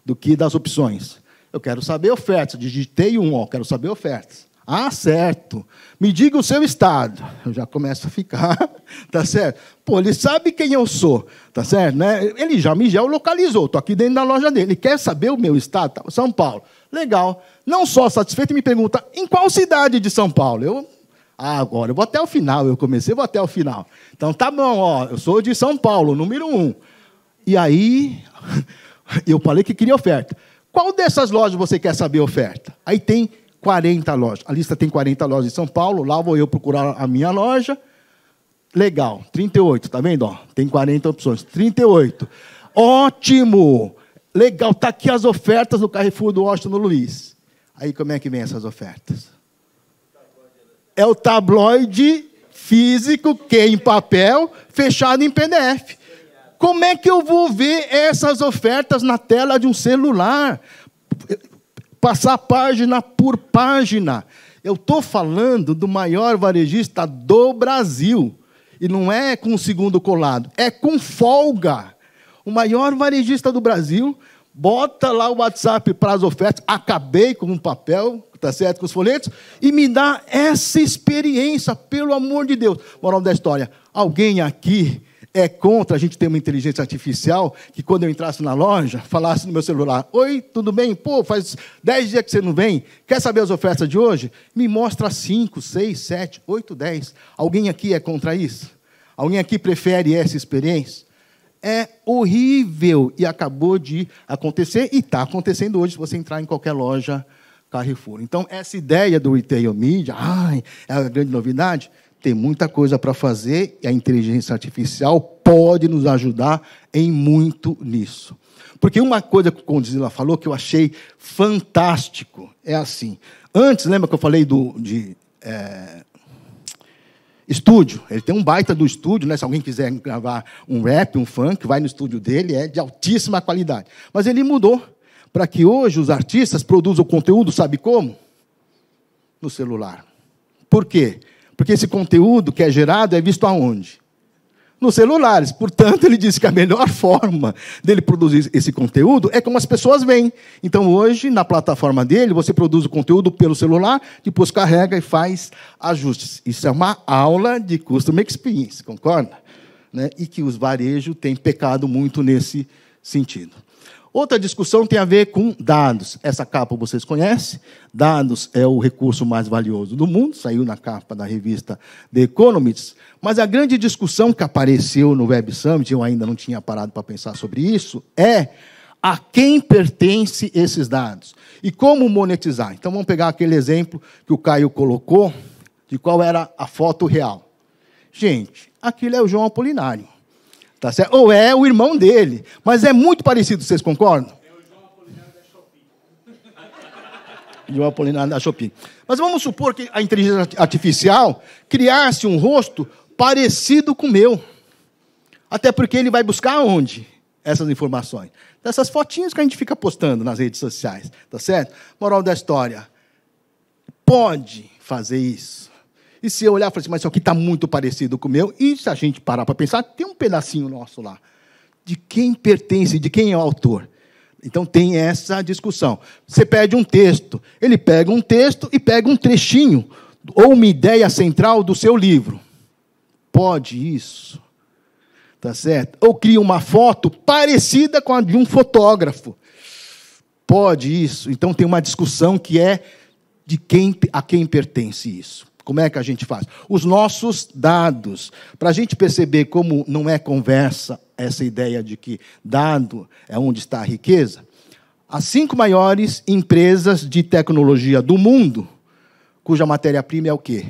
do que das opções. Eu quero saber ofertas. Digitei um, ó, quero saber ofertas. Ah, certo. Me diga o seu estado. Eu já começo a ficar, tá certo? Pô, ele sabe quem eu sou, tá certo? Né? Ele já me localizou. estou aqui dentro da loja dele. Ele quer saber o meu estado? Tá, São Paulo. Legal. Não só satisfeito, me pergunta em qual cidade de São Paulo? Eu. Ah, agora, eu vou até o final, eu comecei, vou até o final. Então tá bom, ó, eu sou de São Paulo, número um. E aí, eu falei que queria oferta. Qual dessas lojas você quer saber oferta? Aí tem 40 lojas. A lista tem 40 lojas em São Paulo, lá vou eu procurar a minha loja. Legal, 38, tá vendo? Ó, tem 40 opções. 38. Ótimo! Legal, tá aqui as ofertas do Carrefour do Washington Luiz. Aí como é que vem essas ofertas? É o tabloide físico, que é em papel, fechado em PDF. Como é que eu vou ver essas ofertas na tela de um celular? passar página por página. Eu estou falando do maior varejista do Brasil. E não é com o segundo colado, é com folga. O maior varejista do Brasil bota lá o WhatsApp para as ofertas, acabei com um papel, tá certo, com os folhetos, e me dá essa experiência, pelo amor de Deus. Moral da história, alguém aqui é contra a gente ter uma inteligência artificial que, quando eu entrasse na loja, falasse no meu celular: Oi, tudo bem? Pô, faz 10 dias que você não vem. Quer saber as ofertas de hoje? Me mostra 5, 6, 7, 8, 10. Alguém aqui é contra isso? Alguém aqui prefere essa experiência? É horrível e acabou de acontecer e está acontecendo hoje se você entrar em qualquer loja Carrefour. Então, essa ideia do retail media, ai, é a grande novidade, tem muita coisa para fazer e a inteligência artificial pode nos ajudar em muito nisso. Porque uma coisa que o Condizila falou que eu achei fantástico é assim. Antes, lembra que eu falei do, de é, estúdio? Ele tem um baita do estúdio, né? Se alguém quiser gravar um rap, um funk, vai no estúdio dele, é de altíssima qualidade. Mas ele mudou para que hoje os artistas produzam conteúdo, sabe como? No celular. Por quê? Porque esse conteúdo que é gerado é visto aonde? Nos celulares. Portanto, ele disse que a melhor forma dele produzir esse conteúdo é como as pessoas veem. Então, hoje, na plataforma dele, você produz o conteúdo pelo celular, depois carrega e faz ajustes. Isso é uma aula de customer experience, concorda? Né? E que os varejos têm pecado muito nesse sentido. Outra discussão tem a ver com dados. Essa capa vocês conhecem. Dados é o recurso mais valioso do mundo, saiu na capa da revista The Economist. Mas a grande discussão que apareceu no Web Summit, eu ainda não tinha parado para pensar sobre isso, é a quem pertence esses dados e como monetizar. Então vamos pegar aquele exemplo que o Caio colocou de qual era a foto real. Gente, aquilo é o João Apolinário. Tá certo? Ou é o irmão dele. Mas é muito parecido, vocês concordam? João é Apolinário da shopping Mas vamos supor que a inteligência artificial criasse um rosto parecido com o meu. Até porque ele vai buscar onde essas informações? Dessas fotinhas que a gente fica postando nas redes sociais, tá certo? Moral da história. Pode fazer isso. E se eu olhar e falar assim, mas isso aqui está muito parecido com o meu, e se a gente parar para pensar, tem um pedacinho nosso lá. De quem pertence, de quem é o autor. Então tem essa discussão. Você pede um texto, ele pega um texto e pega um trechinho, ou uma ideia central do seu livro. Pode isso. Tá certo? Ou cria uma foto parecida com a de um fotógrafo. Pode isso. Então tem uma discussão que é de quem a quem pertence isso. Como é que a gente faz? Os nossos dados. Para a gente perceber como não é conversa essa ideia de que dado é onde está a riqueza, as cinco maiores empresas de tecnologia do mundo, cuja matéria-prima é o quê?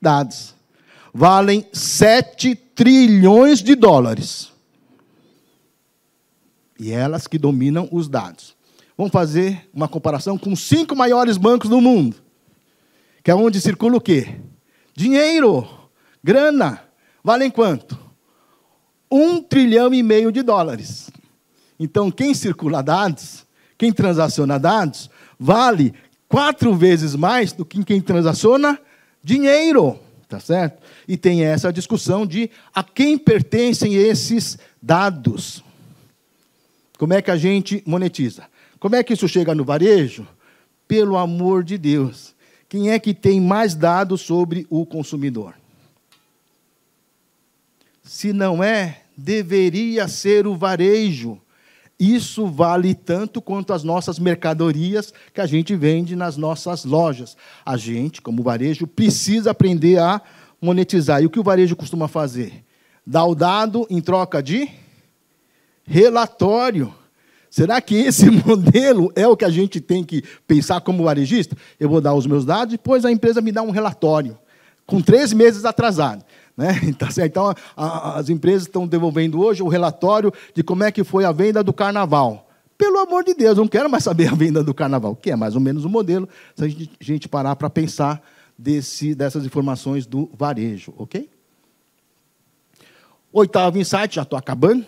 Dados. Valem 7 trilhões de dólares. E é elas que dominam os dados. Vamos fazer uma comparação com os cinco maiores bancos do mundo que é onde circula o quê? Dinheiro, grana, valem quanto? Um trilhão e meio de dólares. Então, quem circula dados, quem transaciona dados, vale quatro vezes mais do que quem transaciona dinheiro, tá certo? E tem essa discussão de a quem pertencem esses dados. Como é que a gente monetiza? Como é que isso chega no varejo? Pelo amor de Deus, quem é que tem mais dados sobre o consumidor? Se não é, deveria ser o varejo. Isso vale tanto quanto as nossas mercadorias que a gente vende nas nossas lojas. A gente, como varejo, precisa aprender a monetizar. E o que o varejo costuma fazer? Dá o dado em troca de relatório. Será que esse modelo é o que a gente tem que pensar como varejista? Eu vou dar os meus dados e depois a empresa me dá um relatório, com três meses atrasado. Né? Então, assim, então as empresas estão devolvendo hoje o relatório de como é que foi a venda do carnaval. Pelo amor de Deus, não quero mais saber a venda do carnaval, que é mais ou menos o um modelo, se a gente, parar para pensar desse, dessas informações do varejo, ok? Oitavo insight, já estou acabando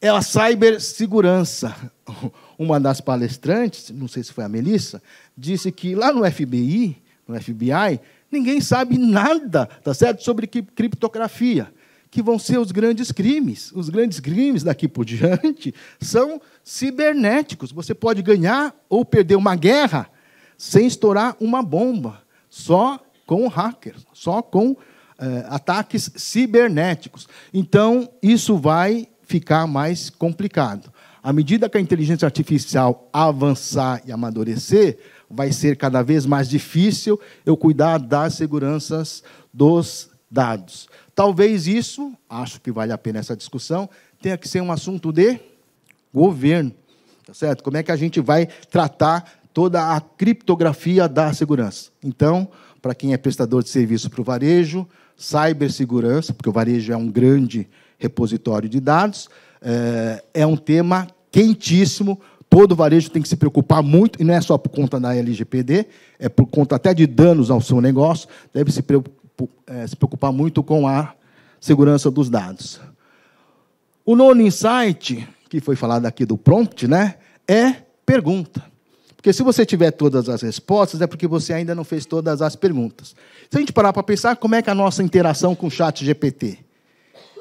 é a cibersegurança. Uma das palestrantes, não sei se foi a Melissa, disse que lá no FBI, no FBI, ninguém sabe nada, tá certo, sobre criptografia, que vão ser os grandes crimes. Os grandes crimes daqui por diante são cibernéticos. Você pode ganhar ou perder uma guerra sem estourar uma bomba, só com hackers, só com eh, ataques cibernéticos. Então, isso vai ficar mais complicado. À medida que a inteligência artificial avançar e amadurecer, vai ser cada vez mais difícil eu cuidar das seguranças dos dados. Talvez isso, acho que vale a pena essa discussão, tenha que ser um assunto de governo, tá certo? Como é que a gente vai tratar toda a criptografia da segurança? Então, para quem é prestador de serviço para o varejo, cibersegurança, porque o varejo é um grande repositório de dados. É, é, um tema quentíssimo. Todo varejo tem que se preocupar muito, e não é só por conta da LGPD, é por conta até de danos ao seu negócio, deve é, se preocupar muito com a segurança dos dados. O nono insight, que foi falado aqui do prompt, né, é pergunta. Porque se você tiver todas as respostas, é porque você ainda não fez todas as perguntas. Se a gente parar para pensar, como é que é a nossa interação com o chat GPT?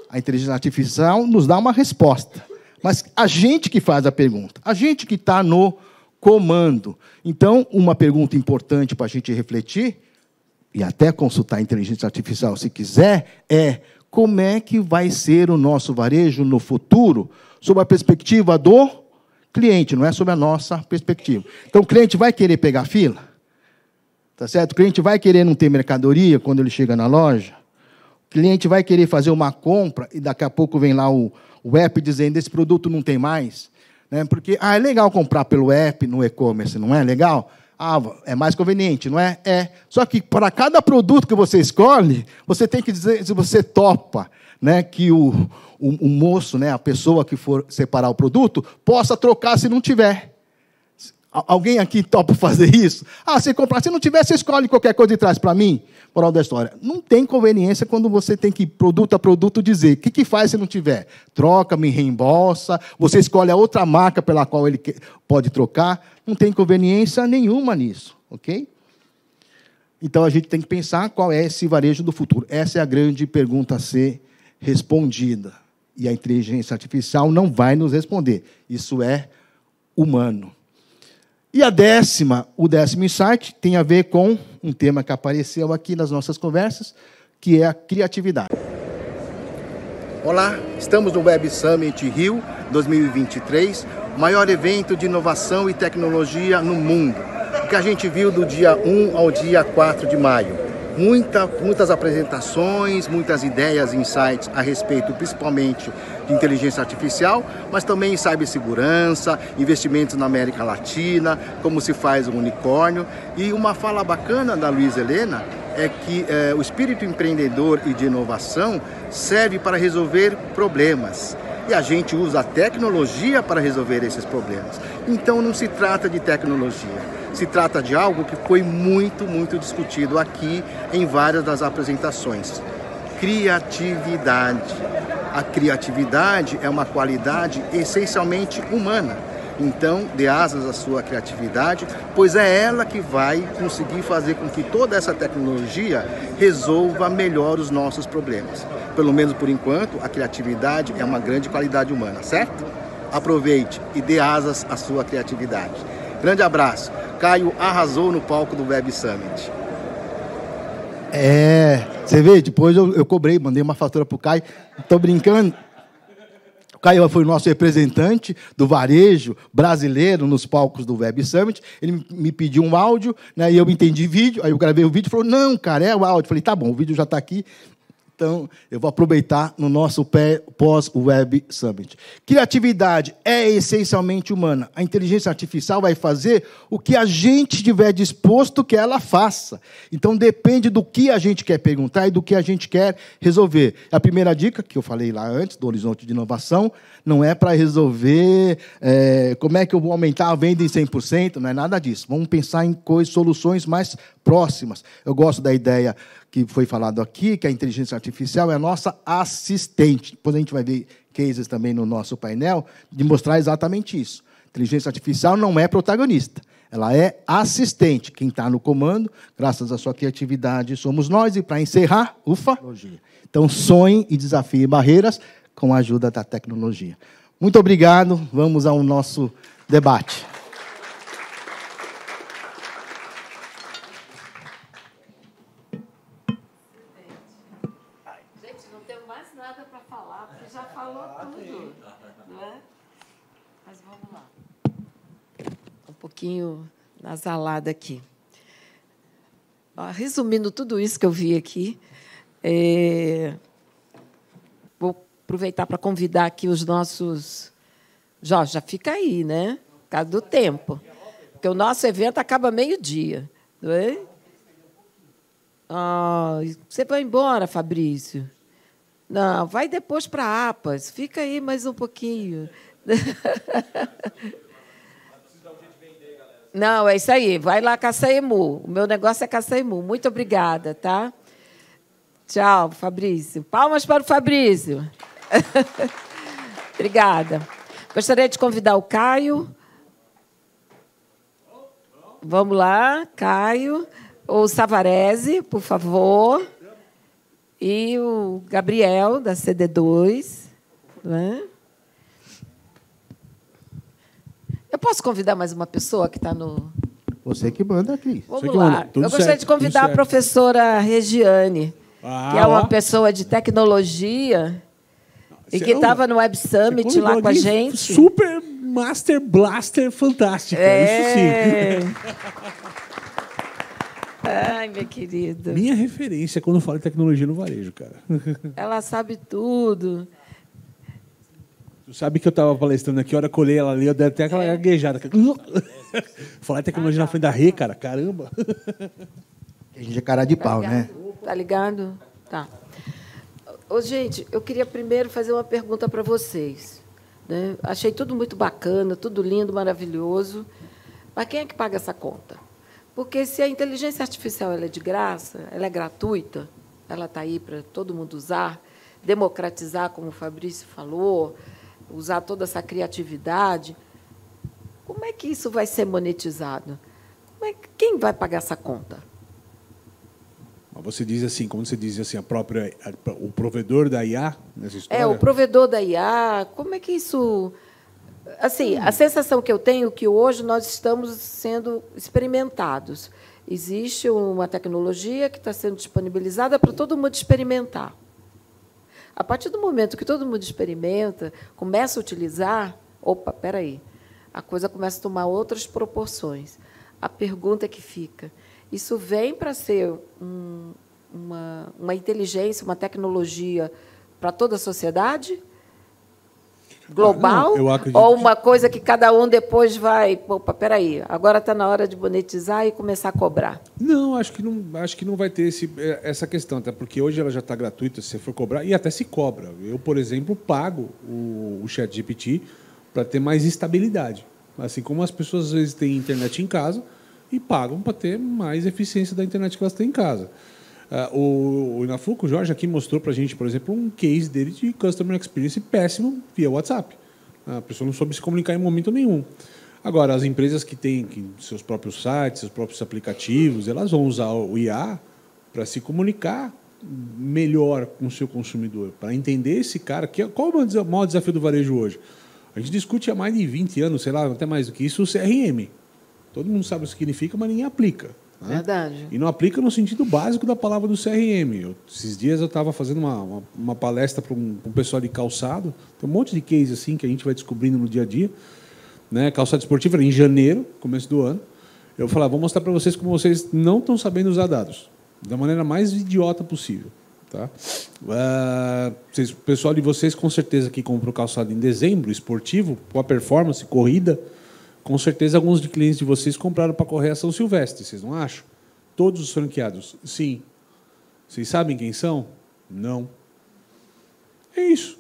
A inteligência artificial nos dá uma resposta. Mas a gente que faz a pergunta, a gente que está no comando. Então, uma pergunta importante para a gente refletir, e até consultar a inteligência artificial se quiser, é como é que vai ser o nosso varejo no futuro, sob a perspectiva do cliente, não é sob a nossa perspectiva. Então, o cliente vai querer pegar fila? Tá certo? O cliente vai querer não ter mercadoria quando ele chega na loja? cliente vai querer fazer uma compra e daqui a pouco vem lá o, o app dizendo esse produto não tem mais. Né? Porque ah, é legal comprar pelo app no e-commerce, não é legal? Ah, é mais conveniente, não é? É. Só que para cada produto que você escolhe, você tem que dizer se você topa né, que o, o, o moço, né, a pessoa que for separar o produto, possa trocar se não tiver. Alguém aqui topa fazer isso? Ah, se comprar. Se não tiver, você escolhe qualquer coisa e traz para mim. Moral da história. Não tem conveniência quando você tem que, produto a produto, dizer o que, que faz se não tiver. Troca, me reembolsa. Você escolhe a outra marca pela qual ele pode trocar. Não tem conveniência nenhuma nisso, ok? Então a gente tem que pensar qual é esse varejo do futuro. Essa é a grande pergunta a ser respondida. E a inteligência artificial não vai nos responder. Isso é humano. E a décima, o décimo insight, tem a ver com um tema que apareceu aqui nas nossas conversas, que é a criatividade. Olá, estamos no Web Summit Rio 2023, maior evento de inovação e tecnologia no mundo, que a gente viu do dia 1 ao dia 4 de maio muita, muitas apresentações, muitas ideias, insights a respeito principalmente de inteligência artificial, mas também em cibersegurança, investimentos na América Latina, como se faz um unicórnio. E uma fala bacana da Luiz Helena é que é, o espírito empreendedor e de inovação serve para resolver problemas e a gente usa a tecnologia para resolver esses problemas. Então não se trata de tecnologia, se trata de algo que foi muito, muito discutido aqui em várias das apresentações. Criatividade. A criatividade é uma qualidade essencialmente humana. Então, dê asas à sua criatividade, pois é ela que vai conseguir fazer com que toda essa tecnologia resolva melhor os nossos problemas. Pelo menos por enquanto, a criatividade é uma grande qualidade humana, certo? Aproveite e dê asas à sua criatividade. Grande abraço. Caio arrasou no palco do Web Summit. É, você vê, depois eu, eu cobrei, mandei uma fatura pro Caio. Tô brincando. O Caio foi o nosso representante do varejo brasileiro nos palcos do Web Summit. Ele me pediu um áudio, né? E eu entendi vídeo, aí eu gravei o vídeo e falou: não, cara, é o áudio. Eu falei, tá bom, o vídeo já está aqui, então, eu vou aproveitar no nosso pós-Web Summit. Criatividade é essencialmente humana. A inteligência artificial vai fazer o que a gente estiver disposto que ela faça. Então, depende do que a gente quer perguntar e do que a gente quer resolver. A primeira dica, que eu falei lá antes, do horizonte de inovação, não é para resolver é, como é que eu vou aumentar a venda em 100%, não é nada disso. Vamos pensar em soluções mais próximas. Eu gosto da ideia que foi falado aqui, que a inteligência artificial é a nossa assistente. Depois a gente vai ver cases também no nosso painel de mostrar exatamente isso. A inteligência artificial não é protagonista, ela é assistente. Quem está no comando, graças à sua criatividade, somos nós. E para encerrar, ufa! Então sonhe e desafie barreiras com a ajuda da tecnologia. Muito obrigado. Vamos ao nosso debate. pouquinho nasalada aqui. Resumindo tudo isso que eu vi aqui, é, vou aproveitar para convidar aqui os nossos. Jorge, já fica aí, né? Por causa do tempo. Porque o nosso evento acaba meio-dia. Não é? Ah, você vai embora, Fabrício? Não, vai depois para Apas. Fica aí mais um pouquinho. Não, é isso aí. Vai lá caçar emu. O meu negócio é caçar emu. Muito obrigada, tá? Tchau, Fabrício. Palmas para o Fabrício. obrigada. Gostaria de convidar o Caio. Vamos lá, Caio. O Savarese, por favor. E o Gabriel, da CD2. Né? Eu posso convidar mais uma pessoa que está no. Você que manda, Cris. Vamos lá. Eu gostaria certo, de convidar a professora Regiane, ah, que é uma pessoa de tecnologia e que estava no Web Summit lá com a gente. Super Master Blaster fantástica, é. isso sim. Ai, minha querida. Minha referência quando falo de tecnologia no varejo, cara. Ela sabe tudo. Tu sabe que eu estava palestrando aqui, a hora que eu ela ali, eu dei até aquela é. gaguejada. Falar tecnologia ah, na tá. frente da rei, cara, caramba. A gente é cara de tá pau, né? ligado? né? Tá ligado? Tá. Ô, gente, eu queria primeiro fazer uma pergunta para vocês. Né? Achei tudo muito bacana, tudo lindo, maravilhoso. Mas quem é que paga essa conta? Porque se a inteligência artificial ela é de graça, ela é gratuita, ela está aí para todo mundo usar, democratizar, como o Fabrício falou, usar toda essa criatividade, como é que isso vai ser monetizado? É que, quem vai pagar essa conta? Você diz assim, como você diz assim, a própria, a, o provedor da IA nessa história? É, o provedor da IA, como é que isso. Assim, hum. a sensação que eu tenho é que hoje nós estamos sendo experimentados. Existe uma tecnologia que está sendo disponibilizada para todo mundo experimentar. A partir do momento que todo mundo experimenta, começa a utilizar, opa, peraí, a coisa começa a tomar outras proporções. A pergunta que fica, isso vem para ser um, uma, uma inteligência, uma tecnologia para toda a sociedade global ou uma coisa que cada um depois vai, opa, peraí, agora está na hora de monetizar e começar a cobrar? Não, acho que não, acho que não vai ter esse, eh, essa questão, até porque hoje ela já está gratuita, se você for cobrar, e até se cobra. Eu, por exemplo, pago o, o GPT para ter mais estabilidade. Assim como as pessoas às vezes têm internet em casa e pagam para ter mais eficiência da internet que elas têm em casa. Ah, o, Inafuco, o Jorge aqui mostrou para a gente, por exemplo, um case dele de customer experience péssimo via WhatsApp. Ah, a pessoa não soube se comunicar em momento nenhum. Agora, as empresas que têm seus próprios sites, seus próprios aplicativos, elas vão usar o IA para se comunicar melhor com o seu consumidor, para entender esse cara. Que, é, qual é o maior desafio do varejo hoje? A gente discute há mais de 20 anos, sei lá, até mais do que isso, o CRM. Todo mundo sabe o que significa, mas ninguém aplica. Né? E não aplica no sentido básico da palavra do CRM. Eu, esses dias eu estava fazendo uma, uma, uma palestra para um, um, pessoal de calçado. Tem um monte de case assim que a gente vai descobrindo no dia a dia. Né? Calçado esportivo era em janeiro, começo do ano. Eu falava, ah, vou mostrar para vocês como vocês não estão sabendo usar dados. Da maneira mais idiota possível. Tá? Uh, vocês, o pessoal de vocês, com certeza, que comprou calçado em dezembro, esportivo, com a performance, corrida com certeza, alguns clientes de vocês compraram para correr a São Silvestre, vocês não acham? Todos os franqueados, sim. Vocês sabem quem são? Não. É isso.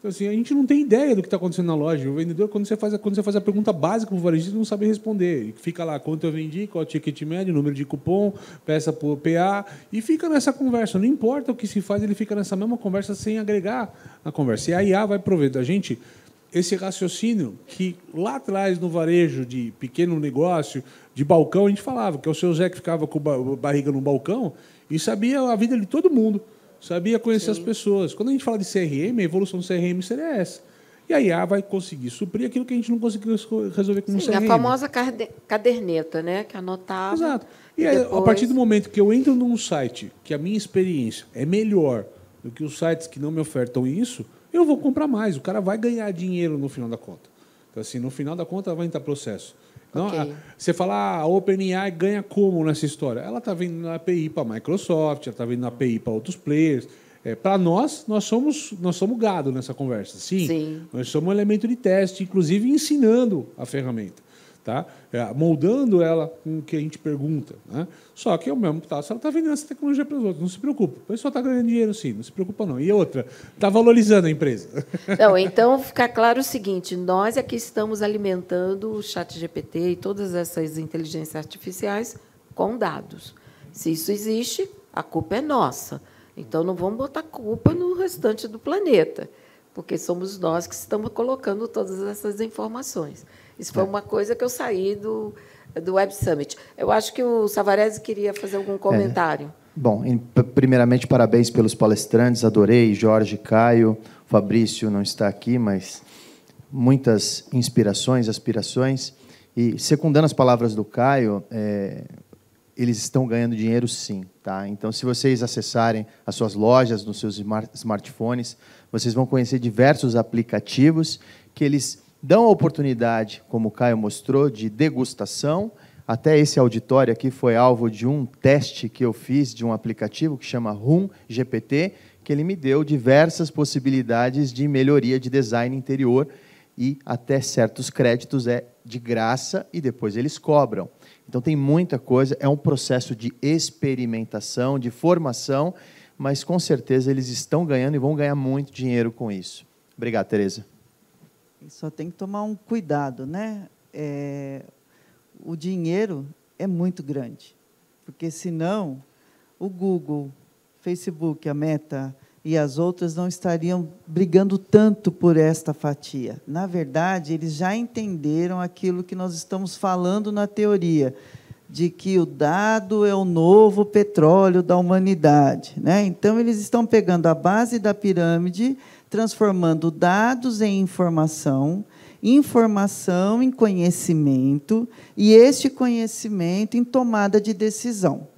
Então, assim, a gente não tem ideia do que está acontecendo na loja. O vendedor, quando você faz a, quando você faz a pergunta básica para o varejista, não sabe responder. E fica lá quanto eu vendi, qual o ticket médio, número de cupom, peça por PA, e fica nessa conversa. Não importa o que se faz, ele fica nessa mesma conversa sem agregar a conversa. E a IA vai prover da gente esse raciocínio que lá atrás no varejo de pequeno negócio, de balcão, a gente falava que o seu Zé que ficava com a barriga no balcão e sabia a vida de todo mundo, sabia conhecer Sim. as pessoas. Quando a gente fala de CRM, a evolução do CRM seria essa. E a IA vai conseguir suprir aquilo que a gente não conseguiu resolver com o CRM. A famosa caderneta, né? Que anotava. Exato. E, aí, depois... a partir do momento que eu entro num site que a minha experiência é melhor do que os sites que não me ofertam isso, eu vou comprar mais. O cara vai ganhar dinheiro no final da conta. Então, assim, no final da conta vai entrar processo. Não, okay. Ah, você fala, ah, a OpenAI ganha como nessa história? Ela está vendo na API para a Microsoft, ela está vendo na API para outros players. É, para nós, nós somos, nós somos gado nessa conversa. Sim, Sim, nós somos um elemento de teste, inclusive ensinando a ferramenta tá? É, moldando ela com o que a gente pergunta. Né? Só que, ao mesmo tato, ela está vendendo essa tecnologia para os outros. Não se preocupa. O pessoal está ganhando dinheiro, sim. Não se preocupa, não. E outra, está valorizando a empresa. Não, então, fica claro o seguinte, nós aqui é estamos alimentando o chat GPT e todas essas inteligências artificiais com dados. Se isso existe, a culpa é nossa. Então, não vamos botar culpa no restante do planeta, porque somos nós que estamos colocando todas essas informações. Isso foi é. uma coisa que eu saí do, do Web Summit. Eu acho que o Savarese queria fazer algum é, né? comentário. É. Bom, primeiramente, parabéns pelos palestrantes, adorei Jorge, Caio, Fabrício não está aqui, mas muitas inspirações, aspirações. E, secundando as palavras do Caio, é, eles estão ganhando dinheiro sim. Tá? Então, se vocês acessarem as suas lojas, nos seus smartphones, vocês vão conhecer diversos aplicativos que eles dão a oportunidade, como o Caio mostrou, de degustação. Até esse auditório aqui foi alvo de um teste que eu fiz de um aplicativo que chama Room GPT, que ele me deu diversas possibilidades de melhoria de design interior e até certos créditos é de graça e depois eles cobram. Então tem muita coisa, é um processo de experimentação, de formação, mas com certeza eles estão ganhando e vão ganhar muito dinheiro com isso. Obrigado, Tereza só tem que tomar um cuidado, né? É, o dinheiro é muito grande, porque senão o Google, Facebook, a Meta e as outras não estariam brigando tanto por esta fatia. Na verdade, eles já entenderam aquilo que nós estamos falando na teoria, de que o dado é o novo petróleo da humanidade. Né? Então, eles estão pegando a base da pirâmide transformando dados em informação, informação em conhecimento e este conhecimento em tomada de decisão.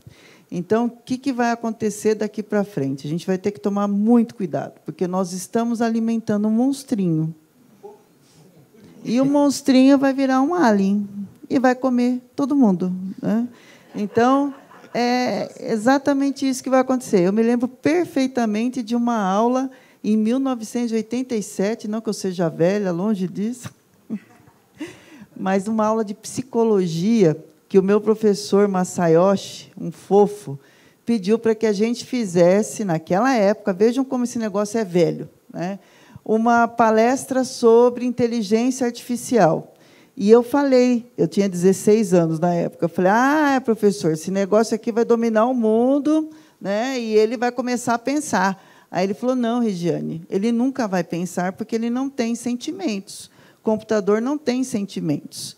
Então, o que, vai acontecer daqui para frente? A gente vai ter que tomar muito cuidado, porque nós estamos alimentando um monstrinho. E o monstrinho vai virar um alien e vai comer todo mundo. Né? Então, é exatamente isso que vai acontecer. Eu me lembro perfeitamente de uma aula em 1987, não que eu seja velha, longe disso, mas uma aula de psicologia que o meu professor Masayoshi, um fofo, pediu para que a gente fizesse, naquela época, vejam como esse negócio é velho, né? uma palestra sobre inteligência artificial. E eu falei, eu tinha 16 anos na época, eu falei, ah, professor, esse negócio aqui vai dominar o mundo, né? e ele vai começar a pensar. Aí ele falou: não, Regiane, ele nunca vai pensar porque ele não tem sentimentos. O computador não tem sentimentos.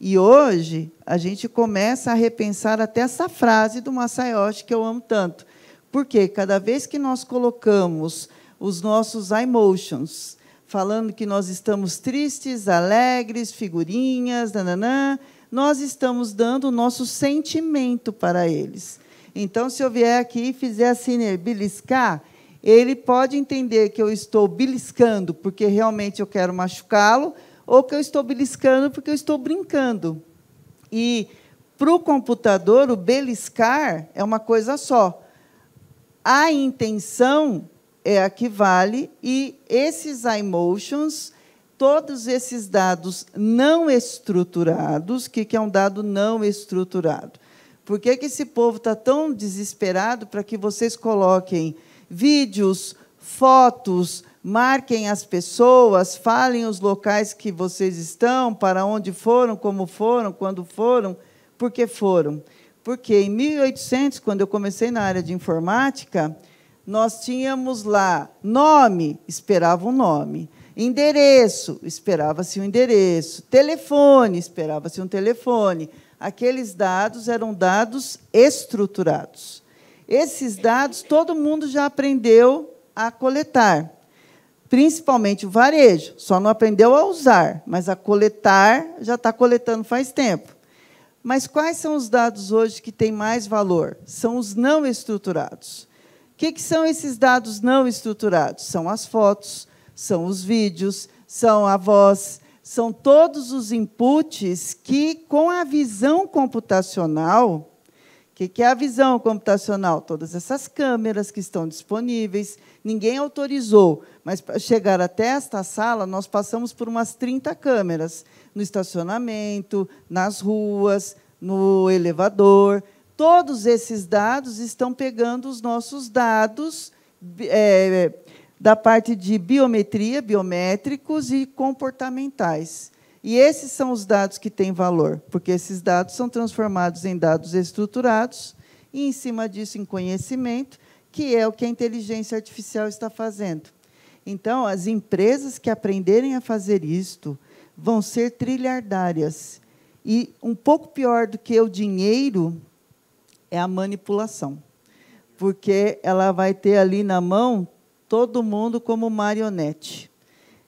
E hoje a gente começa a repensar até essa frase do Masayoshi que eu amo tanto. Porque cada vez que nós colocamos os nossos emotions, falando que nós estamos tristes, alegres, figurinhas, nananã, nós estamos dando o nosso sentimento para eles. Então, se eu vier aqui e fizer assim, beliscar, ele pode entender que eu estou beliscando porque realmente eu quero machucá-lo, ou que eu estou beliscando porque eu estou brincando. E para o computador, o beliscar é uma coisa só. A intenção é a que vale e esses emotions, todos esses dados não estruturados, o que, que é um dado não estruturado? Por que, que esse povo está tão desesperado para que vocês coloquem vídeos, fotos, marquem as pessoas, falem os locais que vocês estão, para onde foram, como foram, quando foram, por que foram. Porque em 1800, quando eu comecei na área de informática, nós tínhamos lá nome, esperava um nome. Endereço, esperava-se um endereço. Telefone, esperava-se um telefone. Aqueles dados eram dados estruturados. Esses dados todo mundo já aprendeu a coletar, principalmente o varejo, só não aprendeu a usar, mas a coletar já está coletando faz tempo. Mas quais são os dados hoje que têm mais valor? São os não estruturados. O que, que, são esses dados não estruturados? São as fotos, são os vídeos, são a voz, são todos os inputs que, com a visão computacional, o que é a visão computacional? Todas essas câmeras que estão disponíveis, ninguém autorizou, mas para chegar até esta sala, nós passamos por umas 30 câmeras no estacionamento, nas ruas, no elevador. Todos esses dados estão pegando os nossos dados é, é, da parte de biometria, biométricos e comportamentais. E esses são os dados que têm valor, porque esses dados são transformados em dados estruturados e, em cima disso, em conhecimento, que é o que a inteligência artificial está fazendo. Então, as empresas que aprenderem a fazer isto vão ser trilhardárias. E um pouco pior do que o dinheiro é a manipulação, porque ela vai ter ali na mão todo mundo como marionete.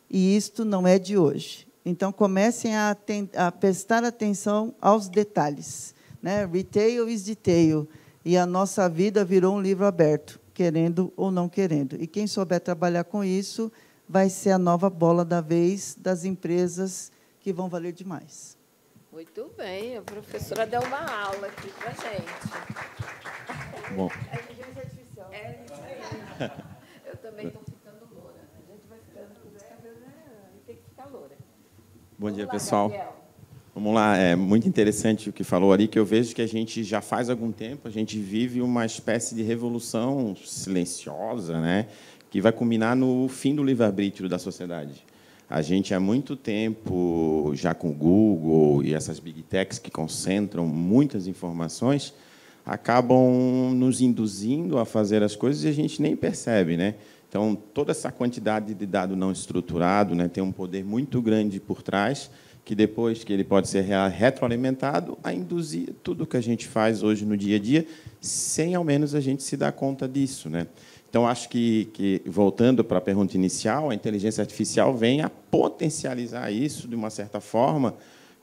E isto não é de hoje. Então, comecem a, a prestar atenção aos detalhes. Né? Retail is detail. E a nossa vida virou um livro aberto, querendo ou não querendo. E quem souber trabalhar com isso vai ser a nova bola da vez das empresas que vão valer demais. Muito bem, a professora deu uma aula aqui para gente. Bom. É inteligência artificial. É. Bom dia, pessoal. Vamos lá, é muito interessante o que falou ali, que eu vejo que a gente já faz algum tempo, a gente vive uma espécie de revolução silenciosa, né, que vai culminar no fim do livre-arbítrio da sociedade. A gente há muito tempo, já com o Google e essas big techs que concentram muitas informações, acabam nos induzindo a fazer as coisas e a gente nem percebe, né? Então, toda essa quantidade de dado não estruturado né, tem um poder muito grande por trás, que depois que ele pode ser retroalimentado, a induzir tudo que a gente faz hoje no dia a dia, sem ao menos a gente se dar conta disso. Né? Então, acho que, que, voltando para a pergunta inicial, a inteligência artificial vem a potencializar isso de uma certa forma,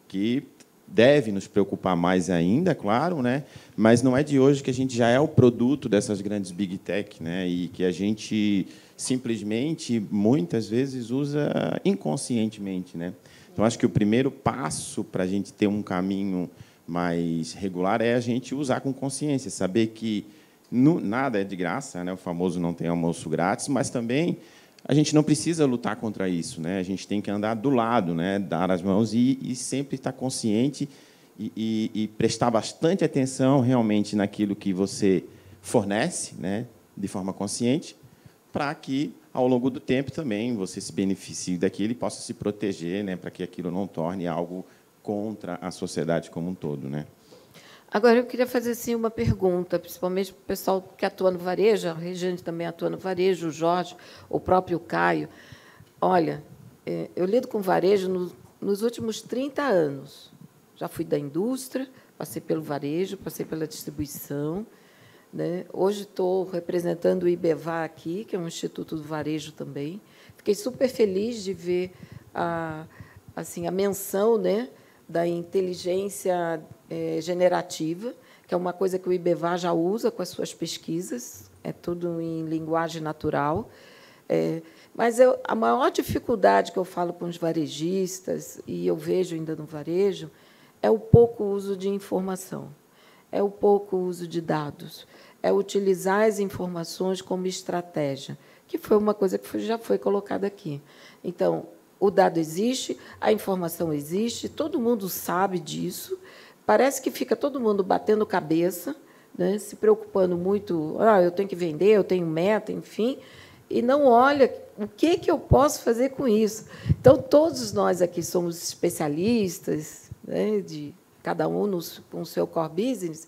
que deve nos preocupar mais ainda, claro, né? mas não é de hoje que a gente já é o produto dessas grandes big tech né? e que a gente simplesmente, muitas vezes, usa inconscientemente. Né? Então, acho que o primeiro passo para a gente ter um caminho mais regular é a gente usar com consciência, saber que no, nada é de graça, né? o famoso não tem almoço grátis, mas também a gente não precisa lutar contra isso, né? A gente tem que andar do lado, né? Dar as mãos e, e sempre estar consciente e, e, e, prestar bastante atenção realmente naquilo que você fornece, né? De forma consciente, para que ao longo do tempo também você se beneficie daquilo e possa se proteger, né? Para que aquilo não torne algo contra a sociedade como um todo, né? Agora, eu queria fazer assim, uma pergunta, principalmente para o pessoal que atua no varejo, a Regiane também atua no varejo, o Jorge, o próprio Caio. Olha, é, eu lido com varejo no, nos últimos 30 anos. Já fui da indústria, passei pelo varejo, passei pela distribuição. Né? Hoje estou representando o IBEVA aqui, que é um instituto do varejo também. Fiquei super feliz de ver a, assim, a menção né, da inteligência é, generativa, que é uma coisa que o IBEVA já usa com as suas pesquisas, é tudo em linguagem natural. É, mas eu, a maior dificuldade que eu falo com os varejistas, e eu vejo ainda no varejo, é o pouco uso de informação, é o pouco uso de dados, é utilizar as informações como estratégia, que foi uma coisa que já foi colocada aqui. Então, o dado existe, a informação existe, todo mundo sabe disso, Parece que fica todo mundo batendo cabeça, né, se preocupando muito, ah, eu tenho que vender, eu tenho meta, enfim, e não olha o que, que eu posso fazer com isso. Então, todos nós aqui somos especialistas, né, de cada um no, com o seu core business.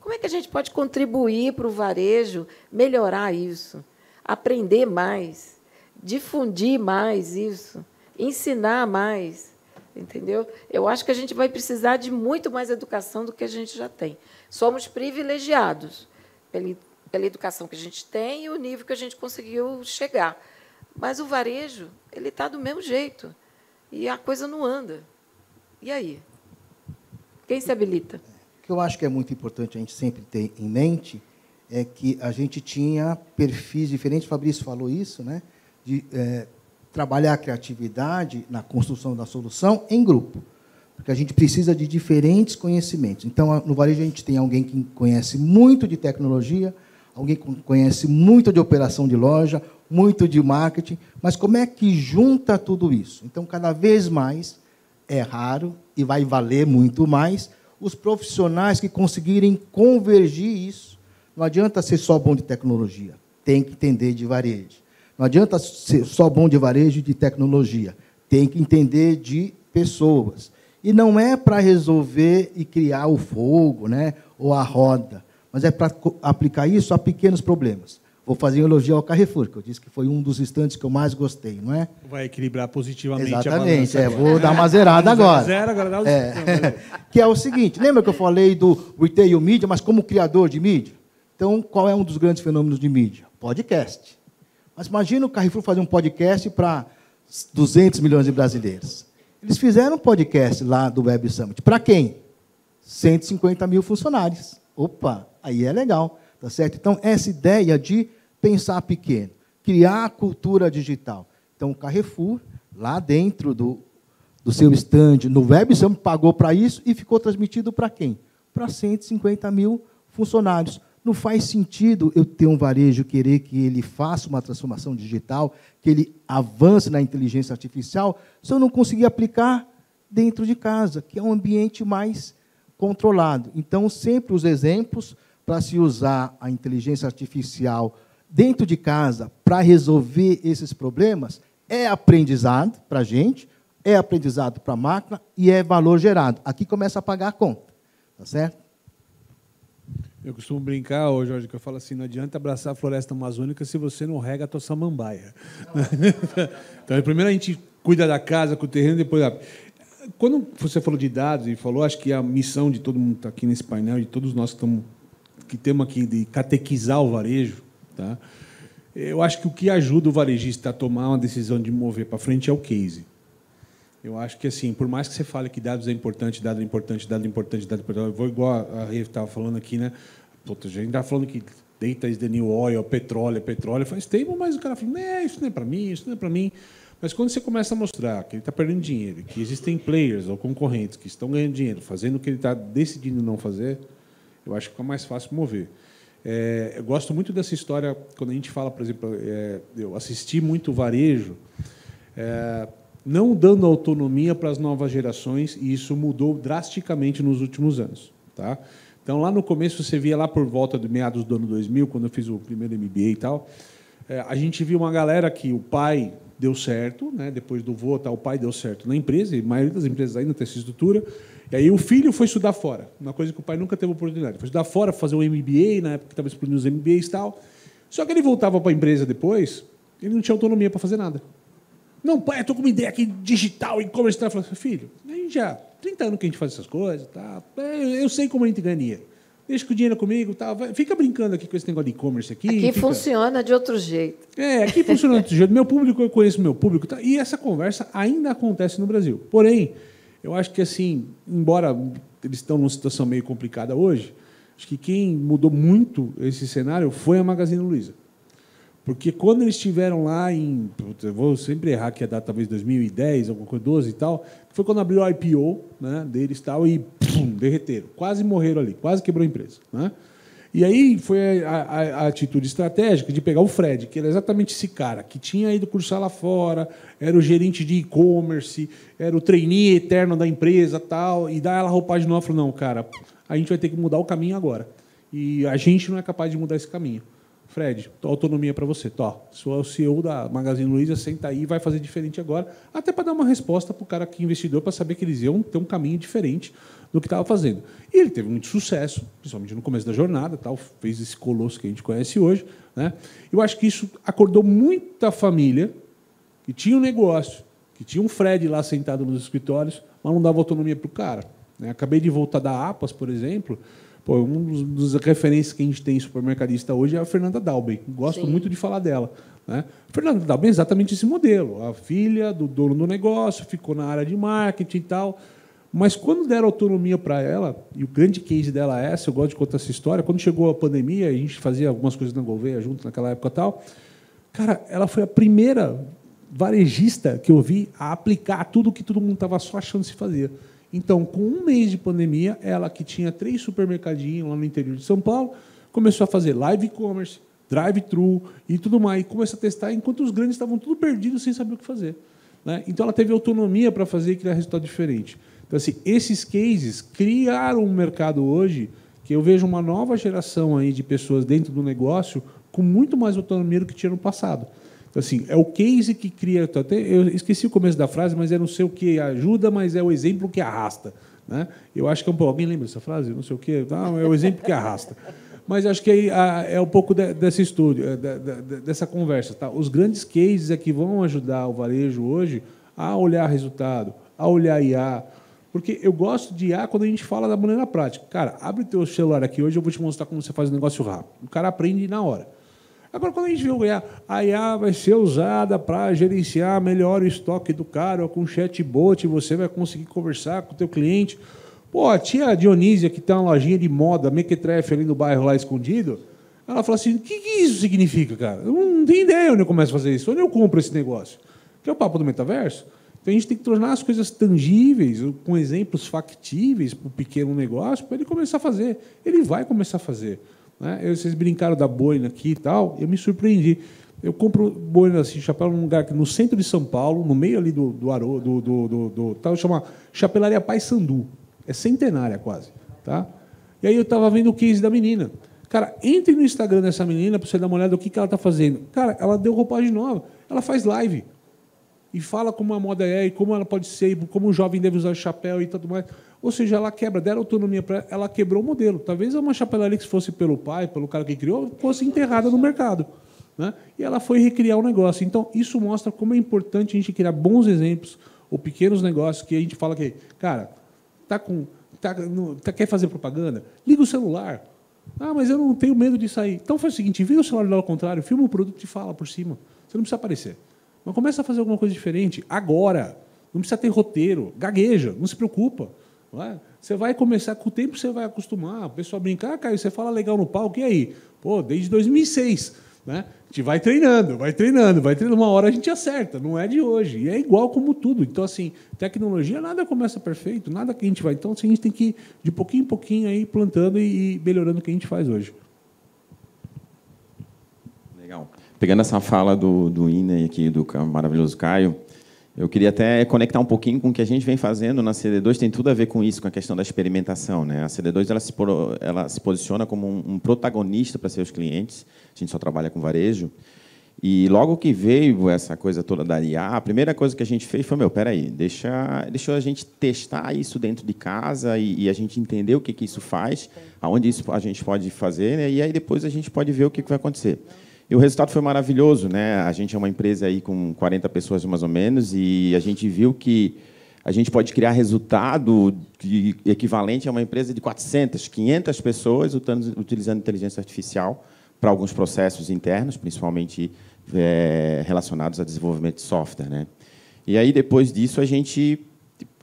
Como é que a gente pode contribuir para o varejo melhorar isso? Aprender mais, difundir mais isso, ensinar mais entendeu? Eu acho que a gente vai precisar de muito mais educação do que a gente já tem. Somos privilegiados pela, pela educação que a gente tem e o nível que a gente conseguiu chegar. Mas o varejo, ele está do mesmo jeito. E a coisa não anda. E aí? Quem se habilita? O que eu acho que é muito importante a gente sempre ter em mente é que a gente tinha perfis diferentes, Fabrício falou isso, né? de é, trabalhar a criatividade na construção da solução em grupo, porque a gente precisa de diferentes conhecimentos. Então, no varejo, a gente tem alguém que conhece muito de tecnologia, alguém que conhece muito de operação de loja, muito de marketing, mas como é que junta tudo isso? Então, cada vez mais é raro e vai valer muito mais os profissionais que conseguirem convergir isso. Não adianta ser só bom de tecnologia, tem que entender de varejo não adianta ser só bom de varejo de tecnologia. Tem que entender de pessoas. E não é para resolver e criar o fogo, né? ou a roda, mas é para aplicar isso a pequenos problemas. Vou fazer um elogio ao Carrefour, que eu disse que foi um dos instantes que eu mais gostei, não é? Vai equilibrar positivamente Exatamente, a balança. É, vou dar uma zerada agora. Zero, agora dá um é. que é o seguinte, lembra que eu falei do retail mídia, mas como criador de mídia? Então, qual é um dos grandes fenômenos de mídia? Podcast. Mas imagina o Carrefour fazer um podcast para 200 milhões de brasileiros. Eles fizeram um podcast lá do Web Summit. Para quem? 150 mil funcionários. Opa, aí é legal, tá certo? Então, essa ideia de pensar pequeno, criar a cultura digital. Então, o Carrefour, lá dentro do, do seu stand no Web Summit, pagou para isso e ficou transmitido para quem? Para 150 mil funcionários. Não faz sentido eu ter um varejo querer que ele faça uma transformação digital, que ele avance na inteligência artificial, se eu não conseguir aplicar dentro de casa, que é um ambiente mais controlado. Então, sempre os exemplos para se usar a inteligência artificial dentro de casa para resolver esses problemas é aprendizado para a gente, é aprendizado para a máquina e é valor gerado. Aqui começa a pagar a conta, tá certo? Eu costumo brincar, ô Jorge, que eu falo assim, não adianta abraçar a floresta amazônica se você não rega a tua samambaia. então, primeiro a gente cuida da casa, com o terreno, depois... Quando você falou de dados e falou, acho que a missão de todo mundo que está aqui nesse painel, de todos nós que, estamos, que temos aqui, de catequizar o varejo, tá? eu acho que o que ajuda o varejista a tomar uma decisão de mover para frente é o case. Eu acho que, assim, por mais que você fale que dados é importante, dado é importante, dado é importante, dado é importante, eu vou igual a Rê estava falando aqui, né? Puta, a gente estava falando que data is the new oil, petróleo, é petróleo, faz tempo, mas o cara fala, né, isso não é para mim, isso não é para mim. Mas quando você começa a mostrar que ele está perdendo dinheiro, que existem players ou concorrentes que estão ganhando dinheiro, fazendo o que ele está decidindo não fazer, eu acho que fica mais fácil mover. É, eu gosto muito dessa história, quando a gente fala, por exemplo, é, eu assisti muito varejo, é, não dando autonomia para as novas gerações, e isso mudou drasticamente nos últimos anos. Tá? Então, lá no começo, você via lá por volta de meados do ano 2000, quando eu fiz o primeiro MBA e tal, eh, a gente via uma galera que o pai deu certo, né? depois do voo, tá, o pai deu certo na empresa, e a maioria das empresas ainda tem essa estrutura, e aí o filho foi estudar fora, uma coisa que o pai nunca teve oportunidade. Foi estudar fora, fazer um MBA, na época que estava explodindo os MBAs e tal. Só que ele voltava para a empresa depois, ele não tinha autonomia para fazer nada. Não, pai, eu tô com uma ideia aqui digital, e-commerce. Tá? Eu falei, filho, a gente já, 30 anos que a gente faz essas coisas, tá? eu sei como a gente ganha dinheiro deixa que o dinheiro comigo, tá? Vai, fica brincando aqui com esse negócio de e-commerce aqui. Aqui fica... funciona de outro jeito. É, aqui funciona de outro jeito. Meu público, eu conheço meu público, tá? E essa conversa ainda acontece no Brasil. Porém, eu acho que assim, embora eles estão numa situação meio complicada hoje, acho que quem mudou muito esse cenário foi a Magazine Luiza. Porque quando eles estiveram lá em. vou sempre errar que é data talvez 2010, alguma coisa, 12 e tal. Foi quando abriu o IPO né, deles tal, e pum, derreteram. Quase morreram ali, quase quebrou a empresa. Né? E aí foi a, a, a, atitude estratégica de pegar o Fred, que era exatamente esse cara, que tinha ido cursar lá fora, era o gerente de e-commerce, era o trainee eterno da empresa tal, e dar ela roupagem nova. Falou, não, cara, a gente vai ter que mudar o caminho agora. E a gente não é capaz de mudar esse caminho. Fred, autonomia para você. Tó, sou o CEO da Magazine Luiza, senta aí, vai fazer diferente agora, até para dar uma resposta para o cara que é investidor, para saber que eles iam ter um caminho diferente do que estava fazendo. E ele teve muito sucesso, principalmente no começo da jornada, tal, fez esse colosso que a gente conhece hoje. Né? Eu acho que isso acordou muita família que tinha um negócio, que tinha um Fred lá sentado nos escritórios, mas não dava autonomia para o cara. Né? Acabei de voltar da APAS, por exemplo, Pô, um dos, dos referências que a gente tem supermercadista hoje é a Fernanda Dalben. Gosto Sim. muito de falar dela. Né? Fernanda Dalben é exatamente esse modelo. A filha do dono do negócio, ficou na área de marketing e tal. Mas quando deram autonomia para ela, e o grande case dela é essa, eu gosto de contar essa história, quando chegou a pandemia, a gente fazia algumas coisas na Gouveia junto naquela época tal, cara, ela foi a primeira varejista que eu vi a aplicar tudo o que todo mundo estava só achando se fazer. Então, com um mês de pandemia, ela que tinha três supermercadinhos lá no interior de São Paulo, começou a fazer live e-commerce, drive-thru e tudo mais. E começou a testar enquanto os grandes estavam tudo perdidos sem saber o que fazer. Né? Então, ela teve autonomia para fazer e criar resultado diferente. Então, assim, esses cases criaram um mercado hoje que eu vejo uma nova geração aí de pessoas dentro do negócio com muito mais autonomia do que tinha no passado. Então, assim, é o case que cria. Até eu esqueci o começo da frase, mas é não sei o que ajuda, mas é o exemplo que arrasta. Né? Eu acho que é um pouco. Alguém lembra essa frase? Não sei o que Não, é o exemplo que arrasta. Mas acho que aí é um pouco desse estudo, é, dessa conversa. Tá? Os grandes cases é que vão ajudar o varejo hoje a olhar resultado, a olhar IA. Porque eu gosto de IA quando a gente fala da maneira prática. Cara, abre o teu celular aqui hoje, eu vou te mostrar como você faz um negócio rápido. O cara aprende na hora. Agora, quando a gente viu a IA vai ser usada para gerenciar melhor o estoque do cara, com chatbot você vai conseguir conversar com o teu cliente. Pô, a tia Dionísia, que tem tá uma lojinha de moda, mequetrefe ali no bairro lá escondido, ela fala assim, o que, que, isso significa, cara? Eu não tenho ideia onde eu começo a fazer isso, onde eu compro esse negócio. Que é o papo do metaverso. Então, a gente tem que tornar as coisas tangíveis, com exemplos factíveis para o pequeno negócio, para ele começar a fazer. Ele vai começar a fazer. Né? Eu, vocês brincaram da boina aqui e tal, eu me surpreendi. Eu compro boina assim, chapéu num lugar que no centro de São Paulo, no meio ali do do Aro, do, do, do, do tal, chama Chapelaria Sandu É centenária quase, tá? E aí eu estava vendo o case da menina. Cara, entre no Instagram dessa menina para você dar uma olhada o que, que ela está fazendo. Cara, ela deu roupagem nova. Ela faz live e fala como a moda é e como ela pode ser, e como o jovem deve usar o chapéu e tudo mais. Ou seja, ela quebra, deram autonomia para ela, ela quebrou o modelo. Talvez uma chapelaria que fosse pelo pai, pelo cara que criou, fosse enterrada no mercado. Né? E ela foi recriar o negócio. Então, isso mostra como é importante a gente criar bons exemplos ou pequenos negócios que a gente fala que, cara, tá com, tá, tá quer fazer propaganda? Liga o celular. Ah, mas eu não tenho medo de sair. Então faz o seguinte, vira o celular lado contrário, filma o produto e fala por cima. Você não precisa aparecer. Mas começa a fazer alguma coisa diferente agora. Não precisa ter roteiro. Gagueja, não se preocupa. É? Você vai começar, com o tempo você vai acostumar. O pessoal brincar, ah, Caio, você fala legal no palco, e aí? Pô, desde 2006. Né? A gente vai treinando, vai treinando, vai treinando. Uma hora a gente acerta, não é de hoje. E é igual como tudo. Então, assim, tecnologia, nada começa perfeito, nada que a gente vai. Então, assim, a gente tem que ir de pouquinho em pouquinho aí plantando e melhorando o que a gente faz hoje. Legal. Pegando essa fala do, do Ine aqui, do maravilhoso Caio, eu queria até conectar um pouquinho com o que a gente vem fazendo na CD2, tem tudo a ver com isso, com a questão da experimentação. Né? A CD2 ela se, ela se posiciona como um, protagonista para seus clientes, a gente só trabalha com varejo, e logo que veio essa coisa toda da IA, a primeira coisa que a gente fez foi, meu, peraí, deixa, deixa a gente testar isso dentro de casa e, e a gente entender o que, que isso faz, aonde isso a gente pode fazer, né? e aí depois a gente pode ver o que, que vai acontecer. E o resultado foi maravilhoso, né? A gente é uma empresa aí com 40 pessoas mais ou menos e a gente viu que a gente pode criar resultado de, equivalente a uma empresa de 400, 500 pessoas utilizando inteligência artificial para alguns processos internos, principalmente é, relacionados a desenvolvimento de software, né? E aí depois disso a gente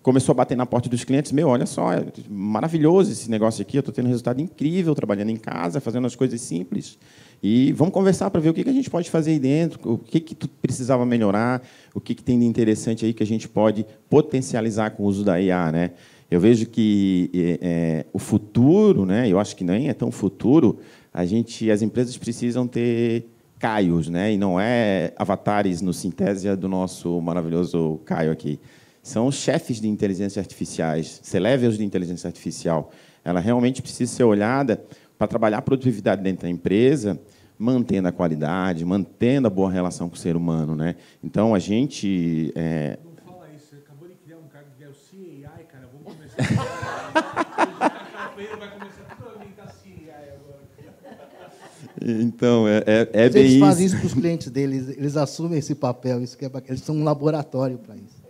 começou a bater na porta dos clientes, meu, olha só, é maravilhoso esse negócio aqui, eu estou tendo um resultado incrível trabalhando em casa, fazendo as coisas simples. E vamos conversar para ver o que, que a gente pode fazer aí dentro, o que, que tu precisava melhorar, o que, que tem de interessante aí que a gente pode potencializar com o uso da IA. Né? Eu vejo que é, é, o futuro, né, eu acho que nem é tão futuro, a gente, as empresas precisam ter Caios, né? e não é avatares no Sintésia do nosso maravilhoso Caio aqui. São chefes de inteligência artificiais, celevels de inteligência artificial. Ela realmente precisa ser olhada para trabalhar a produtividade dentro da empresa mantendo a qualidade, mantendo a boa relação com o ser humano. Né? Então, a gente... É... Não fala isso, você acabou de criar um cargo que é o CAI, cara, vamos começar... Vai começar Então, é, é, é bem isso. Eles fazem isso para os clientes deles, eles assumem esse papel, isso que é bacana. Eles são um laboratório para isso.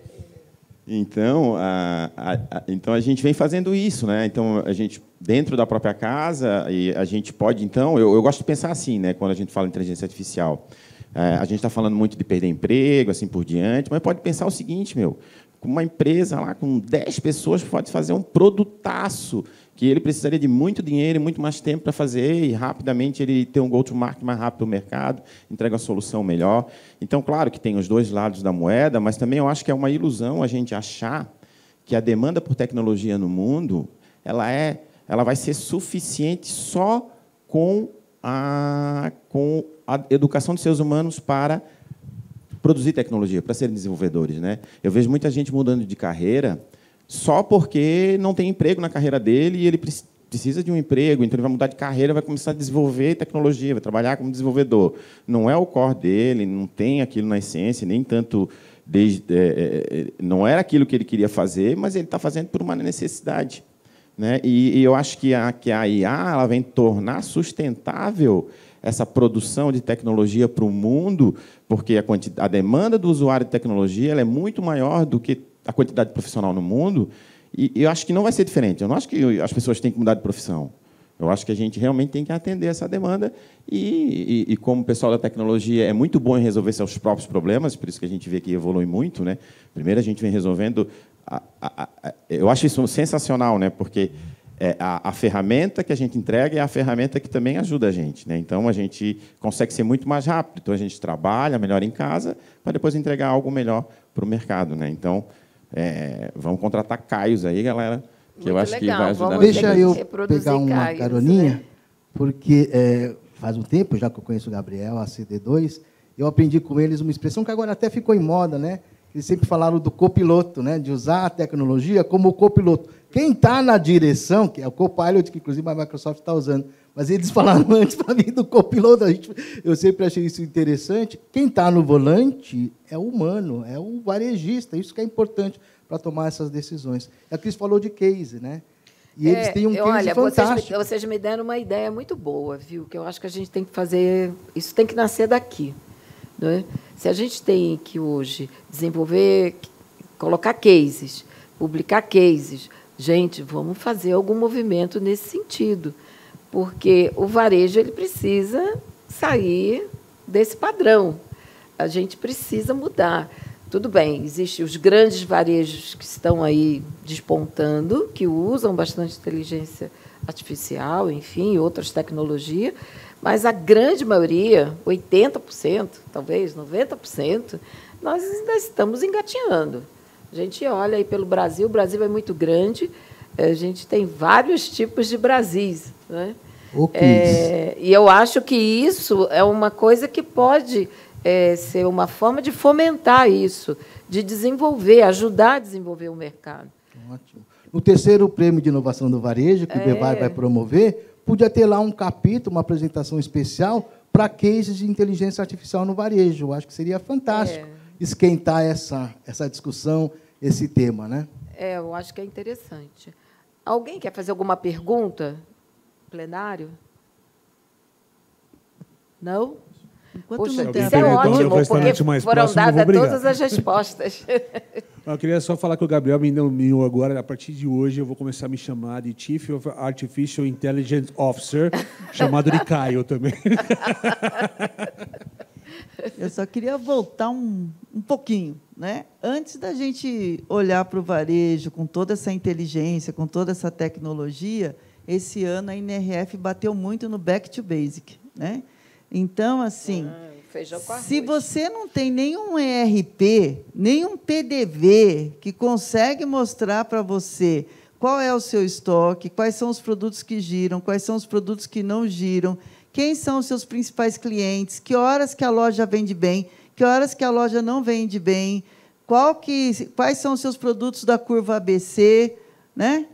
Então a, a, a, então a gente vem fazendo isso, né? Então a gente dentro da própria casa e a gente pode então eu, eu gosto de pensar assim, né? Quando a gente fala em inteligência artificial, é, a gente está falando muito de perder emprego, assim por diante, mas pode pensar o seguinte, meu, uma empresa lá com 10 pessoas pode fazer um produtaço que ele precisaria de muito dinheiro e muito mais tempo para fazer, e rapidamente ele ter um go-to-market mais rápido no mercado, entrega uma solução melhor. Então, claro que tem os dois lados da moeda, mas também eu acho que é uma ilusão a gente achar que a demanda por tecnologia no mundo ela é, ela vai ser suficiente só com a, com a educação dos seres humanos para produzir tecnologia, para serem desenvolvedores. Né? Eu vejo muita gente mudando de carreira só porque não tem emprego na carreira dele e ele precisa de um emprego, então ele vai mudar de carreira, vai começar a desenvolver tecnologia, vai trabalhar como desenvolvedor. Não é o core dele, não tem aquilo na essência, nem tanto desde, é, é, é não era aquilo que ele queria fazer, mas ele está fazendo por uma necessidade. Né? E, e, eu acho que a, que a IA ela vem tornar sustentável essa produção de tecnologia para o mundo, porque a, a demanda do usuário de tecnologia é muito maior do que a quantidade de profissional no mundo, e eu acho que não vai ser diferente. Eu não acho que as pessoas têm que mudar de profissão. Eu acho que a gente realmente tem que atender essa demanda e, e, e, como o pessoal da tecnologia é muito bom em resolver seus próprios problemas, por isso que a gente vê que evolui muito, né? Primeiro a gente vem resolvendo, a, a, a, eu acho isso sensacional, né? Porque é a, ferramenta que a gente entrega é a ferramenta que também ajuda a gente, né? Então a gente consegue ser muito mais rápido, então a gente trabalha melhor em casa para depois entregar algo melhor para o mercado, né? Então é, vamos contratar Caios aí, galera, que Muito eu acho legal. que vai ajudar. Vamos deixa eu pegar uma Caios, caroninha, né? porque é, faz um tempo já que eu conheço o Gabriel, a CD2, eu aprendi com eles uma expressão que agora até ficou em moda, né? Eles sempre falaram do copiloto, né? de usar a tecnologia como copiloto. Quem está na direção, que é o Copilot, que inclusive a Microsoft está usando, mas eles falaram antes para mim do copiloto. Gente, eu sempre achei isso interessante. Quem está no volante é o humano, é o varejista. Isso que é importante para tomar essas decisões. A é Cris falou de case, né? E eles é, têm um case olha, fantástico. Vocês, vocês me deram uma ideia muito boa, viu? Que eu acho que a gente tem que fazer. Isso tem que nascer daqui. É? Se a gente tem que hoje desenvolver, colocar cases, publicar cases, gente, vamos fazer algum movimento nesse sentido porque o varejo ele precisa sair desse padrão. A gente precisa mudar. Tudo bem, existem os grandes varejos que estão aí despontando, que usam bastante inteligência artificial, enfim, outras tecnologias, mas a grande maioria, 80%, talvez 90%, nós ainda estamos engatinhando. A gente olha aí pelo Brasil, o Brasil é muito grande, eh, a gente tem vários tipos de Brasis. Né? É, e eu acho que isso é uma coisa que pode é, ser uma forma de fomentar isso, de desenvolver, ajudar a desenvolver o mercado. Ótimo. No terceiro prêmio de inovação do varejo, que é. o Bevar vai promover, podia ter lá um capítulo, uma apresentação especial para cases de inteligência artificial no varejo. Eu acho que seria fantástico é. esquentar essa, essa discussão, esse tema. Né? É, eu acho que é interessante. Alguém quer fazer alguma pergunta? plenário? Não? Poxa, não isso é ótimo, porque foram dadas todas as respostas. eu queria só falar que o Gabriel me nomeou agora. A partir de hoje, eu vou começar a me chamar de Chief of Artificial Intelligence Officer, chamado de Caio também. eu só queria voltar um, um pouquinho. Né? Antes da gente olhar para o varejo com toda essa inteligência, com toda essa tecnologia, esse ano a NRF bateu muito no back to basic, né? Então, assim, ah, se você não tem nenhum ERP, nenhum PDV que consegue mostrar para você qual é o seu estoque, quais são os produtos que giram, quais são os produtos que não giram, quem são os seus principais clientes, que horas que a loja vende bem, que horas que a loja não vende bem, que, quais são os seus produtos da curva ABC, né?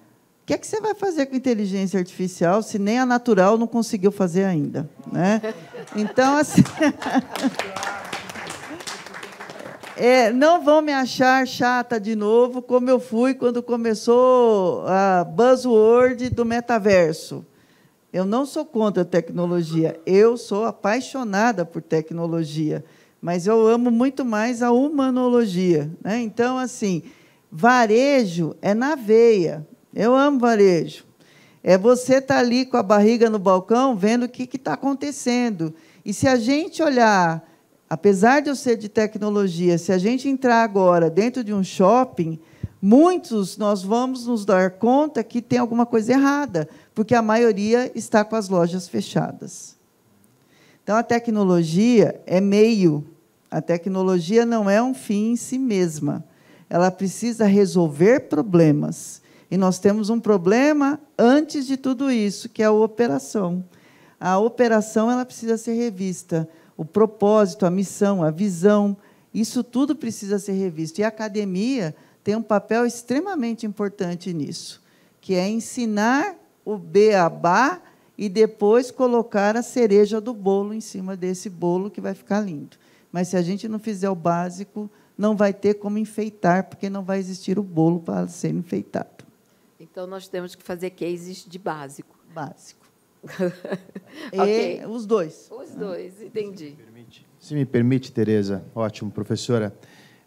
que é que você vai fazer com inteligência artificial se nem a natural não conseguiu fazer ainda? Né? Então, assim. É, não vão me achar chata de novo, como eu fui quando começou a buzzword do metaverso. Eu não sou contra a tecnologia, eu sou apaixonada por tecnologia, mas eu amo muito mais a humanologia. Né? Então, assim, varejo é na veia. Eu amo varejo. É você estar tá ali com a barriga no balcão vendo o que está acontecendo. E se a gente olhar, apesar de eu ser de tecnologia, se a gente entrar agora dentro de um shopping, muitos nós vamos nos dar conta que tem alguma coisa errada, porque a maioria está com as lojas fechadas. Então a tecnologia é meio, a tecnologia não é um fim em si mesma. Ela precisa resolver problemas. E nós temos um problema antes de tudo isso, que é a operação. A operação ela precisa ser revista. O propósito, a missão, a visão, isso tudo precisa ser revisto. E a academia tem um papel extremamente importante nisso, que é ensinar o beabá e depois colocar a cereja do bolo em cima desse bolo que vai ficar lindo. Mas se a gente não fizer o básico, não vai ter como enfeitar, porque não vai existir o bolo para ser enfeitado. Então, nós temos que fazer cases de básico. Básico. okay. Os dois. Os dois, entendi. Se me permite, se me permite Tereza, ótimo, professora.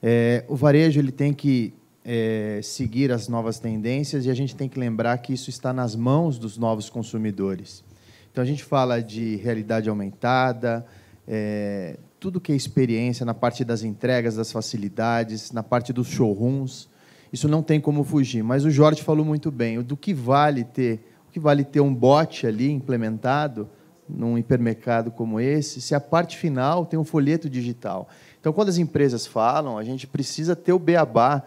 É, o varejo ele tem que é, seguir as novas tendências e a gente tem que lembrar que isso está nas mãos dos novos consumidores. Então, a gente fala de realidade aumentada, é, tudo que é experiência na parte das entregas, das facilidades, na parte dos showrooms. Isso não tem como fugir. Mas o Jorge falou muito bem. Do que vale ter, o que vale ter um bot ali implementado num hipermercado como esse, se a parte final tem um folheto digital. Então, quando as empresas falam, a gente precisa ter o beabá,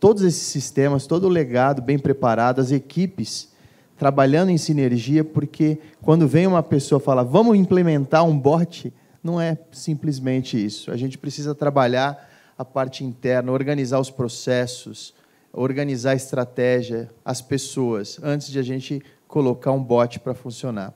todos esses sistemas, todo o legado bem preparado, as equipes trabalhando em sinergia, porque quando vem uma pessoa falar, vamos implementar um bot, não é simplesmente isso. A gente precisa trabalhar a parte interna, organizar os processos, organizar a estratégia, as pessoas, antes de a gente colocar um bot para funcionar.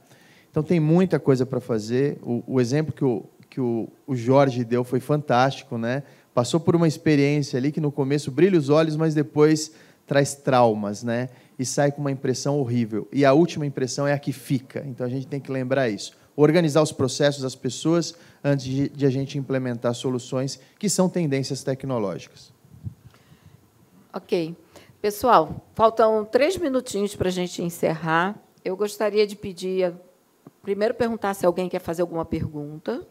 Então, tem muita coisa para fazer. O, o, exemplo que, o, que o, o Jorge deu foi fantástico, né? Passou por uma experiência ali que no começo brilha os olhos, mas depois traz traumas, né? E sai com uma impressão horrível. E a última impressão é a que fica. Então, a gente tem que lembrar isso. Organizar os processos, as pessoas, antes de, de a gente implementar soluções que são tendências tecnológicas. Ok. Pessoal, faltam três minutinhos para a gente encerrar. Eu gostaria de pedir, primeiro perguntar se alguém quer fazer alguma pergunta.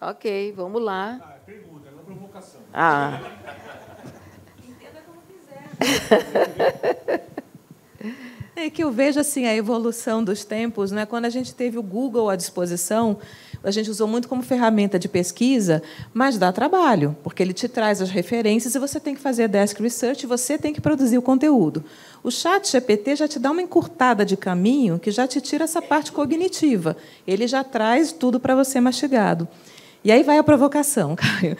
Ok, vamos lá. Ah, é pergunta, não é provocação. Ah. Entenda como quiser. É que eu vejo assim a evolução dos tempos, né? Quando a gente teve o Google à disposição, a gente usou muito como ferramenta de pesquisa, mas dá trabalho, porque ele te traz as referências e você tem que fazer desk research, você tem que produzir o conteúdo. O chat GPT já te dá uma encurtada de caminho que já te tira essa parte cognitiva. Ele já traz tudo para você mastigado. E aí vai a provocação, Caio.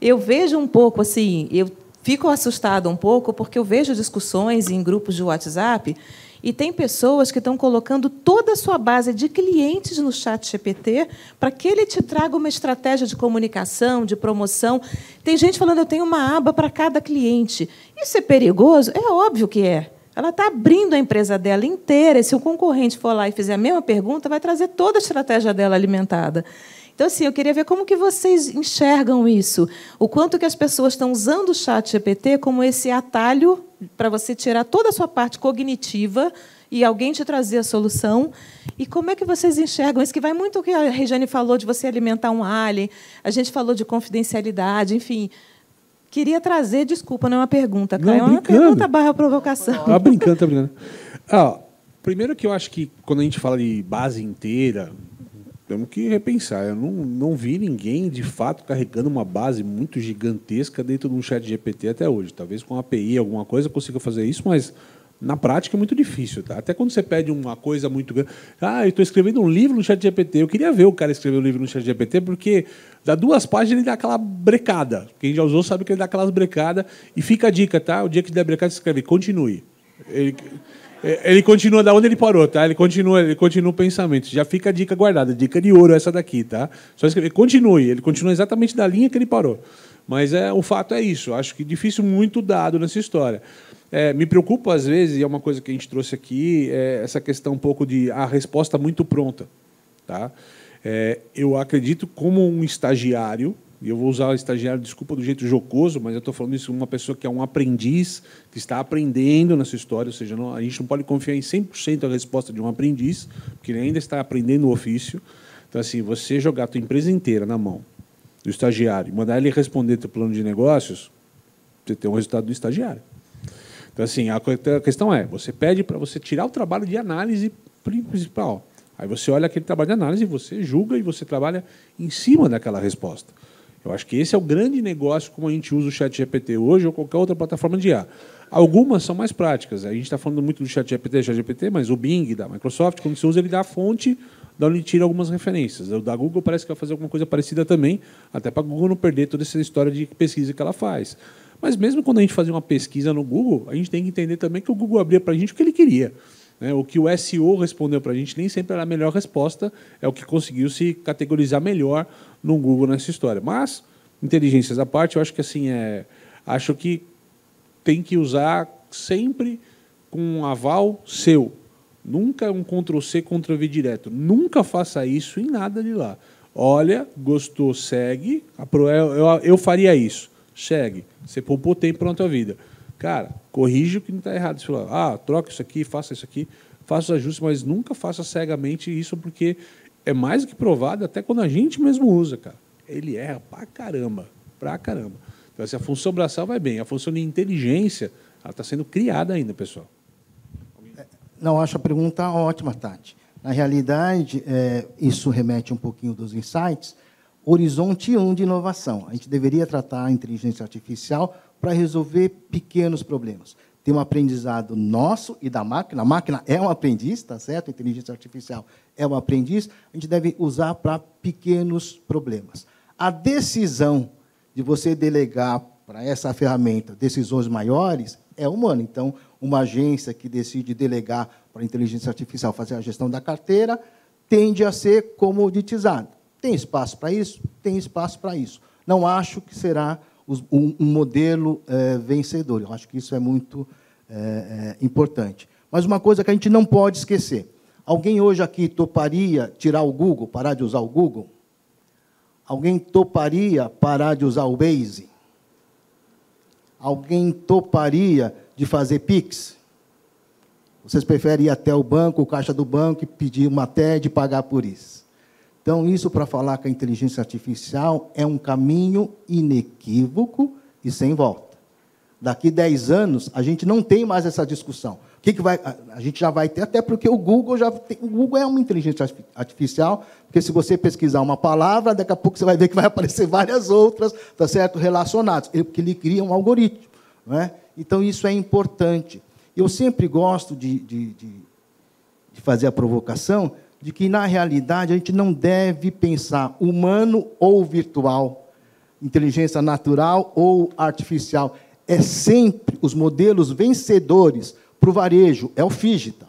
Eu vejo um pouco assim, eu fico assustado um pouco porque eu vejo discussões em grupos de WhatsApp e tem pessoas que estão colocando toda a sua base de clientes no chat GPT para que ele te traga uma estratégia de comunicação, de promoção. Tem gente falando, eu tenho uma aba para cada cliente. Isso é perigoso? É óbvio que é. Ela está abrindo a empresa dela inteira. E se um concorrente for lá e fizer a mesma pergunta, vai trazer toda a estratégia dela alimentada. Então, assim, eu queria ver como que vocês enxergam isso. O quanto que as pessoas estão usando o chat GPT como esse atalho para você tirar toda a sua parte cognitiva e alguém te trazer a solução. E como é que vocês enxergam isso? Que vai muito o que a Regiane falou de você alimentar um alien, a gente falou de confidencialidade, enfim. Queria trazer, desculpa, não é uma pergunta, Caio, tá? é uma pergunta barra provocação. Tá brincando, tá brincando. Ah, primeiro que eu acho que quando a gente fala de base inteira, temos que repensar. Eu não, não vi ninguém, de fato, carregando uma base muito gigantesca dentro de um chat GPT até hoje. Talvez com API, alguma coisa, consiga fazer isso, mas na prática é muito difícil, tá? Até quando você pede uma coisa muito grande. Ah, eu estou escrevendo um livro no chat GPT. Eu queria ver o cara escrever um livro no chat GPT, porque dá duas páginas ele dá aquela brecada. Quem já usou sabe que ele dá aquelas brecadas. E fica a dica, tá? O dia que der brecada, você escreve, continue. Ele... Ele continua da onde ele parou, tá? Ele continua, ele continua o pensamento. Já fica a dica guardada, dica de ouro essa daqui, tá? Só escrever, continue, ele continua exatamente da linha que ele parou. Mas é, o fato é isso, acho que difícil muito dado nessa história. É, me preocupa às vezes, e é uma coisa que a gente trouxe aqui, é essa questão um pouco de a resposta muito pronta, tá? É, eu acredito como um estagiário, e eu vou usar o estagiário, desculpa do jeito jocoso, mas eu estou falando isso uma pessoa que é um aprendiz, que está aprendendo nessa história, ou seja, não, a gente não pode confiar em 100% a resposta de um aprendiz, porque ele ainda está aprendendo o ofício. Então, assim, você jogar a tua empresa inteira na mão do estagiário e mandar ele responder teu plano de negócios, você tem um resultado do estagiário. Então, assim, a questão é, você pede para você tirar o trabalho de análise principal. Aí você olha aquele trabalho de análise, você julga e você trabalha em cima daquela resposta. Eu acho que esse é o grande negócio como a gente usa o chat GPT hoje ou qualquer outra plataforma de IA. Algumas são mais práticas. A gente está falando muito do chat GPT, chat GPT, mas o Bing da Microsoft, quando você usa, ele dá a fonte da onde tira algumas referências. O da Google parece que vai fazer alguma coisa parecida também, até para a Google não perder toda essa história de pesquisa que ela faz. Mas mesmo quando a gente fazia uma pesquisa no Google, a gente tem que entender também que o Google abria para a gente o que ele queria. Né? O que o SEO respondeu para a gente nem sempre era a melhor resposta, é o que conseguiu se categorizar melhor no Google nessa história. Mas, inteligências à parte, eu acho que assim é. Acho que tem que usar sempre com um aval seu. Nunca um Ctrl C, Ctrl V direto. Nunca faça isso em nada de lá. Olha, gostou, segue. Eu, eu, eu faria isso. Segue. Você poupou tempo para a tua vida. Cara, corrige o que não está errado. Você fala, ah, troca isso aqui, faça isso aqui, faça os ajustes, mas nunca faça cegamente isso, porque é mais do que provado, até quando a gente mesmo usa, cara. Ele erra pra caramba, pra caramba. Então, assim, a função braçal vai bem, a função de inteligência ela está sendo criada ainda, pessoal. É, não, acho a pergunta ótima, Tati. Na realidade, é, isso remete um pouquinho dos insights, horizonte 1 de inovação. A gente deveria tratar a inteligência artificial para resolver pequenos problemas tem um aprendizado nosso e da máquina. A máquina é um aprendiz, tá certo? A inteligência artificial é um aprendiz. A gente deve usar para pequenos problemas. A decisão de você delegar para essa ferramenta decisões maiores é humana. Então, uma agência que decide delegar para a inteligência artificial fazer a gestão da carteira tende a ser comoditizada. Tem espaço para isso? Tem espaço para isso. Não acho que será um, modelo é, vencedor. Eu acho que isso é muito é, é, importante. Mas uma coisa que a gente não pode esquecer: alguém hoje aqui toparia tirar o Google, parar de usar o Google? Alguém toparia parar de usar o Waze? Alguém toparia de fazer Pix? Vocês preferem ir até o banco, o caixa do banco, e pedir uma TED e pagar por isso? Então, isso para falar que a inteligência artificial é um caminho inequívoco e sem volta. Daqui 10 anos, a gente não tem mais essa discussão. O que, que vai, a gente já vai ter, até porque o Google já tem, o Google é uma inteligência artificial, porque se você pesquisar uma palavra, daqui a pouco você vai ver que vai aparecer várias outras, tá certo, relacionadas, porque ele cria um algoritmo. Né? Então, isso é importante. Eu sempre gosto de, de, de, de fazer a provocação de que, na realidade, a gente não deve pensar humano ou virtual, inteligência natural ou artificial. É sempre os modelos vencedores para o varejo, é o Fígita.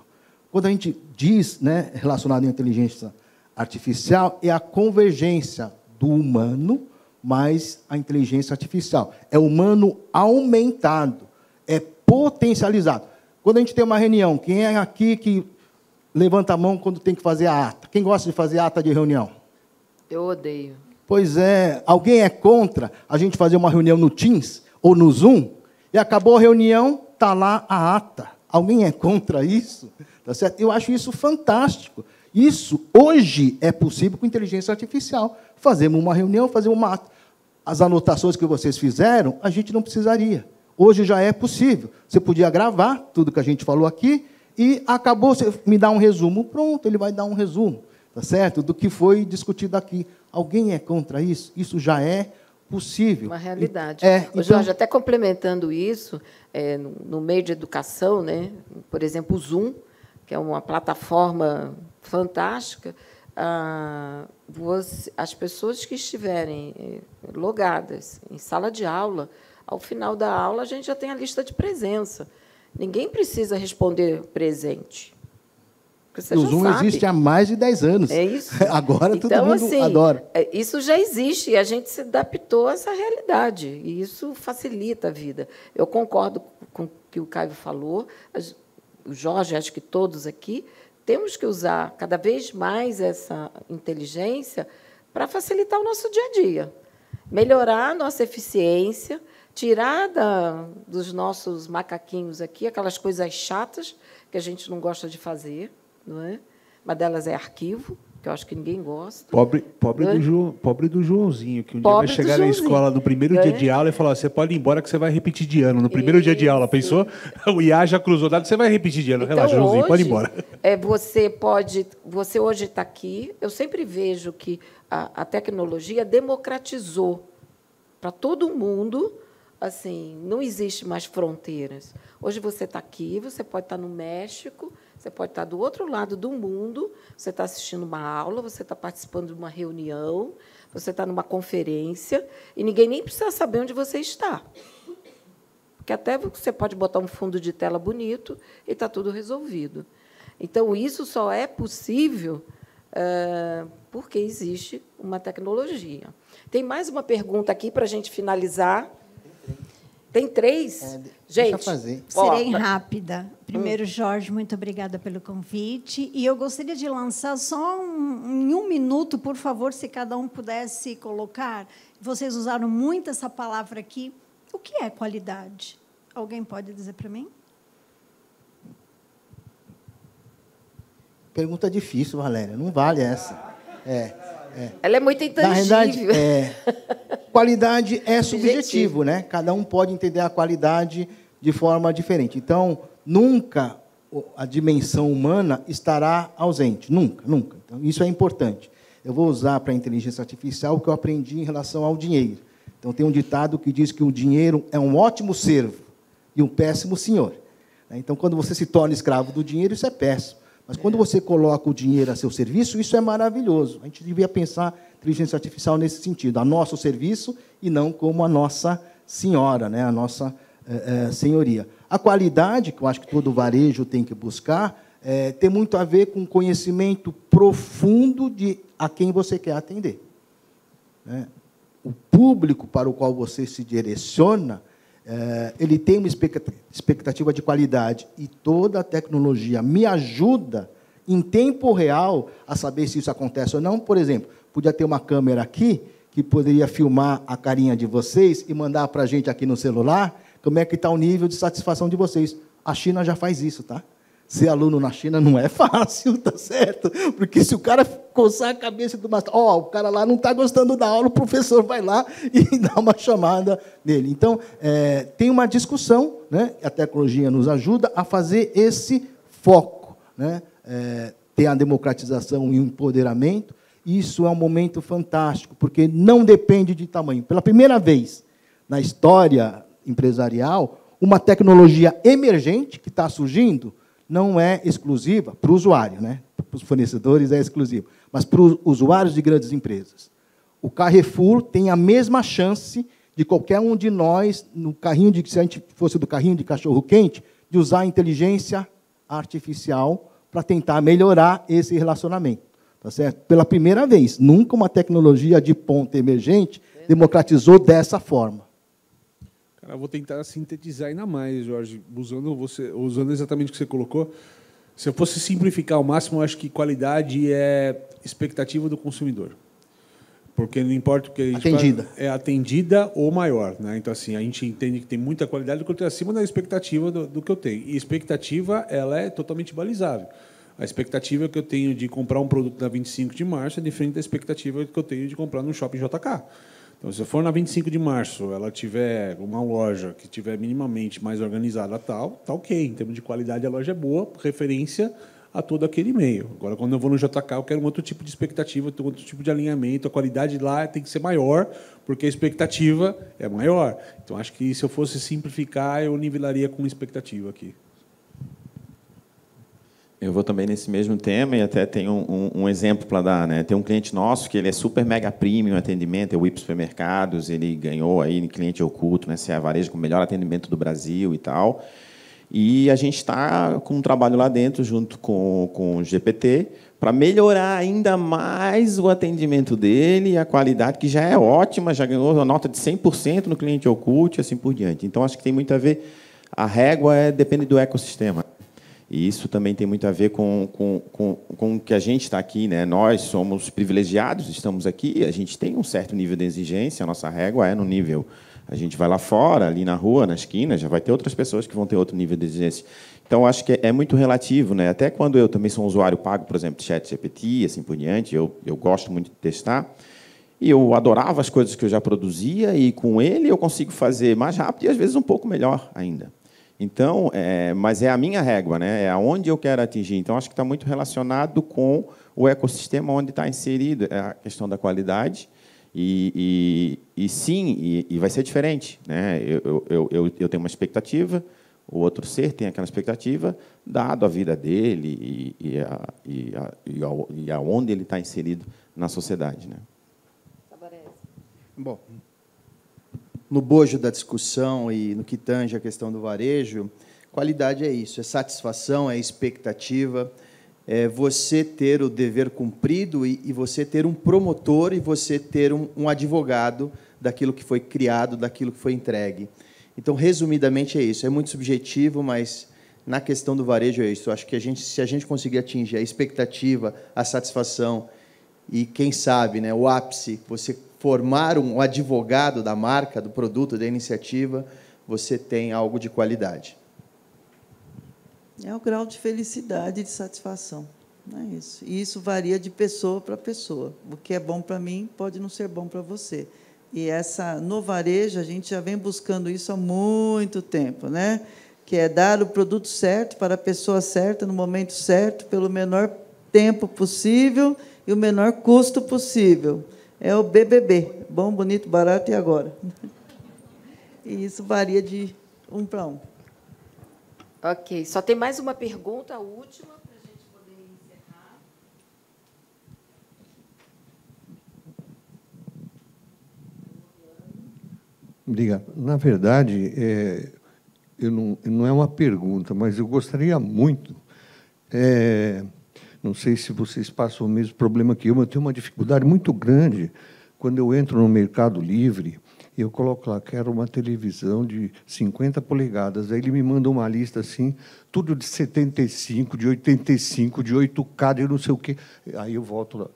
Quando a gente diz, né, relacionado à inteligência artificial, é a convergência do humano mais a inteligência artificial. É humano aumentado, é potencializado. Quando a gente tem uma reunião, quem é aqui que levanta a mão quando tem que fazer a ata. Quem gosta de fazer ata de reunião? Eu odeio. Pois é, alguém é contra a gente fazer uma reunião no Teams ou no Zoom e acabou a reunião, tá lá a ata. Alguém é contra isso? Tá certo? Eu acho isso fantástico. Isso hoje é possível com inteligência artificial. Fazemos uma reunião, fazemos uma ata. As anotações que vocês fizeram, a gente não precisaria. Hoje já é possível. Você podia gravar tudo que a gente falou aqui, e acabou me dá um resumo. Pronto, ele vai dar um resumo, tá certo? Do que foi discutido aqui. Alguém é contra isso? Isso já é possível. Uma realidade. É, então... Jorge, até complementando isso, é, no meio de educação, né, por exemplo, o Zoom, que é uma plataforma fantástica, ah, você, as pessoas que estiverem é, logadas em sala de aula, ao final da aula a gente já tem a lista de presença. Ninguém precisa responder presente. o Zoom sabe. existe há mais de 10 anos. É isso. Agora então, todo mundo assim, adora. É, isso já existe e a gente se adaptou a essa realidade. E isso facilita a vida. Eu concordo com o que o Caio falou, o Jorge, acho que todos aqui, temos que usar cada vez mais essa inteligência para facilitar o nosso dia a dia, melhorar a nossa eficiência, tirar dos nossos macaquinhos aqui aquelas coisas chatas que a gente não gosta de fazer, não é? Uma delas é arquivo, que eu acho que ninguém gosta. Pobre, pobre, do, é? jo, pobre do Joãozinho, que um pobre dia vai chegar na escola no primeiro é? dia de aula e falar: você pode ir embora que você vai repetir de ano. No primeiro Isso. dia de aula, pensou? O IA já cruzou dado, você vai repetir de ano. Então, Relaxa, Joãozinho, pode ir embora. É, você pode. Você hoje está aqui. Eu sempre vejo que a, a tecnologia democratizou para todo mundo assim, não existe mais fronteiras. Hoje você está aqui, você pode estar tá no México, você pode estar tá do outro lado do mundo, você está assistindo uma aula, você está participando de uma reunião, você está numa conferência, e ninguém nem precisa saber onde você está. Porque até você pode botar um fundo de tela bonito e está tudo resolvido. Então, isso só é possível é, porque existe uma tecnologia. Tem mais uma pergunta aqui para a gente finalizar. Tem três? É, Gente, deixa eu fazer. serei tá. rápida. Primeiro, Jorge, muito obrigada pelo convite. E eu gostaria de lançar só um, em um minuto, por favor, se cada um pudesse colocar. Vocês usaram muito essa palavra aqui. O que é qualidade? Alguém pode dizer para mim? Pergunta difícil, Valéria. Não vale essa. É, é. Ela é muito intangível. Na verdade, é. Qualidade é subjetivo, né? Cada um pode entender a qualidade de forma diferente. Então, nunca a dimensão humana estará ausente, nunca, nunca. Então, isso é importante. Eu vou usar para a inteligência artificial o que eu aprendi em relação ao dinheiro. Então, tem um ditado que diz que o dinheiro é um ótimo servo e um péssimo senhor. Então, quando você se torna escravo do dinheiro, isso é péssimo. Mas quando você coloca o dinheiro a seu serviço, isso é maravilhoso. A gente devia pensar inteligência artificial nesse sentido, a nosso serviço e não como a nossa senhora, né? a nossa é, é, senhoria. A qualidade, que eu acho que todo varejo tem que buscar, é, tem muito a ver com conhecimento profundo de a quem você quer atender. Né? O público para o qual você se direciona é, ele tem uma expectativa de qualidade e toda a tecnologia me ajuda em tempo real a saber se isso acontece ou não. Por exemplo, podia ter uma câmera aqui que poderia filmar a carinha de vocês e mandar para a gente aqui no celular como é que está o nível de satisfação de vocês. A China já faz isso, tá? Ser aluno na China não é fácil, tá certo? Porque se o cara coçar a cabeça do master, ó, oh, o cara lá não está gostando da aula, o professor vai lá e dá uma chamada nele. Então, é, tem uma discussão, né? a tecnologia nos ajuda a fazer esse foco. Né? É, a democratização e o empoderamento, isso é um momento fantástico, porque não depende de tamanho. Pela primeira vez na história empresarial, uma tecnologia emergente que está surgindo não é exclusiva para o usuário, né? para os fornecedores é exclusiva, mas para os usuários de grandes empresas. O Carrefour tem a mesma chance de qualquer um de nós, no carrinho de, se a gente fosse do carrinho de cachorro-quente, de usar a inteligência artificial para tentar melhorar esse relacionamento. Tá certo? Pela primeira vez, nunca uma tecnologia de ponta emergente democratizou dessa forma. Cara, vou tentar sintetizar ainda mais, Jorge, usando, você, usando exatamente o que você colocou. Se eu fosse simplificar ao máximo, eu acho que qualidade é expectativa do consumidor. Porque não importa o que a gente atendida. Fala, é atendida ou maior. Né? Então, assim, a gente entende que tem muita qualidade que eu tenho é acima da expectativa do, do que eu tenho. E expectativa, ela é totalmente balizável. A expectativa que eu tenho de comprar um produto na 25 de março é diferente da expectativa que eu tenho de comprar no shopping JK. Então, se eu for na 25 de março, ela tiver uma loja que tiver minimamente mais organizada, tal, tá ok. Em termos de qualidade, a loja é boa, referência a todo aquele meio. Agora, quando eu vou no JK, eu quero um outro tipo de expectativa, outro tipo de alinhamento. A qualidade lá tem que ser maior, porque a expectativa é maior. Então, acho que se eu fosse simplificar, eu nivelaria com expectativa aqui. Eu vou também nesse mesmo tema e até tenho um, um, um exemplo para dar. Né? Tem um cliente nosso que ele é super mega premium atendimento, é o IP Supermercados, ele ganhou aí cliente oculto, né? Se é a varejo com o melhor atendimento do Brasil e tal. E a gente está com um trabalho lá dentro, junto com, com o GPT, para melhorar ainda mais o atendimento dele e a qualidade, que já é ótima, já ganhou a nota de 100% no cliente oculto e assim por diante. Então, acho que tem muito a ver. A régua é, depende do ecossistema. E isso também tem muito a ver com, com, com, com que a gente está aqui. Né? Nós somos privilegiados, estamos aqui, a gente tem um certo nível de exigência, a nossa régua é no nível. A gente vai lá fora, ali na rua, na esquina, já vai ter outras pessoas que vão ter outro nível de exigência. Então, acho que é, é muito relativo. Né? Até quando eu também sou um usuário pago, por exemplo, de chat GPT, assim por diante, eu, eu gosto muito de testar, e eu adorava as coisas que eu já produzia, e com ele eu consigo fazer mais rápido e, às vezes, um pouco melhor ainda. Então, é, mas é a minha régua, né? é aonde eu quero atingir. Então, acho que está muito relacionado com o ecossistema onde está inserido é a questão da qualidade. E, e, e sim, e, e, vai ser diferente. Né? Eu, eu, eu, eu, tenho uma expectativa, o outro ser tem aquela expectativa, dado a vida dele e, a, e, a, e, a, e aonde ele está inserido na sociedade. Né? Bom, no bojo da discussão e no que tange a questão do varejo, qualidade é isso, é satisfação, é expectativa, é você ter o dever cumprido e, e você ter um promotor e você ter um, um advogado daquilo que foi criado, daquilo que foi entregue. Então, resumidamente, é isso. É muito subjetivo, mas na questão do varejo é isso. Eu acho que a gente, se a gente conseguir atingir a expectativa, a satisfação e quem sabe, né, o ápice, você formar um advogado da marca, do produto, da iniciativa, você tem algo de qualidade. É o grau de felicidade e de satisfação. É isso. E isso varia de pessoa para pessoa. O que é bom para mim pode não ser bom para você. E essa no varejo a gente já vem buscando isso há muito tempo, né? Que é dar o produto certo para a pessoa certa no momento certo, pelo menor tempo possível e o menor custo possível é o BBB bom, bonito, barato e agora. E isso varia de um para um. Ok, só tem mais uma pergunta, a última, para a gente poder encerrar. Obrigado. Na verdade, é, eu não, não é uma pergunta, mas eu gostaria muito. É, não sei se vocês passam o mesmo problema que eu, mas eu tenho uma dificuldade muito grande quando eu entro no Mercado Livre eu coloco lá, quero uma televisão de 50 polegadas. Aí ele me manda uma lista assim, tudo de 75, de 85, de 8K, de não sei o quê. Aí eu volto lá,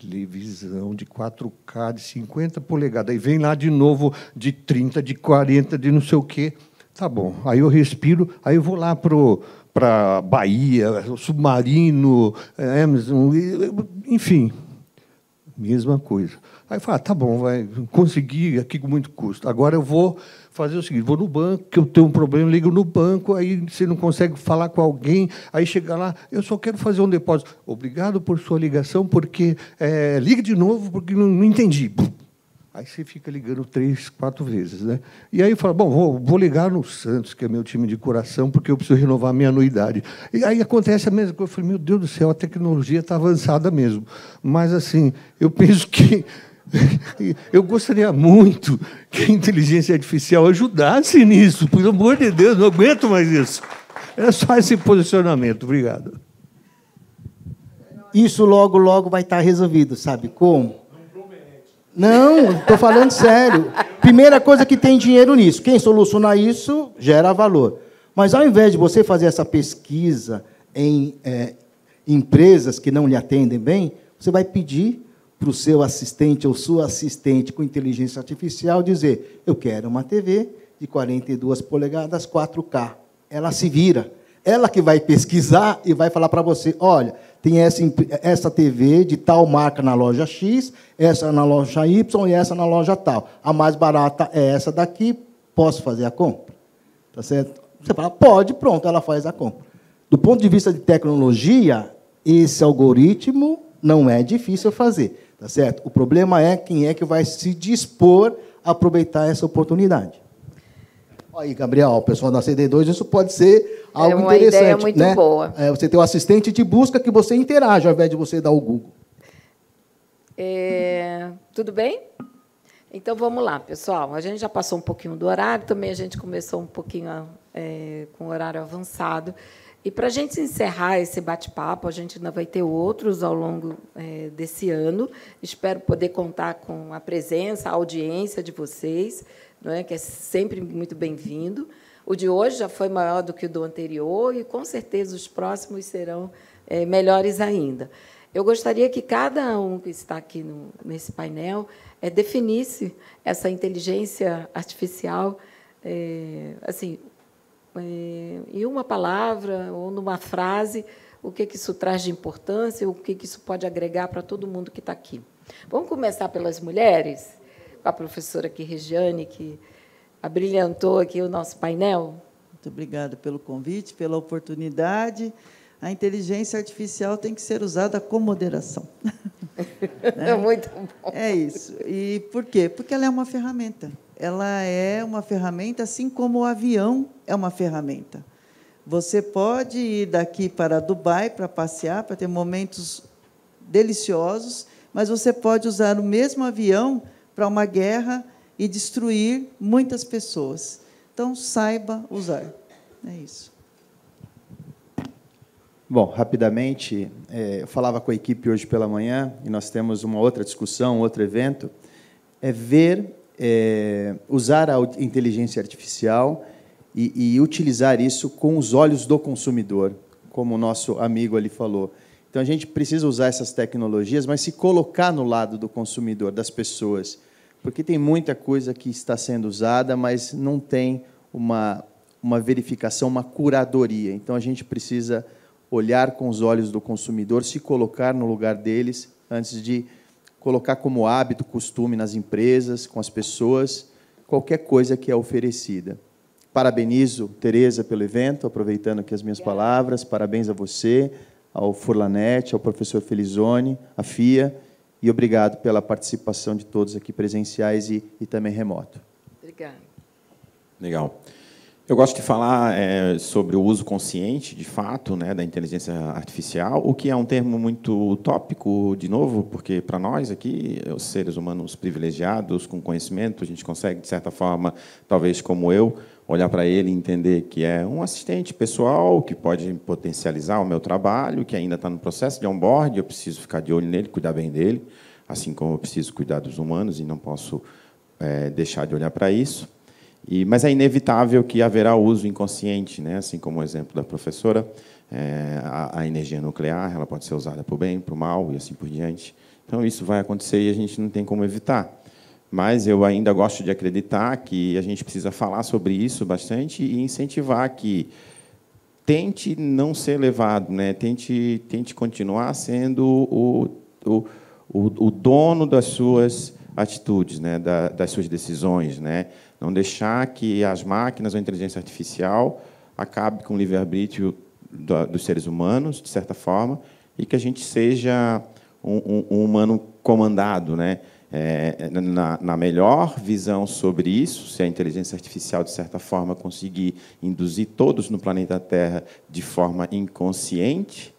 televisão de 4K, de 50 polegadas. Aí vem lá de novo de 30, de 40, de não sei o quê. Tá bom. Aí eu respiro, aí eu vou lá para Bahia, Submarino, eh, Amazon, enfim, mesma coisa. Aí fala, ah, tá bom, vai conseguir aqui com muito custo. Agora eu vou fazer o seguinte, vou no banco, que eu tenho um problema, ligo no banco, aí você não consegue falar com alguém, aí chega lá, eu só quero fazer um depósito. Obrigado por sua ligação, porque é, eh, liga de novo, porque não, não entendi. Aí você fica ligando três, quatro vezes, né? E aí fala, bom, vou, vou, ligar no Santos, que é meu time de coração, porque eu preciso renovar minha anuidade. E aí acontece a mesma coisa. Eu falei, meu Deus do céu, a tecnologia está avançada mesmo. Mas, assim, eu penso que... eu gostaria muito que a inteligência artificial ajudasse nisso. Pelo amor de Deus, não aguento mais isso. É só esse posicionamento. Obrigado. Isso logo, logo vai estar tá resolvido, sabe como? Não, estou falando sério. Primeira coisa que tem dinheiro nisso. Quem soluciona isso gera valor. Mas ao invés de você fazer essa pesquisa em é, empresas que não lhe atendem bem, você vai pedir para o seu assistente ou sua assistente com inteligência artificial dizer: Eu quero uma TV de 42 polegadas 4K. Ela se vira. Ela que vai pesquisar e vai falar para você: Olha, tem essa, essa TV de tal marca na loja X, essa na loja Y e essa na loja tal. A mais barata é essa daqui, posso fazer a compra? Tá certo? Você fala, pode, pronto, ela faz a compra. Do ponto de vista de tecnologia, esse algoritmo não é difícil fazer, tá certo? O problema é quem é que vai se dispor a aproveitar essa oportunidade. Aí, Gabriel, o pessoal da CD2, isso pode ser é algo é uma interessante. Ideia muito né? boa. É, você tem um assistente de busca que você interage ao invés de você dar o Google. É, tudo bem? Então vamos lá, pessoal. A gente já passou um pouquinho do horário, também a gente começou um pouquinho é, com horário avançado. E para a gente encerrar esse bate-papo, a gente ainda vai ter outros ao longo é, desse ano. Espero poder contar com a presença, a audiência de vocês não é? que é sempre muito bem-vindo. O de hoje já foi maior do que o do anterior e, com certeza, os próximos serão é, melhores ainda. Eu gostaria que cada um que está aqui no, nesse painel é, definisse essa inteligência artificial é, assim, é, em uma palavra ou numa frase, o que, que isso traz de importância, o que, que isso pode agregar para todo mundo que está aqui. Vamos começar pelas mulheres? com a professora aqui, Regiane, que abrilhantou aqui o nosso painel. Muito obrigada pelo convite, pela oportunidade. A inteligência artificial tem que ser usada com moderação. é Muito bom. É isso. E por quê? Porque ela é uma ferramenta. Ela é uma ferramenta, assim como o avião é uma ferramenta. Você pode ir daqui para Dubai para passear, para ter momentos deliciosos, mas você pode usar o mesmo avião para uma guerra e destruir muitas pessoas. Então, saiba usar. É isso. Bom, rapidamente, é, eu falava com a equipe hoje pela manhã e nós temos uma outra discussão, outro evento. É ver, é, usar a inteligência artificial e, e utilizar isso com os olhos do consumidor, como o nosso amigo ali falou. Então a gente precisa usar essas tecnologias, mas se colocar no lado do consumidor, das pessoas, porque tem muita coisa que está sendo usada, mas não tem uma, uma verificação, uma curadoria. Então a gente precisa olhar com os olhos do consumidor, se colocar no lugar deles antes de colocar como hábito, costume nas empresas, com as pessoas, qualquer coisa que é oferecida. Parabenizo Tereza pelo evento, aproveitando aqui as minhas palavras, parabéns a você, ao Furlanete, ao professor Felizone, à FIA, e obrigado pela participação de todos aqui presenciais e, e também remoto. Obrigada. Legal. Eu gosto de falar é, sobre o uso consciente, de fato, né, da inteligência artificial, o que é um termo muito utópico, de novo, porque para nós aqui, os seres humanos privilegiados, com conhecimento, a gente consegue, de certa forma, talvez como eu, olhar para ele e entender que é um assistente pessoal, que pode potencializar o meu trabalho, que ainda está no processo de onboard, eu preciso ficar de olho nele, cuidar bem dele, assim como eu preciso cuidar dos humanos e não posso é, deixar de olhar para isso. E, mas é inevitável que haverá uso inconsciente, né? assim como o exemplo da professora, é, a, a, energia nuclear ela pode ser usada para o bem, para o mal e assim por diante. Então, isso vai acontecer e a gente não tem como evitar. Mas eu ainda gosto de acreditar que a gente precisa falar sobre isso bastante e incentivar que tente não ser levado, né? tente, tente continuar sendo o, o, o, o dono das suas atitudes, né? Da, das suas decisões. Né? Não deixar que as máquinas ou a inteligência artificial acabe com o livre-arbítrio dos seres humanos, de certa forma, e que a gente seja um, um, um humano comandado, né? é, na, na, melhor visão sobre isso, se a inteligência artificial, de certa forma, conseguir induzir todos no planeta Terra de forma inconsciente,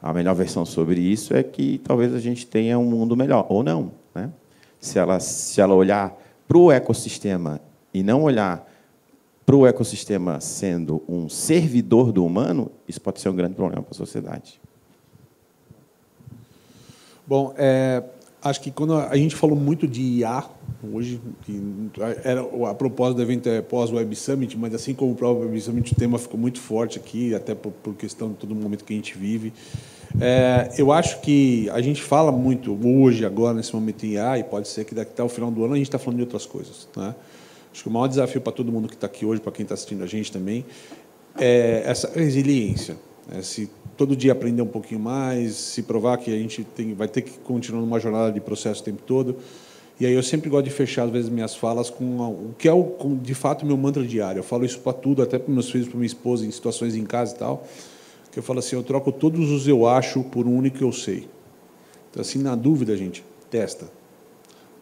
a melhor versão sobre isso é que talvez a gente tenha um mundo melhor, ou não. Né? Se, ela, se ela olhar para o ecossistema e não olhar para o ecossistema sendo um servidor do humano, isso pode ser um grande problema para a sociedade. Bom, é, acho que quando a gente falou muito de IA hoje, que era a proposta do evento é pós Web Summit, mas assim como o próprio Web Summit, o tema ficou muito forte aqui, até por, por questão de todo momento que a gente vive. É, eu acho que a gente fala muito hoje, agora, nesse momento em IA, e pode ser que daqui até o final do ano a gente está falando de outras coisas. Né? Acho que o maior desafio para todo mundo que está aqui hoje, para quem está assistindo a gente também, é essa resiliência. É, se todo dia aprender um pouquinho mais, se provar que a gente tem, vai ter que continuar numa jornada de processo o tempo todo. E aí eu sempre gosto de fechar, às vezes, minhas falas com o que é, o, com, de fato, meu mantra diário. Eu falo isso para tudo, até para meus filhos, para minha esposa, em situações em casa e tal. Que eu falo assim, eu troco todos os eu acho por um único eu sei. Então, assim, na dúvida, gente, testa.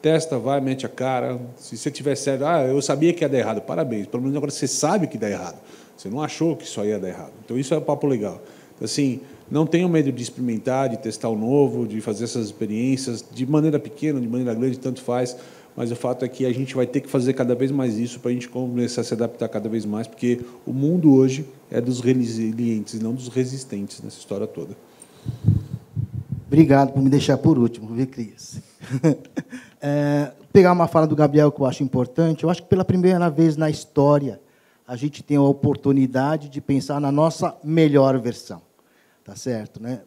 Testa, vai, mete a cara. Se você tiver sério, ah, eu sabia que ia dar errado, parabéns. Pelo menos agora você sabe que dá errado. Você não achou que isso ia dar errado. Então, isso é um papo legal. Então, assim, não tenham medo de experimentar, de testar o novo, de fazer essas experiências, de maneira pequena, de maneira grande, tanto faz. Mas o fato é que a gente vai ter que fazer cada vez mais isso para a gente começar a se adaptar cada vez mais, porque o mundo hoje é dos resilientes, não dos resistentes nessa história toda. Obrigado por me deixar por último, viu, Cris? é, pegar uma fala do Gabriel que eu acho importante. Eu acho que pela primeira vez na história a gente tem a oportunidade de pensar na nossa melhor versão, tá certo, né?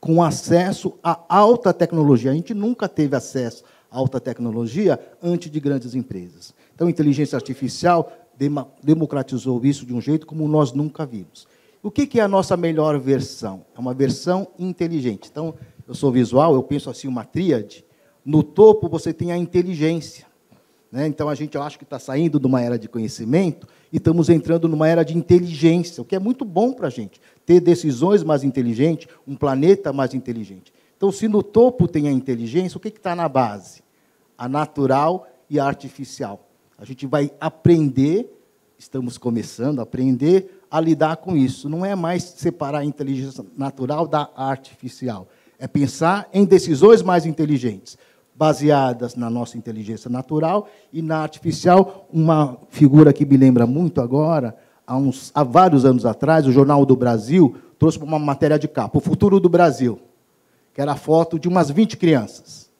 Com acesso à alta tecnologia, a gente nunca teve acesso à alta tecnologia antes de grandes empresas. Então, a inteligência artificial democratizou isso de um jeito como nós nunca vimos. O que é a nossa melhor versão? É uma versão inteligente. Então, eu sou visual, eu penso assim uma tríade. No topo você tem a inteligência. Né? Então, a gente acha que está saindo de uma era de conhecimento e estamos entrando numa era de inteligência, o que é muito bom para a gente, ter decisões mais inteligentes, um planeta mais inteligente. Então, se no topo tem a inteligência, o que está na base? A natural e a artificial. A gente vai aprender, estamos começando a aprender a lidar com isso. Não é mais separar a inteligência natural da artificial. É pensar em decisões mais inteligentes baseadas na nossa inteligência natural e na artificial. Uma figura que me lembra muito agora, há, uns, há vários anos atrás, o Jornal do Brasil trouxe uma matéria de capa, O Futuro do Brasil, que era a foto de umas 20 crianças.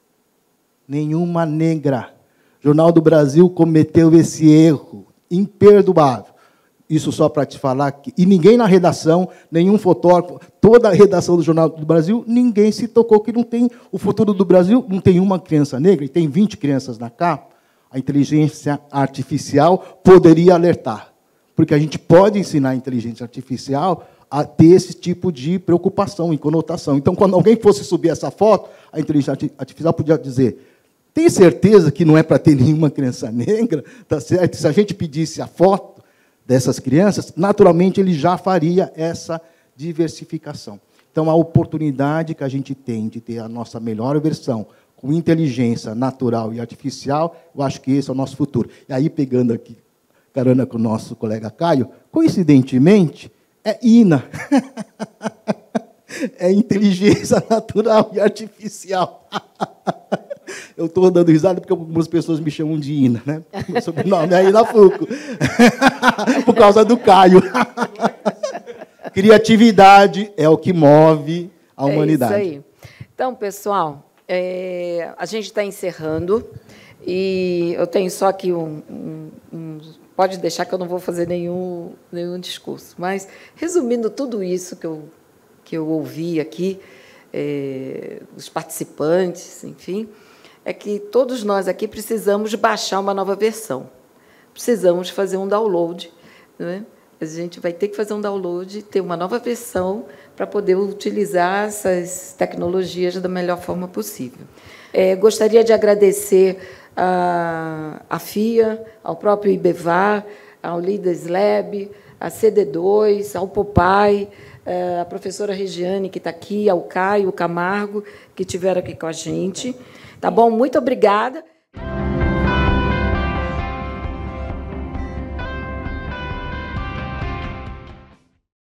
Nenhuma negra. O Jornal do Brasil cometeu esse erro imperdoável isso só para te falar que. E ninguém na redação, nenhum fotógrafo, toda a redação do Jornal do Brasil, ninguém se tocou que não tem o futuro do Brasil, não tem uma criança negra, e tem 20 crianças na capa. A inteligência artificial poderia alertar. Porque a gente pode ensinar a inteligência artificial a ter esse tipo de preocupação e conotação. Então, quando alguém fosse subir essa foto, a inteligência artificial podia dizer: tem certeza que não é para ter nenhuma criança negra? Tá certo? Se a gente pedisse a foto, dessas crianças, naturalmente ele já faria essa diversificação. Então, a oportunidade que a gente tem de ter a nossa melhor versão com inteligência natural e artificial, eu acho que esse é o nosso futuro. E aí, pegando aqui carana com o nosso colega Caio, coincidentemente, é INA. é inteligência natural e artificial. eu estou dando risada porque algumas pessoas me chamam de Ina, né? Meu sobrenome é Ina Fuco. Por causa do Caio. Criatividade é o que move a humanidade. É isso aí. Então, pessoal, é, a gente está encerrando e eu tenho só aqui um, um, um, Pode deixar que eu não vou fazer nenhum, nenhum discurso, mas resumindo tudo isso que eu, que eu ouvi aqui, é, os participantes, enfim, é que todos nós aqui precisamos baixar uma nova versão. Precisamos fazer um download. Né? A gente vai ter que fazer um download, ter uma nova versão para poder utilizar essas tecnologias da melhor forma possível. É, gostaria de agradecer à, FIA, ao próprio IBEVAR, ao Leaders Lab, à CD2, ao Popai, é, à professora Regiane, que está aqui, ao Caio Camargo, que estiveram aqui com a gente. Tá bom? Muito obrigada.